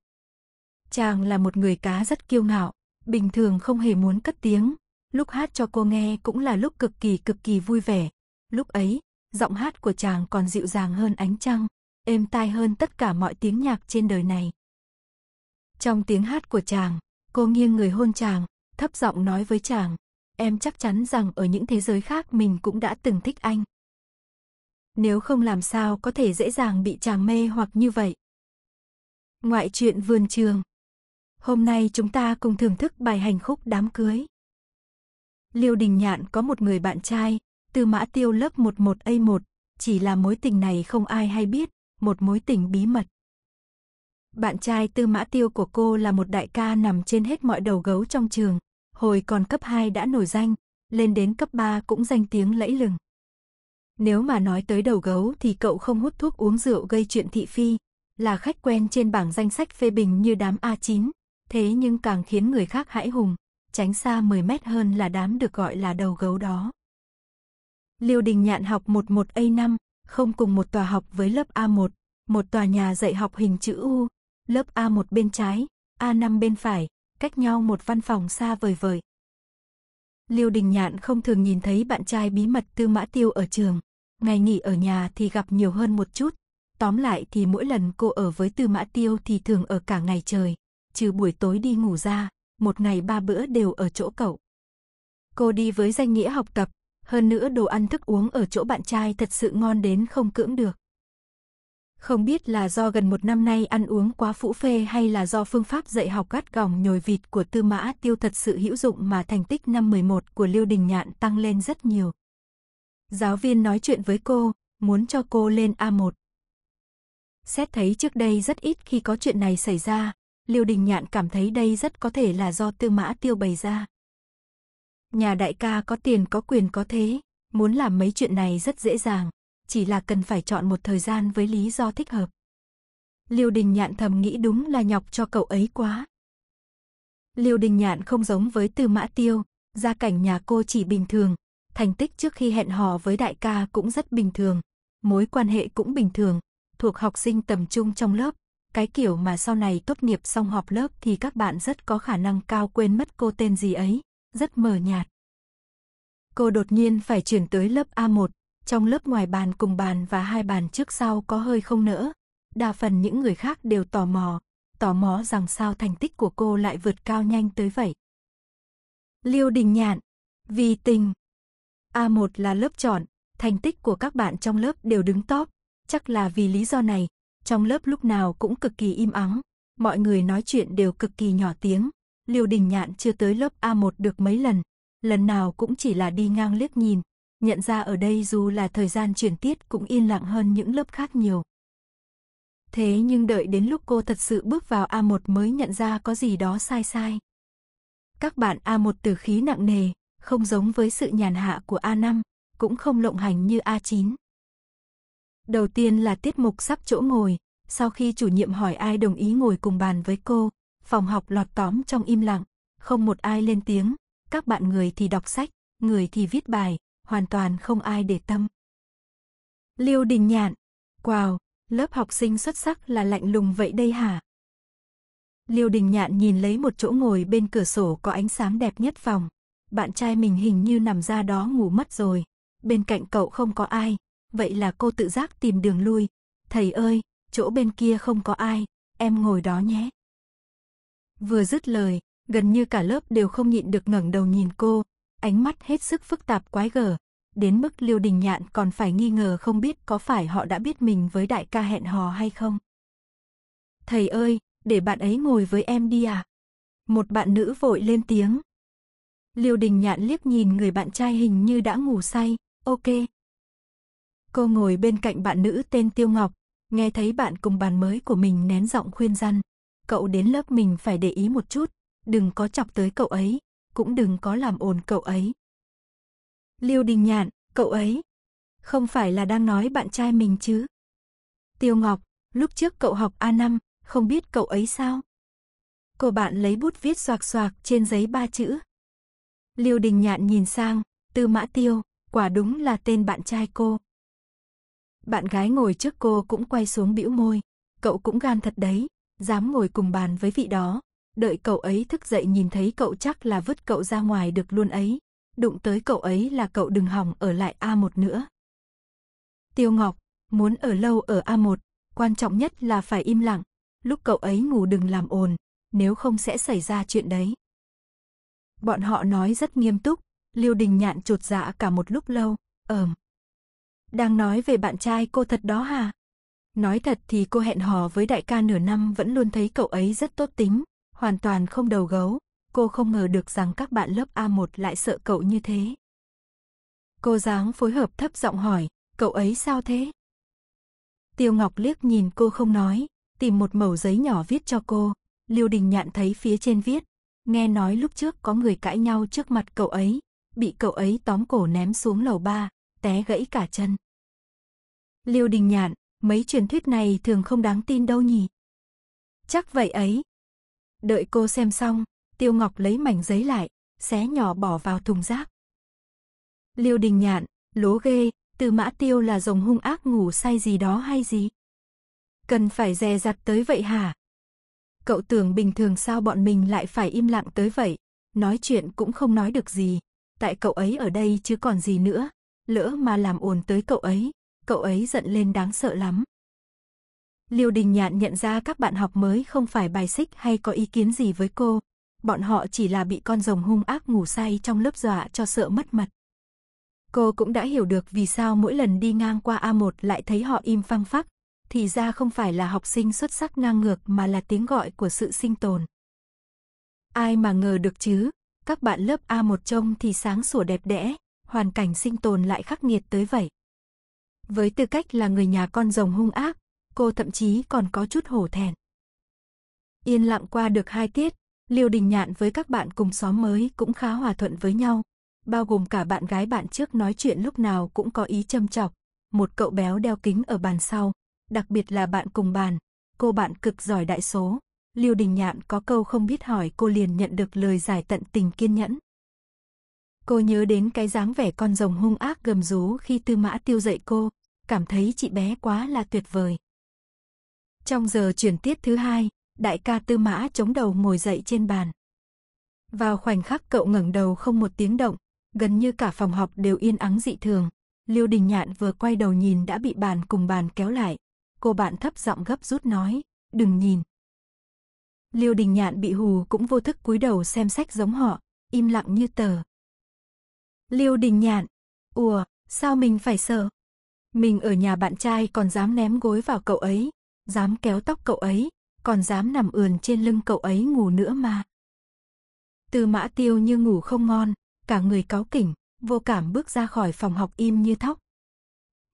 Chàng là một người cá rất kiêu ngạo, bình thường không hề muốn cất tiếng, lúc hát cho cô nghe cũng là lúc cực kỳ cực kỳ vui vẻ. Lúc ấy, giọng hát của chàng còn dịu dàng hơn ánh trăng, êm tai hơn tất cả mọi tiếng nhạc trên đời này. Trong tiếng hát của chàng, cô nghiêng người hôn chàng, thấp giọng nói với chàng, em chắc chắn rằng ở những thế giới khác mình cũng đã từng thích anh. Nếu không làm sao có thể dễ dàng bị chàng mê hoặc như vậy. Ngoại truyện vườn trường. Hôm nay chúng ta cùng thưởng thức bài hành khúc đám cưới. Liêu Đình Nhạn có một người bạn trai, từ mã tiêu lớp 11A1, chỉ là mối tình này không ai hay biết, một mối tình bí mật. Bạn trai Tư Mã Tiêu của cô là một đại ca nằm trên hết mọi đầu gấu trong trường, hồi còn cấp 2 đã nổi danh, lên đến cấp 3 cũng danh tiếng lẫy lừng. Nếu mà nói tới đầu gấu thì cậu không hút thuốc uống rượu gây chuyện thị phi, là khách quen trên bảng danh sách phê bình như đám A9, thế nhưng càng khiến người khác hãi hùng, tránh xa 10 mét hơn là đám được gọi là đầu gấu đó. Liêu Đình Nhạn học 11A5, không cùng một tòa học với lớp A1, một tòa nhà dạy học hình chữ U, lớp A1 bên trái, A5 bên phải, cách nhau một văn phòng xa vời vời. Liêu Đình Nhạn không thường nhìn thấy bạn trai bí mật Tư Mã Tiêu ở trường, ngày nghỉ ở nhà thì gặp nhiều hơn một chút, tóm lại thì mỗi lần cô ở với Tư Mã Tiêu thì thường ở cả ngày trời, trừ buổi tối đi ngủ ra, một ngày ba bữa đều ở chỗ cậu. Cô đi với danh nghĩa học tập, hơn nữa đồ ăn thức uống ở chỗ bạn trai thật sự ngon đến không cưỡng được. Không biết là do gần một năm nay ăn uống quá phũ phê hay là do phương pháp dạy học gắt gỏng nhồi vịt của Tư Mã Tiêu thật sự hữu dụng mà thành tích năm 11 của Lưu Đình Nhạn tăng lên rất nhiều. Giáo viên nói chuyện với cô, muốn cho cô lên A1. Xét thấy trước đây rất ít khi có chuyện này xảy ra, Lưu Đình Nhạn cảm thấy đây rất có thể là do Tư Mã Tiêu bày ra. Nhà đại ca có tiền có quyền có thế, muốn làm mấy chuyện này rất dễ dàng, chỉ là cần phải chọn một thời gian với lý do thích hợp. Liêu Đình Nhạn thầm nghĩ đúng là nhọc cho cậu ấy quá. Liêu Đình Nhạn không giống với Từ Mã Tiêu, gia cảnh nhà cô chỉ bình thường, thành tích trước khi hẹn hò với đại ca cũng rất bình thường, mối quan hệ cũng bình thường, thuộc học sinh tầm trung trong lớp, cái kiểu mà sau này tốt nghiệp xong họp lớp thì các bạn rất có khả năng cao quên mất cô tên gì ấy, rất mờ nhạt. Cô đột nhiên phải chuyển tới lớp A1, trong lớp ngoài bàn cùng bàn và hai bàn trước sau có hơi không nỡ. Đa phần những người khác đều tò mò, tò mò rằng sao thành tích của cô lại vượt cao nhanh tới vậy. Liêu Đình Nhạn, vì tình. A1 là lớp chọn, thành tích của các bạn trong lớp đều đứng top, chắc là vì lý do này, trong lớp lúc nào cũng cực kỳ im ắng, mọi người nói chuyện đều cực kỳ nhỏ tiếng, Liêu Đình Nhạn chưa tới lớp A1 được mấy lần, lần nào cũng chỉ là đi ngang liếc nhìn, nhận ra ở đây dù là thời gian chuyển tiết cũng yên lặng hơn những lớp khác nhiều. Thế nhưng đợi đến lúc cô thật sự bước vào A1 mới nhận ra có gì đó sai sai. Các bạn A1 từ khí nặng nề, không giống với sự nhàn hạ của A5, cũng không lộng hành như A9. Đầu tiên là tiết mục sắp chỗ ngồi, sau khi chủ nhiệm hỏi ai đồng ý ngồi cùng bàn với cô, phòng học lọt tóm trong im lặng, không một ai lên tiếng, các bạn người thì đọc sách, người thì viết bài, hoàn toàn không ai để tâm. Liêu Đình Nhạn, wow, lớp học sinh xuất sắc là lạnh lùng vậy đây hả? Liêu Đình Nhạn nhìn lấy một chỗ ngồi bên cửa sổ có ánh sáng đẹp nhất phòng. Bạn trai mình hình như nằm ra đó ngủ mất rồi. Bên cạnh cậu không có ai, vậy là cô tự giác tìm đường lui. Thầy ơi, chỗ bên kia không có ai, em ngồi đó nhé. Vừa dứt lời, gần như cả lớp đều không nhịn được ngẩng đầu nhìn cô, ánh mắt hết sức phức tạp quái gở, đến mức Liêu Đình Nhạn còn phải nghi ngờ không biết có phải họ đã biết mình với đại ca hẹn hò hay không. Thầy ơi, để bạn ấy ngồi với em đi à? Một bạn nữ vội lên tiếng. Liêu Đình Nhạn liếc nhìn người bạn trai hình như đã ngủ say, ok. Cô ngồi bên cạnh bạn nữ tên Tiêu Ngọc, nghe thấy bạn cùng bàn mới của mình nén giọng khuyên răn, cậu đến lớp mình phải để ý một chút, đừng có chọc tới cậu ấy, cũng đừng có làm ồn cậu ấy. Liêu Đình Nhạn, cậu ấy, không phải là đang nói bạn trai mình chứ? Tiêu Ngọc, lúc trước cậu học A5, không biết cậu ấy sao? Cô bạn lấy bút viết xoạc xoạc trên giấy ba chữ. Liêu Đình Nhạn nhìn sang, Tư Mã Tiêu, quả đúng là tên bạn trai cô. Bạn gái ngồi trước cô cũng quay xuống bĩu môi, cậu cũng gan thật đấy, dám ngồi cùng bàn với vị đó. Đợi cậu ấy thức dậy nhìn thấy cậu chắc là vứt cậu ra ngoài được luôn ấy. Đụng tới cậu ấy là cậu đừng hỏng ở lại A1 nữa. Tiêu Ngọc, muốn ở lâu ở A1, quan trọng nhất là phải im lặng. Lúc cậu ấy ngủ đừng làm ồn, nếu không sẽ xảy ra chuyện đấy. Bọn họ nói rất nghiêm túc, Liêu Đình Nhạn trột dạ cả một lúc lâu, ờm. Đang nói về bạn trai cô thật đó hả? Nói thật thì cô hẹn hò với đại ca nửa năm vẫn luôn thấy cậu ấy rất tốt tính, hoàn toàn không đầu gấu, cô không ngờ được rằng các bạn lớp A1 lại sợ cậu như thế. Cô dáng phối hợp thấp giọng hỏi, cậu ấy sao thế? Tiêu Ngọc liếc nhìn cô không nói, tìm một mẩu giấy nhỏ viết cho cô, Liêu Đình Nhạn thấy phía trên viết, nghe nói lúc trước có người cãi nhau trước mặt cậu ấy, bị cậu ấy tóm cổ ném xuống lầu ba, té gãy cả chân. Liêu Đình Nhạn, mấy truyền thuyết này thường không đáng tin đâu nhỉ. Chắc vậy ấy. Đợi cô xem xong, Tiêu Ngọc lấy mảnh giấy lại, xé nhỏ bỏ vào thùng rác. Liêu Đình Nhạn, lố ghê, từ mã tiêu là rồng hung ác ngủ say gì đó hay gì? Cần phải dè dặt tới vậy hả? Cậu tưởng bình thường sao bọn mình lại phải im lặng tới vậy, nói chuyện cũng không nói được gì. Tại cậu ấy ở đây chứ còn gì nữa, lỡ mà làm ồn tới cậu ấy, cậu ấy giận lên đáng sợ lắm. Liêu Đình Nhạn nhận ra các bạn học mới không phải bài xích hay có ý kiến gì với cô, bọn họ chỉ là bị con rồng hung ác ngủ say trong lớp dọa cho sợ mất mặt. Cô cũng đã hiểu được vì sao mỗi lần đi ngang qua A1 lại thấy họ im phăng phắc, thì ra không phải là học sinh xuất sắc ngang ngược mà là tiếng gọi của sự sinh tồn. Ai mà ngờ được chứ, các bạn lớp A1 trông thì sáng sủa đẹp đẽ, hoàn cảnh sinh tồn lại khắc nghiệt tới vậy. Với tư cách là người nhà con rồng hung ác, cô thậm chí còn có chút hổ thẹn. Yên lặng qua được hai tiết, Liêu Đình Nhạn với các bạn cùng xóm mới cũng khá hòa thuận với nhau, bao gồm cả bạn gái bạn trước nói chuyện lúc nào cũng có ý châm chọc, một cậu béo đeo kính ở bàn sau, đặc biệt là bạn cùng bàn, cô bạn cực giỏi đại số. Liêu Đình Nhạn có câu không biết hỏi cô liền nhận được lời giải tận tình kiên nhẫn. Cô nhớ đến cái dáng vẻ con rồng hung ác gầm rú khi tư mã tiêu dậy cô, cảm thấy chị bé quá là tuyệt vời. Trong giờ chuyển tiết thứ hai, đại ca tư mã chống đầu ngồi dậy trên bàn. Vào khoảnh khắc cậu ngẩng đầu không một tiếng động, gần như cả phòng học đều yên ắng dị thường. Liêu Đình Nhạn vừa quay đầu nhìn đã bị bàn cùng bàn kéo lại. Cô bạn thấp giọng gấp rút nói, đừng nhìn. Liêu Đình Nhạn bị hù cũng vô thức cúi đầu xem sách giống họ, im lặng như tờ, Liêu Đình Nhạn, ùa, sao mình phải sợ? Mình ở nhà bạn trai còn dám ném gối vào cậu ấy, dám kéo tóc cậu ấy, còn dám nằm ườn trên lưng cậu ấy ngủ nữa mà. Từ mã tiêu như ngủ không ngon, cả người cáu kỉnh, vô cảm bước ra khỏi phòng học im như thóc.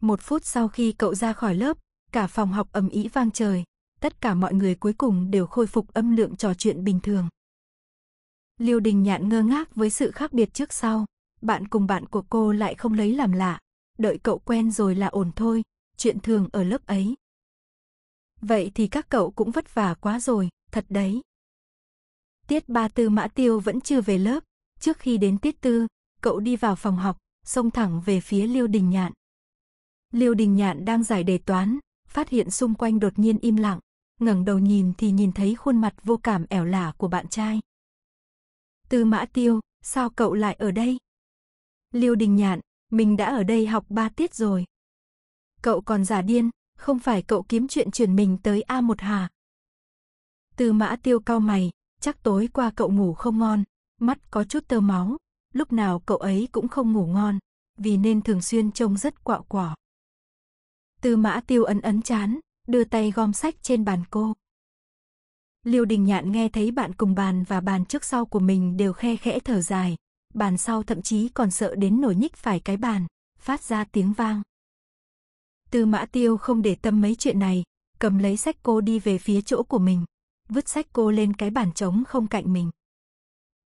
Một phút sau khi cậu ra khỏi lớp, cả phòng học ầm ĩ vang trời, tất cả mọi người cuối cùng đều khôi phục âm lượng trò chuyện bình thường. Liêu Đình Nhạn ngơ ngác với sự khác biệt trước sau, bạn cùng bạn của cô lại không lấy làm lạ. Đợi cậu quen rồi là ổn thôi, chuyện thường ở lớp ấy. Vậy thì các cậu cũng vất vả quá rồi, thật đấy. Tiết ba tư mã tiêu vẫn chưa về lớp. Trước khi đến tiết tư, cậu đi vào phòng học, xông thẳng về phía Liêu Đình Nhạn. Liêu Đình Nhạn đang giải đề toán, phát hiện xung quanh đột nhiên im lặng, ngẩng đầu nhìn thì nhìn thấy khuôn mặt vô cảm ẻo lả của bạn trai. Tư Mã Tiêu, sao cậu lại ở đây? Liêu Đình Nhạn, mình đã ở đây học 3 tiết rồi. Cậu còn giả điên, không phải cậu kiếm chuyện chuyển mình tới A1 hả? Tư mã tiêu cao mày, chắc tối qua cậu ngủ không ngon, mắt có chút tơ máu, lúc nào cậu ấy cũng không ngủ ngon, vì nên thường xuyên trông rất quạo quỏ. Tư mã tiêu ấn ấn chán, đưa tay gom sách trên bàn cô. Liêu đình nhạn nghe thấy bạn cùng bàn và bàn trước sau của mình đều khe khẽ thở dài, bàn sau thậm chí còn sợ đến nổi nhích phải cái bàn, phát ra tiếng vang. Tư mã tiêu không để tâm mấy chuyện này, cầm lấy sách cô đi về phía chỗ của mình, vứt sách cô lên cái bàn trống không cạnh mình.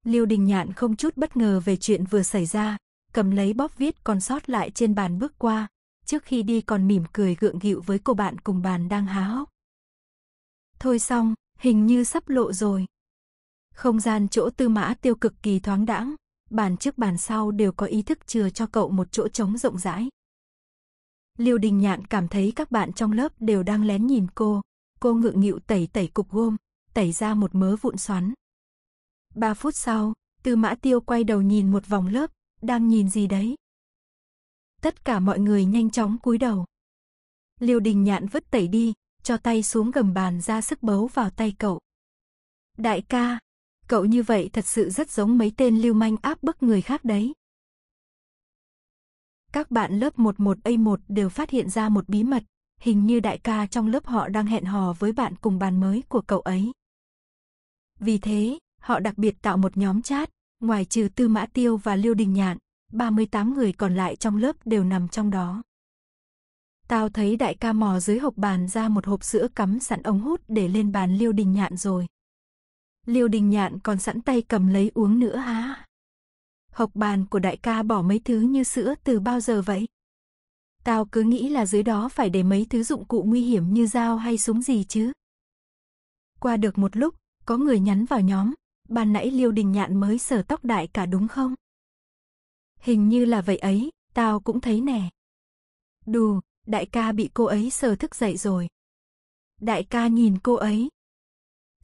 Liêu đình nhạn không chút bất ngờ về chuyện vừa xảy ra, cầm lấy bóp viết còn sót lại trên bàn bước qua, trước khi đi còn mỉm cười gượng gịu với cô bạn cùng bàn đang há hốc. Thôi xong, hình như sắp lộ rồi. Không gian chỗ tư mã tiêu cực kỳ thoáng đãng, bàn trước bàn sau đều có ý thức chừa cho cậu một chỗ trống rộng rãi. Liêu Đình Nhạn cảm thấy các bạn trong lớp đều đang lén nhìn cô, cô ngượng nghịu tẩy tẩy cục gôm, tẩy ra một mớ vụn xoắn. Ba phút sau, Tư Mã Tiêu quay đầu nhìn một vòng lớp, đang nhìn gì đấy? Tất cả mọi người nhanh chóng cúi đầu. Liêu Đình Nhạn vứt tẩy đi, cho tay xuống gầm bàn ra sức bấu vào tay cậu. Đại ca, cậu như vậy thật sự rất giống mấy tên lưu manh áp bức người khác đấy. Các bạn lớp 11A1 đều phát hiện ra một bí mật, hình như đại ca trong lớp họ đang hẹn hò với bạn cùng bàn mới của cậu ấy. Vì thế, họ đặc biệt tạo một nhóm chat, ngoài trừ Tư Mã Tiêu và Lưu Đình Nhạn, 38 người còn lại trong lớp đều nằm trong đó. Tao thấy đại ca mò dưới hộp bàn ra một hộp sữa cắm sẵn ống hút để lên bàn Liêu Đình Nhạn rồi. Liêu Đình Nhạn còn sẵn tay cầm lấy uống nữa há. Học bàn của đại ca bỏ mấy thứ như sữa từ bao giờ vậy? Tao cứ nghĩ là dưới đó phải để mấy thứ dụng cụ nguy hiểm như dao hay súng gì chứ. Qua được một lúc, có người nhắn vào nhóm, ban nãy Liêu Đình Nhạn mới sờ tóc đại cả đúng không? Hình như là vậy ấy, tao cũng thấy nè. Đù, đại ca bị cô ấy sờ thức dậy rồi. Đại ca nhìn cô ấy,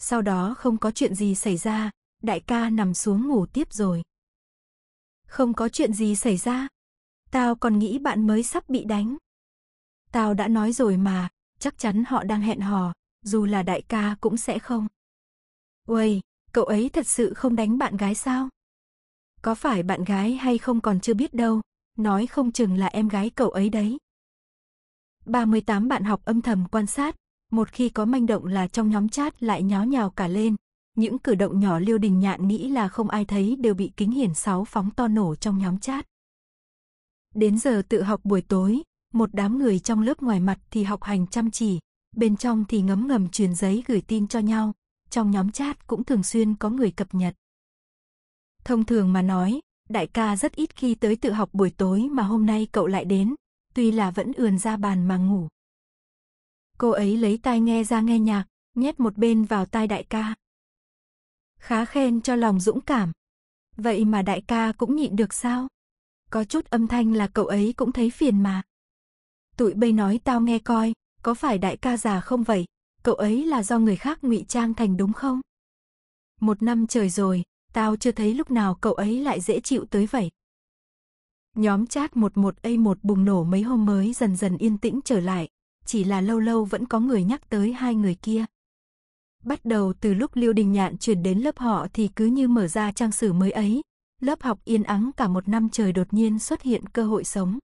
sau đó không có chuyện gì xảy ra, đại ca nằm xuống ngủ tiếp rồi. Không có chuyện gì xảy ra. Tao còn nghĩ bạn mới sắp bị đánh. Tao đã nói rồi mà, chắc chắn họ đang hẹn hò, dù là đại ca cũng sẽ không. Uầy, cậu ấy thật sự không đánh bạn gái sao? Có phải bạn gái hay không còn chưa biết đâu, nói không chừng là em gái cậu ấy đấy. 38 bạn học âm thầm quan sát, một khi có manh động là trong nhóm chat lại nháo nhào cả lên. Những cử động nhỏ Liêu Đình Nhạn nghĩ là không ai thấy đều bị kính hiển sáu phóng to nổ trong nhóm chat. Đến giờ tự học buổi tối, một đám người trong lớp ngoài mặt thì học hành chăm chỉ, bên trong thì ngấm ngầm truyền giấy gửi tin cho nhau, trong nhóm chat cũng thường xuyên có người cập nhật. Thông thường mà nói, đại ca rất ít khi tới tự học buổi tối mà hôm nay cậu lại đến, tuy là vẫn ườn ra bàn mà ngủ, Cô ấy lấy tai nghe ra nghe nhạc, nhét một bên vào tai đại ca. Khá khen cho lòng dũng cảm. Vậy mà đại ca cũng nhịn được sao? Có chút âm thanh là cậu ấy cũng thấy phiền mà. Tụi bây nói tao nghe coi, có phải đại ca già không vậy? Cậu ấy là do người khác ngụy trang thành đúng không? Một năm trời rồi, tao chưa thấy lúc nào cậu ấy lại dễ chịu tới vậy. Nhóm chat 11A1 bùng nổ mấy hôm mới dần dần yên tĩnh trở lại, chỉ là lâu lâu vẫn có người nhắc tới hai người kia. Bắt đầu từ lúc Liêu Đình Nhạn chuyển đến lớp họ thì cứ như mở ra trang sử mới ấy, lớp học yên ắng cả một năm trời đột nhiên xuất hiện cơ hội sống.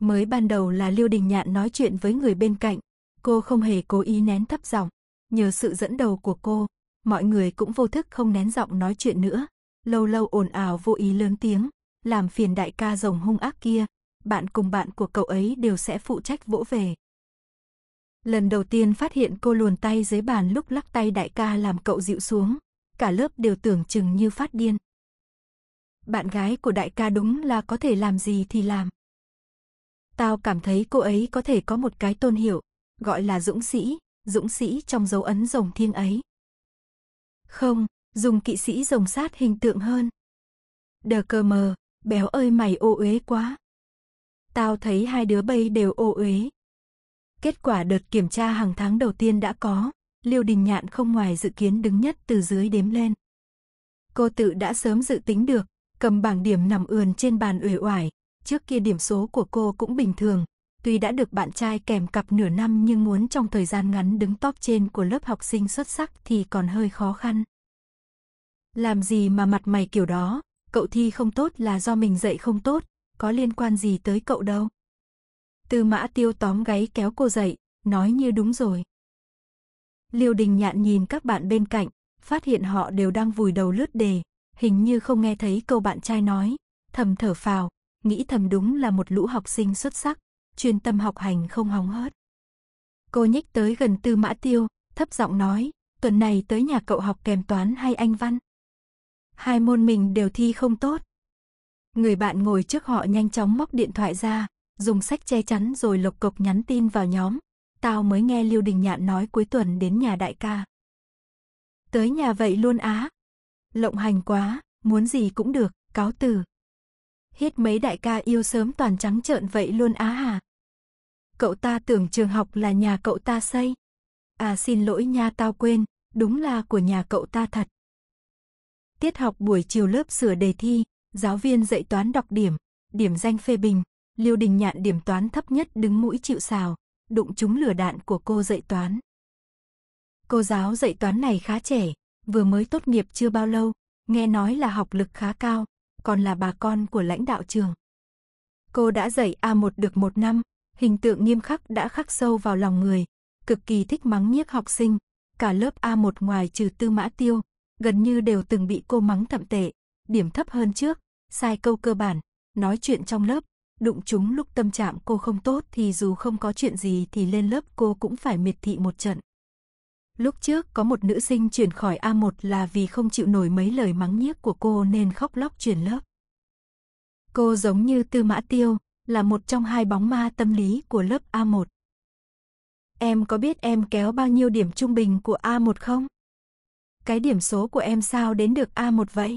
Mới ban đầu là Liêu Đình Nhạn nói chuyện với người bên cạnh, cô không hề cố ý nén thấp giọng, nhờ sự dẫn đầu của cô, mọi người cũng vô thức không nén giọng nói chuyện nữa, lâu lâu ồn ào vô ý lớn tiếng, làm phiền đại ca rồng hung ác kia, bạn cùng bạn của cậu ấy đều sẽ phụ trách vỗ về. Lần đầu tiên phát hiện cô luồn tay dưới bàn lúc lắc tay đại ca làm cậu dịu xuống, cả lớp đều tưởng chừng như phát điên. Bạn gái của đại ca đúng là có thể làm gì thì làm. Tao cảm thấy cô ấy có thể có một cái tôn hiệu, gọi là dũng sĩ, dũng sĩ trong dấu ấn rồng thiêng ấy. Không, dùng kỵ sĩ rồng sát hình tượng hơn. Đờ cờ mờ, béo ơi mày ô uế quá tao thấy hai đứa bay đều ô uế. Kết quả đợt kiểm tra hàng tháng đầu tiên đã có, Liêu Đình Nhạn không ngoài dự kiến đứng nhất từ dưới đếm lên. Cô tự đã sớm dự tính được, cầm bảng điểm nằm ườn trên bàn uể oải, trước kia điểm số của cô cũng bình thường, tuy đã được bạn trai kèm cặp nửa năm nhưng muốn trong thời gian ngắn đứng top trên của lớp học sinh xuất sắc thì còn hơi khó khăn. Làm gì mà mặt mày kiểu đó, cậu thi không tốt là do mình dạy không tốt, có liên quan gì tới cậu đâu. Tư mã tiêu tóm gáy kéo cô dậy, nói như đúng rồi. Liêu đình nhạn nhìn các bạn bên cạnh, phát hiện họ đều đang vùi đầu lướt đề, hình như không nghe thấy câu bạn trai nói, thầm thở phào, nghĩ thầm đúng là một lũ học sinh xuất sắc, chuyên tâm học hành không hóng hớt. Cô nhích tới gần Tư Mã Tiêu, thấp giọng nói, tuần này tới nhà cậu học kèm toán hay anh văn? Hai môn mình đều thi không tốt, Người bạn ngồi trước họ nhanh chóng móc điện thoại ra, dùng sách che chắn rồi lục cộc nhắn tin vào nhóm. Tao mới nghe Lưu Đình Nhạn nói cuối tuần đến nhà đại ca. Tới nhà vậy luôn á. Lộng hành quá, muốn gì cũng được, cáo từ. Hết mấy đại ca yêu sớm toàn trắng trợn vậy luôn á hả? Cậu ta tưởng trường học là nhà cậu ta xây. À xin lỗi nha tao quên, đúng là của nhà cậu ta thật. Tiết học buổi chiều lớp sửa đề thi, giáo viên dạy toán đọc điểm, điểm danh phê bình, Liêu Đình Nhạn điểm toán thấp nhất đứng mũi chịu sào, đụng trúng lửa đạn của cô dạy toán. Cô giáo dạy toán này khá trẻ, vừa mới tốt nghiệp chưa bao lâu, nghe nói là học lực khá cao, còn là bà con của lãnh đạo trường. Cô đã dạy A1 được một năm, hình tượng nghiêm khắc đã khắc sâu vào lòng người, cực kỳ thích mắng nhiếc học sinh, cả lớp A1 ngoài trừ tư mã tiêu, gần như đều từng bị cô mắng thậm tệ điểm thấp hơn trước, sai câu cơ bản, nói chuyện trong lớp, đụng chúng lúc tâm trạng cô không tốt thì dù không có chuyện gì thì lên lớp cô cũng phải miệt thị một trận. Lúc trước có một nữ sinh chuyển khỏi A1 là vì không chịu nổi mấy lời mắng nhiếc của cô nên khóc lóc chuyển lớp. Cô giống như Tư Mã Tiêu, là một trong hai bóng ma tâm lý của lớp A1. Em có biết em kéo bao nhiêu điểm trung bình của A1 không? Cái điểm số của em sao đến được A1 vậy?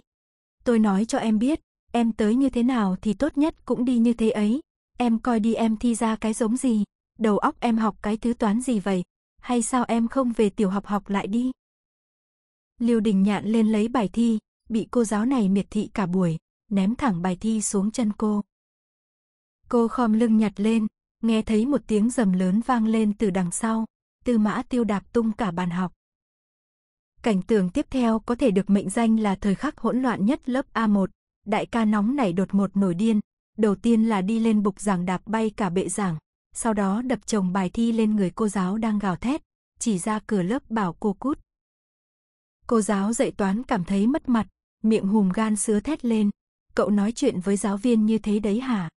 tôi nói cho em biết, em tới như thế nào thì tốt nhất cũng đi như thế ấy. Em coi đi em thi ra cái giống gì, đầu óc em học cái thứ toán gì vậy, hay sao em không về tiểu học học lại đi. Liêu Đình Nhạn lên lấy bài thi, bị cô giáo này miệt thị cả buổi, ném thẳng bài thi xuống chân cô. Cô khom lưng nhặt lên, nghe thấy một tiếng rầm lớn vang lên từ đằng sau, Tư Mã Tiêu đạp tung cả bàn học. Cảnh tường tiếp theo có thể được mệnh danh là thời khắc hỗn loạn nhất lớp A1. Đại ca nóng nảy đột một nổi điên, đầu tiên là đi lên bục giảng đạp bay cả bệ giảng, sau đó đập chồng bài thi lên người cô giáo đang gào thét, chỉ ra cửa lớp bảo cô cút. Cô giáo dạy toán cảm thấy mất mặt, miệng hùm gan sứa thét lên, cậu nói chuyện với giáo viên như thế đấy hả?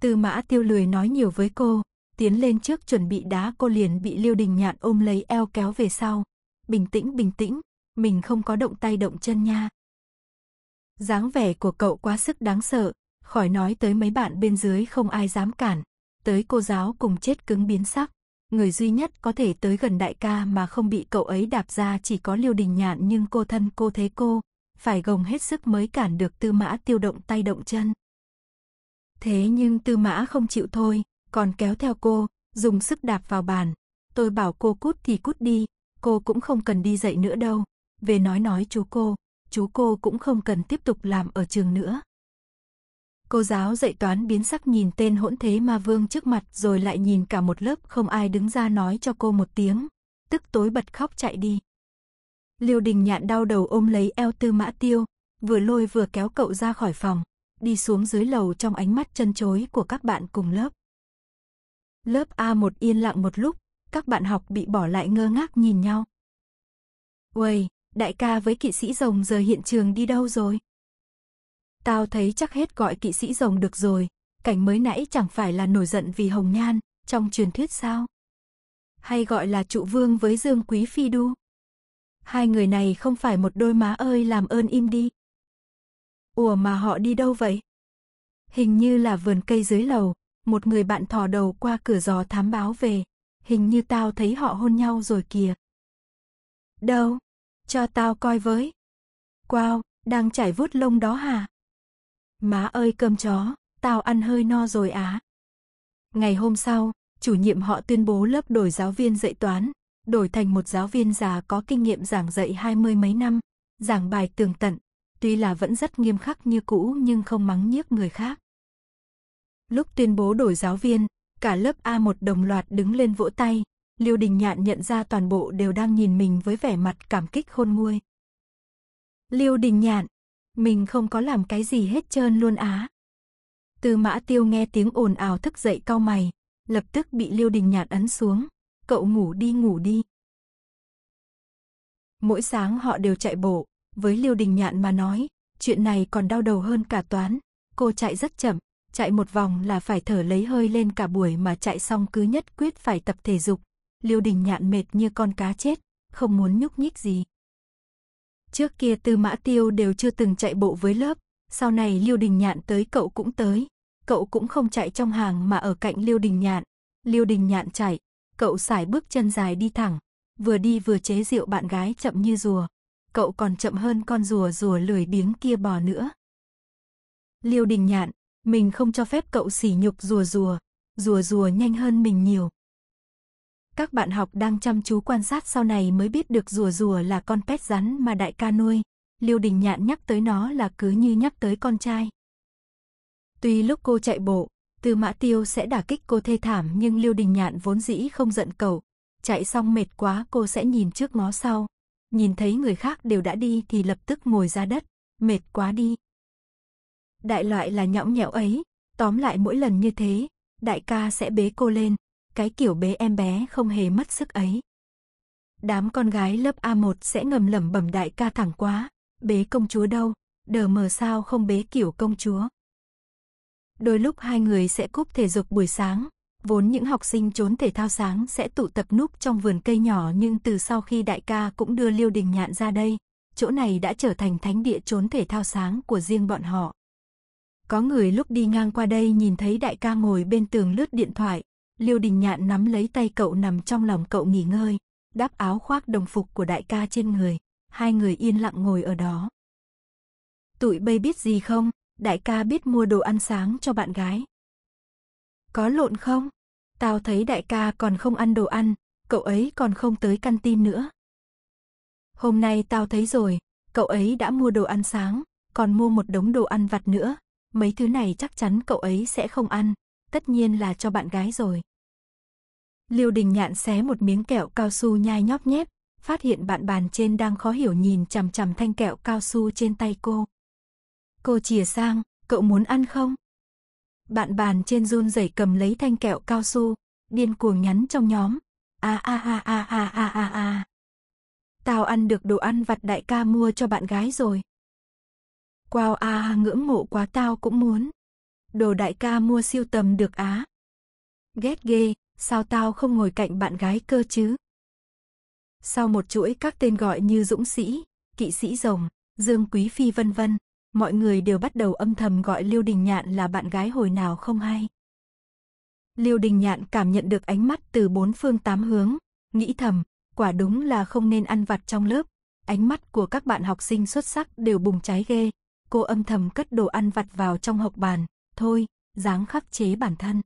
Tư mã tiêu lười nói nhiều với cô, tiến lên trước chuẩn bị đá cô liền bị Liêu Đình Nhạn ôm lấy eo kéo về sau, bình tĩnh bình tĩnh, mình không có động tay động chân nha. dáng vẻ của cậu quá sức đáng sợ, khỏi nói tới mấy bạn bên dưới không ai dám cản, tới cô giáo cùng chết cứng biến sắc. Người duy nhất có thể tới gần đại ca mà không bị cậu ấy đạp ra chỉ có liêu đình nhạn nhưng cô thân cô thế cô, phải gồng hết sức mới cản được tư mã tiêu động tay động chân. Thế nhưng tư mã không chịu thôi, còn kéo theo cô, dùng sức đạp vào bàn. Tôi bảo cô cút thì cút đi, cô cũng không cần đi dạy nữa đâu. Về nói nói chú cô, chú cô cũng không cần tiếp tục làm ở trường nữa. Cô giáo dạy toán biến sắc nhìn tên hỗn thế ma vương trước mặt rồi lại nhìn cả một lớp không ai đứng ra nói cho cô một tiếng, tức tối bật khóc chạy đi. Liêu đình nhạn đau đầu ôm lấy eo tư mã tiêu, vừa lôi vừa kéo cậu ra khỏi phòng, đi xuống dưới lầu trong ánh mắt chân chối của các bạn cùng lớp. Lớp A1 yên lặng một lúc, các bạn học bị bỏ lại ngơ ngác nhìn nhau. Uầy, đại ca với kỵ sĩ rồng rời hiện trường đi đâu rồi? Tao thấy chắc hết gọi kỵ sĩ rồng được rồi, cảnh mới nãy chẳng phải là nổi giận vì hồng nhan, trong truyền thuyết sao? Hay gọi là trụ vương với dương quý phi đu? Hai người này không phải một đôi má ơi làm ơn im đi. Ủa mà họ đi đâu vậy? Hình như là vườn cây dưới lầu, một người bạn thò đầu qua cửa gió thám báo về, hình như tao thấy họ hôn nhau rồi kìa. Đâu? Cho tao coi với. Wow, đang chảy vuốt lông đó hả? Má ơi cơm chó, tao ăn hơi no rồi á. Ngày hôm sau, chủ nhiệm họ tuyên bố lớp đổi giáo viên dạy toán, đổi thành một giáo viên già có kinh nghiệm giảng dạy hai mươi mấy năm, giảng bài tường tận, tuy là vẫn rất nghiêm khắc như cũ nhưng không mắng nhiếc người khác. Lúc tuyên bố đổi giáo viên, Cả lớp A1 đồng loạt đứng lên vỗ tay, Liêu Đình Nhạn nhận ra toàn bộ đều đang nhìn mình với vẻ mặt cảm kích khôn nguôi. Liêu Đình Nhạn, mình không có làm cái gì hết trơn luôn á. Tư Mã Tiêu nghe tiếng ồn ào thức dậy cau mày, lập tức bị Liêu Đình Nhạn ấn xuống, cậu ngủ đi ngủ đi. Mỗi sáng họ đều chạy bộ, với Liêu Đình Nhạn mà nói, chuyện này còn đau đầu hơn cả toán, cô chạy rất chậm, chạy một vòng là phải thở lấy hơi lên cả buổi mà chạy xong cứ nhất quyết phải tập thể dục. Liêu Đình Nhạn mệt như con cá chết, không muốn nhúc nhích gì. Trước kia Tư Mã Tiêu đều chưa từng chạy bộ với lớp, sau này Liêu Đình Nhạn tới cậu cũng tới. Cậu cũng không chạy trong hàng mà ở cạnh Liêu Đình Nhạn. Liêu Đình Nhạn chạy, cậu sải bước chân dài đi thẳng, vừa đi vừa chế giễu bạn gái chậm như rùa. Cậu còn chậm hơn con rùa rùa lười biếng kia bò nữa. Liêu Đình Nhạn, mình không cho phép cậu sỉ nhục rùa rùa, rùa rùa nhanh hơn mình nhiều. Các bạn học đang chăm chú quan sát sau này mới biết được rùa rùa là con pet rắn mà đại ca nuôi. Liêu Đình Nhạn nhắc tới nó là cứ như nhắc tới con trai. Tuy lúc cô chạy bộ, Tư Mã Tiêu sẽ đả kích cô thê thảm nhưng Liêu Đình Nhạn vốn dĩ không giận cậu. Chạy xong mệt quá cô sẽ nhìn trước ngó sau. Nhìn thấy người khác đều đã đi thì lập tức ngồi ra đất. Mệt quá đi. Đại loại là nhõng nhẽo ấy, tóm lại mỗi lần như thế, đại ca sẽ bế cô lên, cái kiểu bế em bé không hề mất sức ấy. Đám con gái lớp A1 sẽ ngầm lẩm bẩm đại ca thẳng quá, bế công chúa đâu, đờ mờ sao không bế kiểu công chúa. Đôi lúc hai người sẽ cúp thể dục buổi sáng, vốn những học sinh trốn thể thao sáng sẽ tụ tập núp trong vườn cây nhỏ nhưng từ sau khi đại ca cũng đưa Liêu Đình Nhạn ra đây, chỗ này đã trở thành thánh địa trốn thể thao sáng của riêng bọn họ. Có người lúc đi ngang qua đây nhìn thấy đại ca ngồi bên tường lướt điện thoại, Liêu Đình Nhạn nắm lấy tay cậu nằm trong lòng cậu nghỉ ngơi, đắp áo khoác đồng phục của đại ca trên người, hai người yên lặng ngồi ở đó. Tụi bay biết gì không, đại ca biết mua đồ ăn sáng cho bạn gái. Có lộn không? Tao thấy đại ca còn không ăn đồ ăn, cậu ấy còn không tới căn tin nữa. Hôm nay tao thấy rồi, cậu ấy đã mua đồ ăn sáng, còn mua một đống đồ ăn vặt nữa, mấy thứ này chắc chắn cậu ấy sẽ không ăn, tất nhiên là cho bạn gái rồi. Liêu Đình Nhạn xé một miếng kẹo cao su nhai nhóp nhép, phát hiện bạn bàn trên đang khó hiểu nhìn chằm chằm thanh kẹo cao su trên tay cô. Cô chìa sang, cậu muốn ăn không? Bạn bàn trên run rẩy cầm lấy thanh kẹo cao su, điên cuồng nhắn trong nhóm. A a a a a a a a. Tao ăn được đồ ăn vặt đại ca mua cho bạn gái rồi. Wow à ngưỡng mộ quá tao cũng muốn. Đồ đại ca mua siêu tầm được á. Ghét ghê, sao tao không ngồi cạnh bạn gái cơ chứ? Sau một chuỗi các tên gọi như Dũng Sĩ, Kỵ Sĩ Rồng, Dương Quý Phi vân vân, mọi người đều bắt đầu âm thầm gọi Liêu Đình Nhạn là bạn gái hồi nào không hay. Liêu Đình Nhạn cảm nhận được ánh mắt từ bốn phương tám hướng, nghĩ thầm, quả đúng là không nên ăn vặt trong lớp, ánh mắt của các bạn học sinh xuất sắc đều bùng cháy ghê, cô âm thầm cất đồ ăn vặt vào trong hộc bàn, thôi, dáng khắc chế bản thân.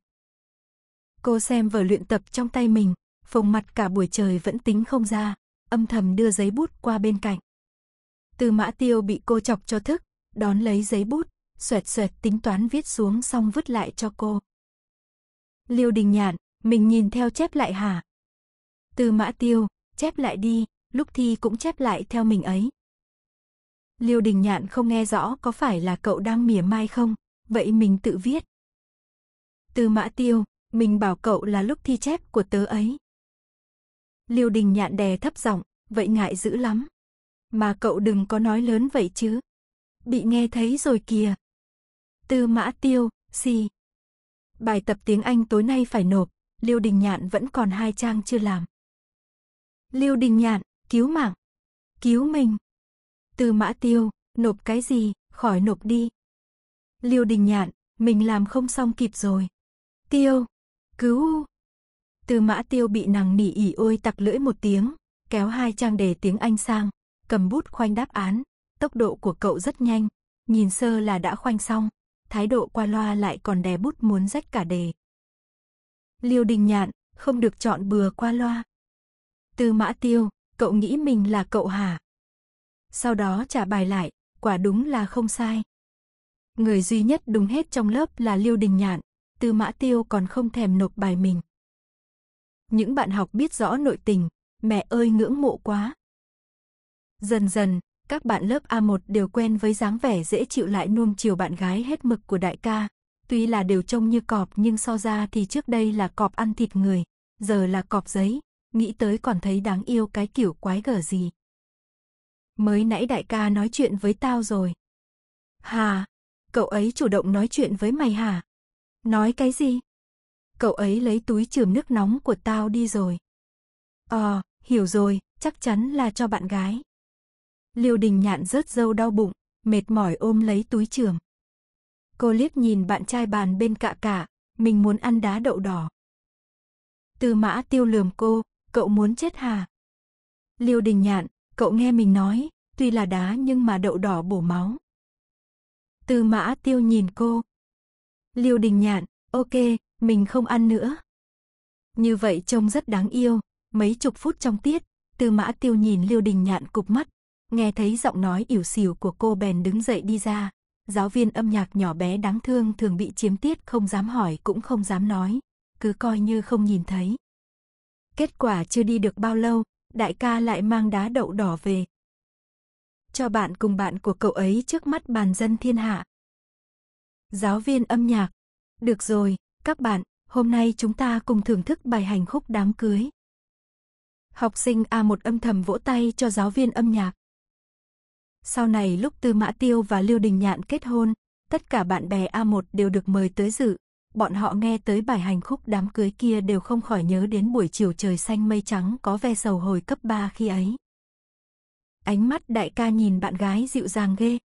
Cô xem vở luyện tập trong tay mình, phồng mặt cả buổi trời vẫn tính không ra, âm thầm đưa giấy bút qua bên cạnh. Từ mã tiêu bị cô chọc cho thức, đón lấy giấy bút, xoẹt xoẹt tính toán viết xuống xong vứt lại cho cô. Liêu đình nhạn, mình nhìn theo chép lại hả? Từ mã tiêu, chép lại đi, lúc thi cũng chép lại theo mình ấy. Liêu Đình Nhạn không nghe rõ có phải là cậu đang mỉa mai không, vậy mình tự viết. Từ mã tiêu, mình bảo cậu là lúc thi chép của tớ ấy. Liêu Đình Nhạn đè thấp giọng, vậy ngại dữ lắm. Mà cậu đừng có nói lớn vậy chứ. Bị nghe thấy rồi kìa. Tư mã tiêu, si. Bài tập tiếng Anh tối nay phải nộp, Liêu Đình Nhạn vẫn còn hai trang chưa làm. Liêu Đình Nhạn, cứu mạng. Cứu mình. Tư mã tiêu, nộp cái gì, khỏi nộp đi. Liêu đình nhạn, mình làm không xong kịp rồi. Tiêu, cứu. Tư mã tiêu bị nàng nỉ ỉ ôi tặc lưỡi một tiếng, kéo hai trang đề tiếng Anh sang, cầm bút khoanh đáp án. Tốc độ của cậu rất nhanh, nhìn sơ là đã khoanh xong, thái độ qua loa lại còn đè bút muốn rách cả đề. Liêu đình nhạn, không được chọn bừa qua loa. Tư mã tiêu, cậu nghĩ mình là cậu hả? sau đó trả bài lại, quả đúng là không sai. Người duy nhất đúng hết trong lớp là Liêu Đình Nhạn, Tư Mã Tiêu còn không thèm nộp bài mình. Những bạn học biết rõ nội tình, mẹ ơi ngưỡng mộ quá. Dần dần, các bạn lớp A1 đều quen với dáng vẻ dễ chịu lại nuông chiều bạn gái hết mực của đại ca. Tuy là đều trông như cọp nhưng so ra thì trước đây là cọp ăn thịt người, giờ là cọp giấy, nghĩ tới còn thấy đáng yêu cái kiểu quái gở gì. Mới nãy đại ca nói chuyện với tao rồi. Hà, cậu ấy chủ động nói chuyện với mày hả? Nói cái gì? Cậu ấy lấy túi chườm nước nóng của tao đi rồi. Ờ, hiểu rồi, chắc chắn là cho bạn gái. Liêu đình nhạn rớt dâu đau bụng, mệt mỏi ôm lấy túi chườm. Cô liếc nhìn bạn trai bàn bên cạ cạ, mình muốn ăn đá đậu đỏ. Tư mã tiêu lườm cô, cậu muốn chết hà. Liêu đình nhạn, Cậu nghe mình nói, tuy là đá nhưng mà đậu đỏ bổ máu. Tư mã tiêu nhìn cô. Liêu đình nhạn, ok, mình không ăn nữa. Như vậy trông rất đáng yêu, mấy chục phút trong tiết, tư mã tiêu nhìn liêu đình nhạn cục mắt, nghe thấy giọng nói ỉu xỉu của cô bèn đứng dậy đi ra. Giáo viên âm nhạc nhỏ bé đáng thương thường bị chiếm tiết không dám hỏi cũng không dám nói, cứ coi như không nhìn thấy. Kết quả chưa đi được bao lâu, đại ca lại mang đá đậu đỏ về. Cho bạn cùng bạn của cậu ấy trước mắt bàn dân thiên hạ. Giáo viên âm nhạc. Được rồi, các bạn, hôm nay chúng ta cùng thưởng thức bài hành khúc đám cưới. Học sinh A1 âm thầm vỗ tay cho giáo viên âm nhạc. Sau này lúc Tư Mã Tiêu và Lưu Đình Nhạn kết hôn, tất cả bạn bè A1 đều được mời tới dự, bọn họ nghe tới bài hành khúc đám cưới kia đều không khỏi nhớ đến buổi chiều trời xanh mây trắng có ve sầu hồi cấp 3 khi ấy. Ánh mắt đại ca nhìn bạn gái dịu dàng ghê.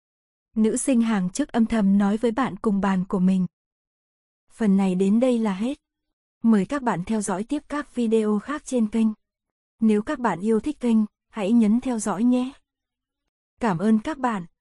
Nữ sinh hàng trước âm thầm nói với bạn cùng bàn của mình. Phần này đến đây là hết. Mời các bạn theo dõi tiếp các video khác trên kênh. Nếu các bạn yêu thích kênh, hãy nhấn theo dõi nhé. Cảm ơn các bạn.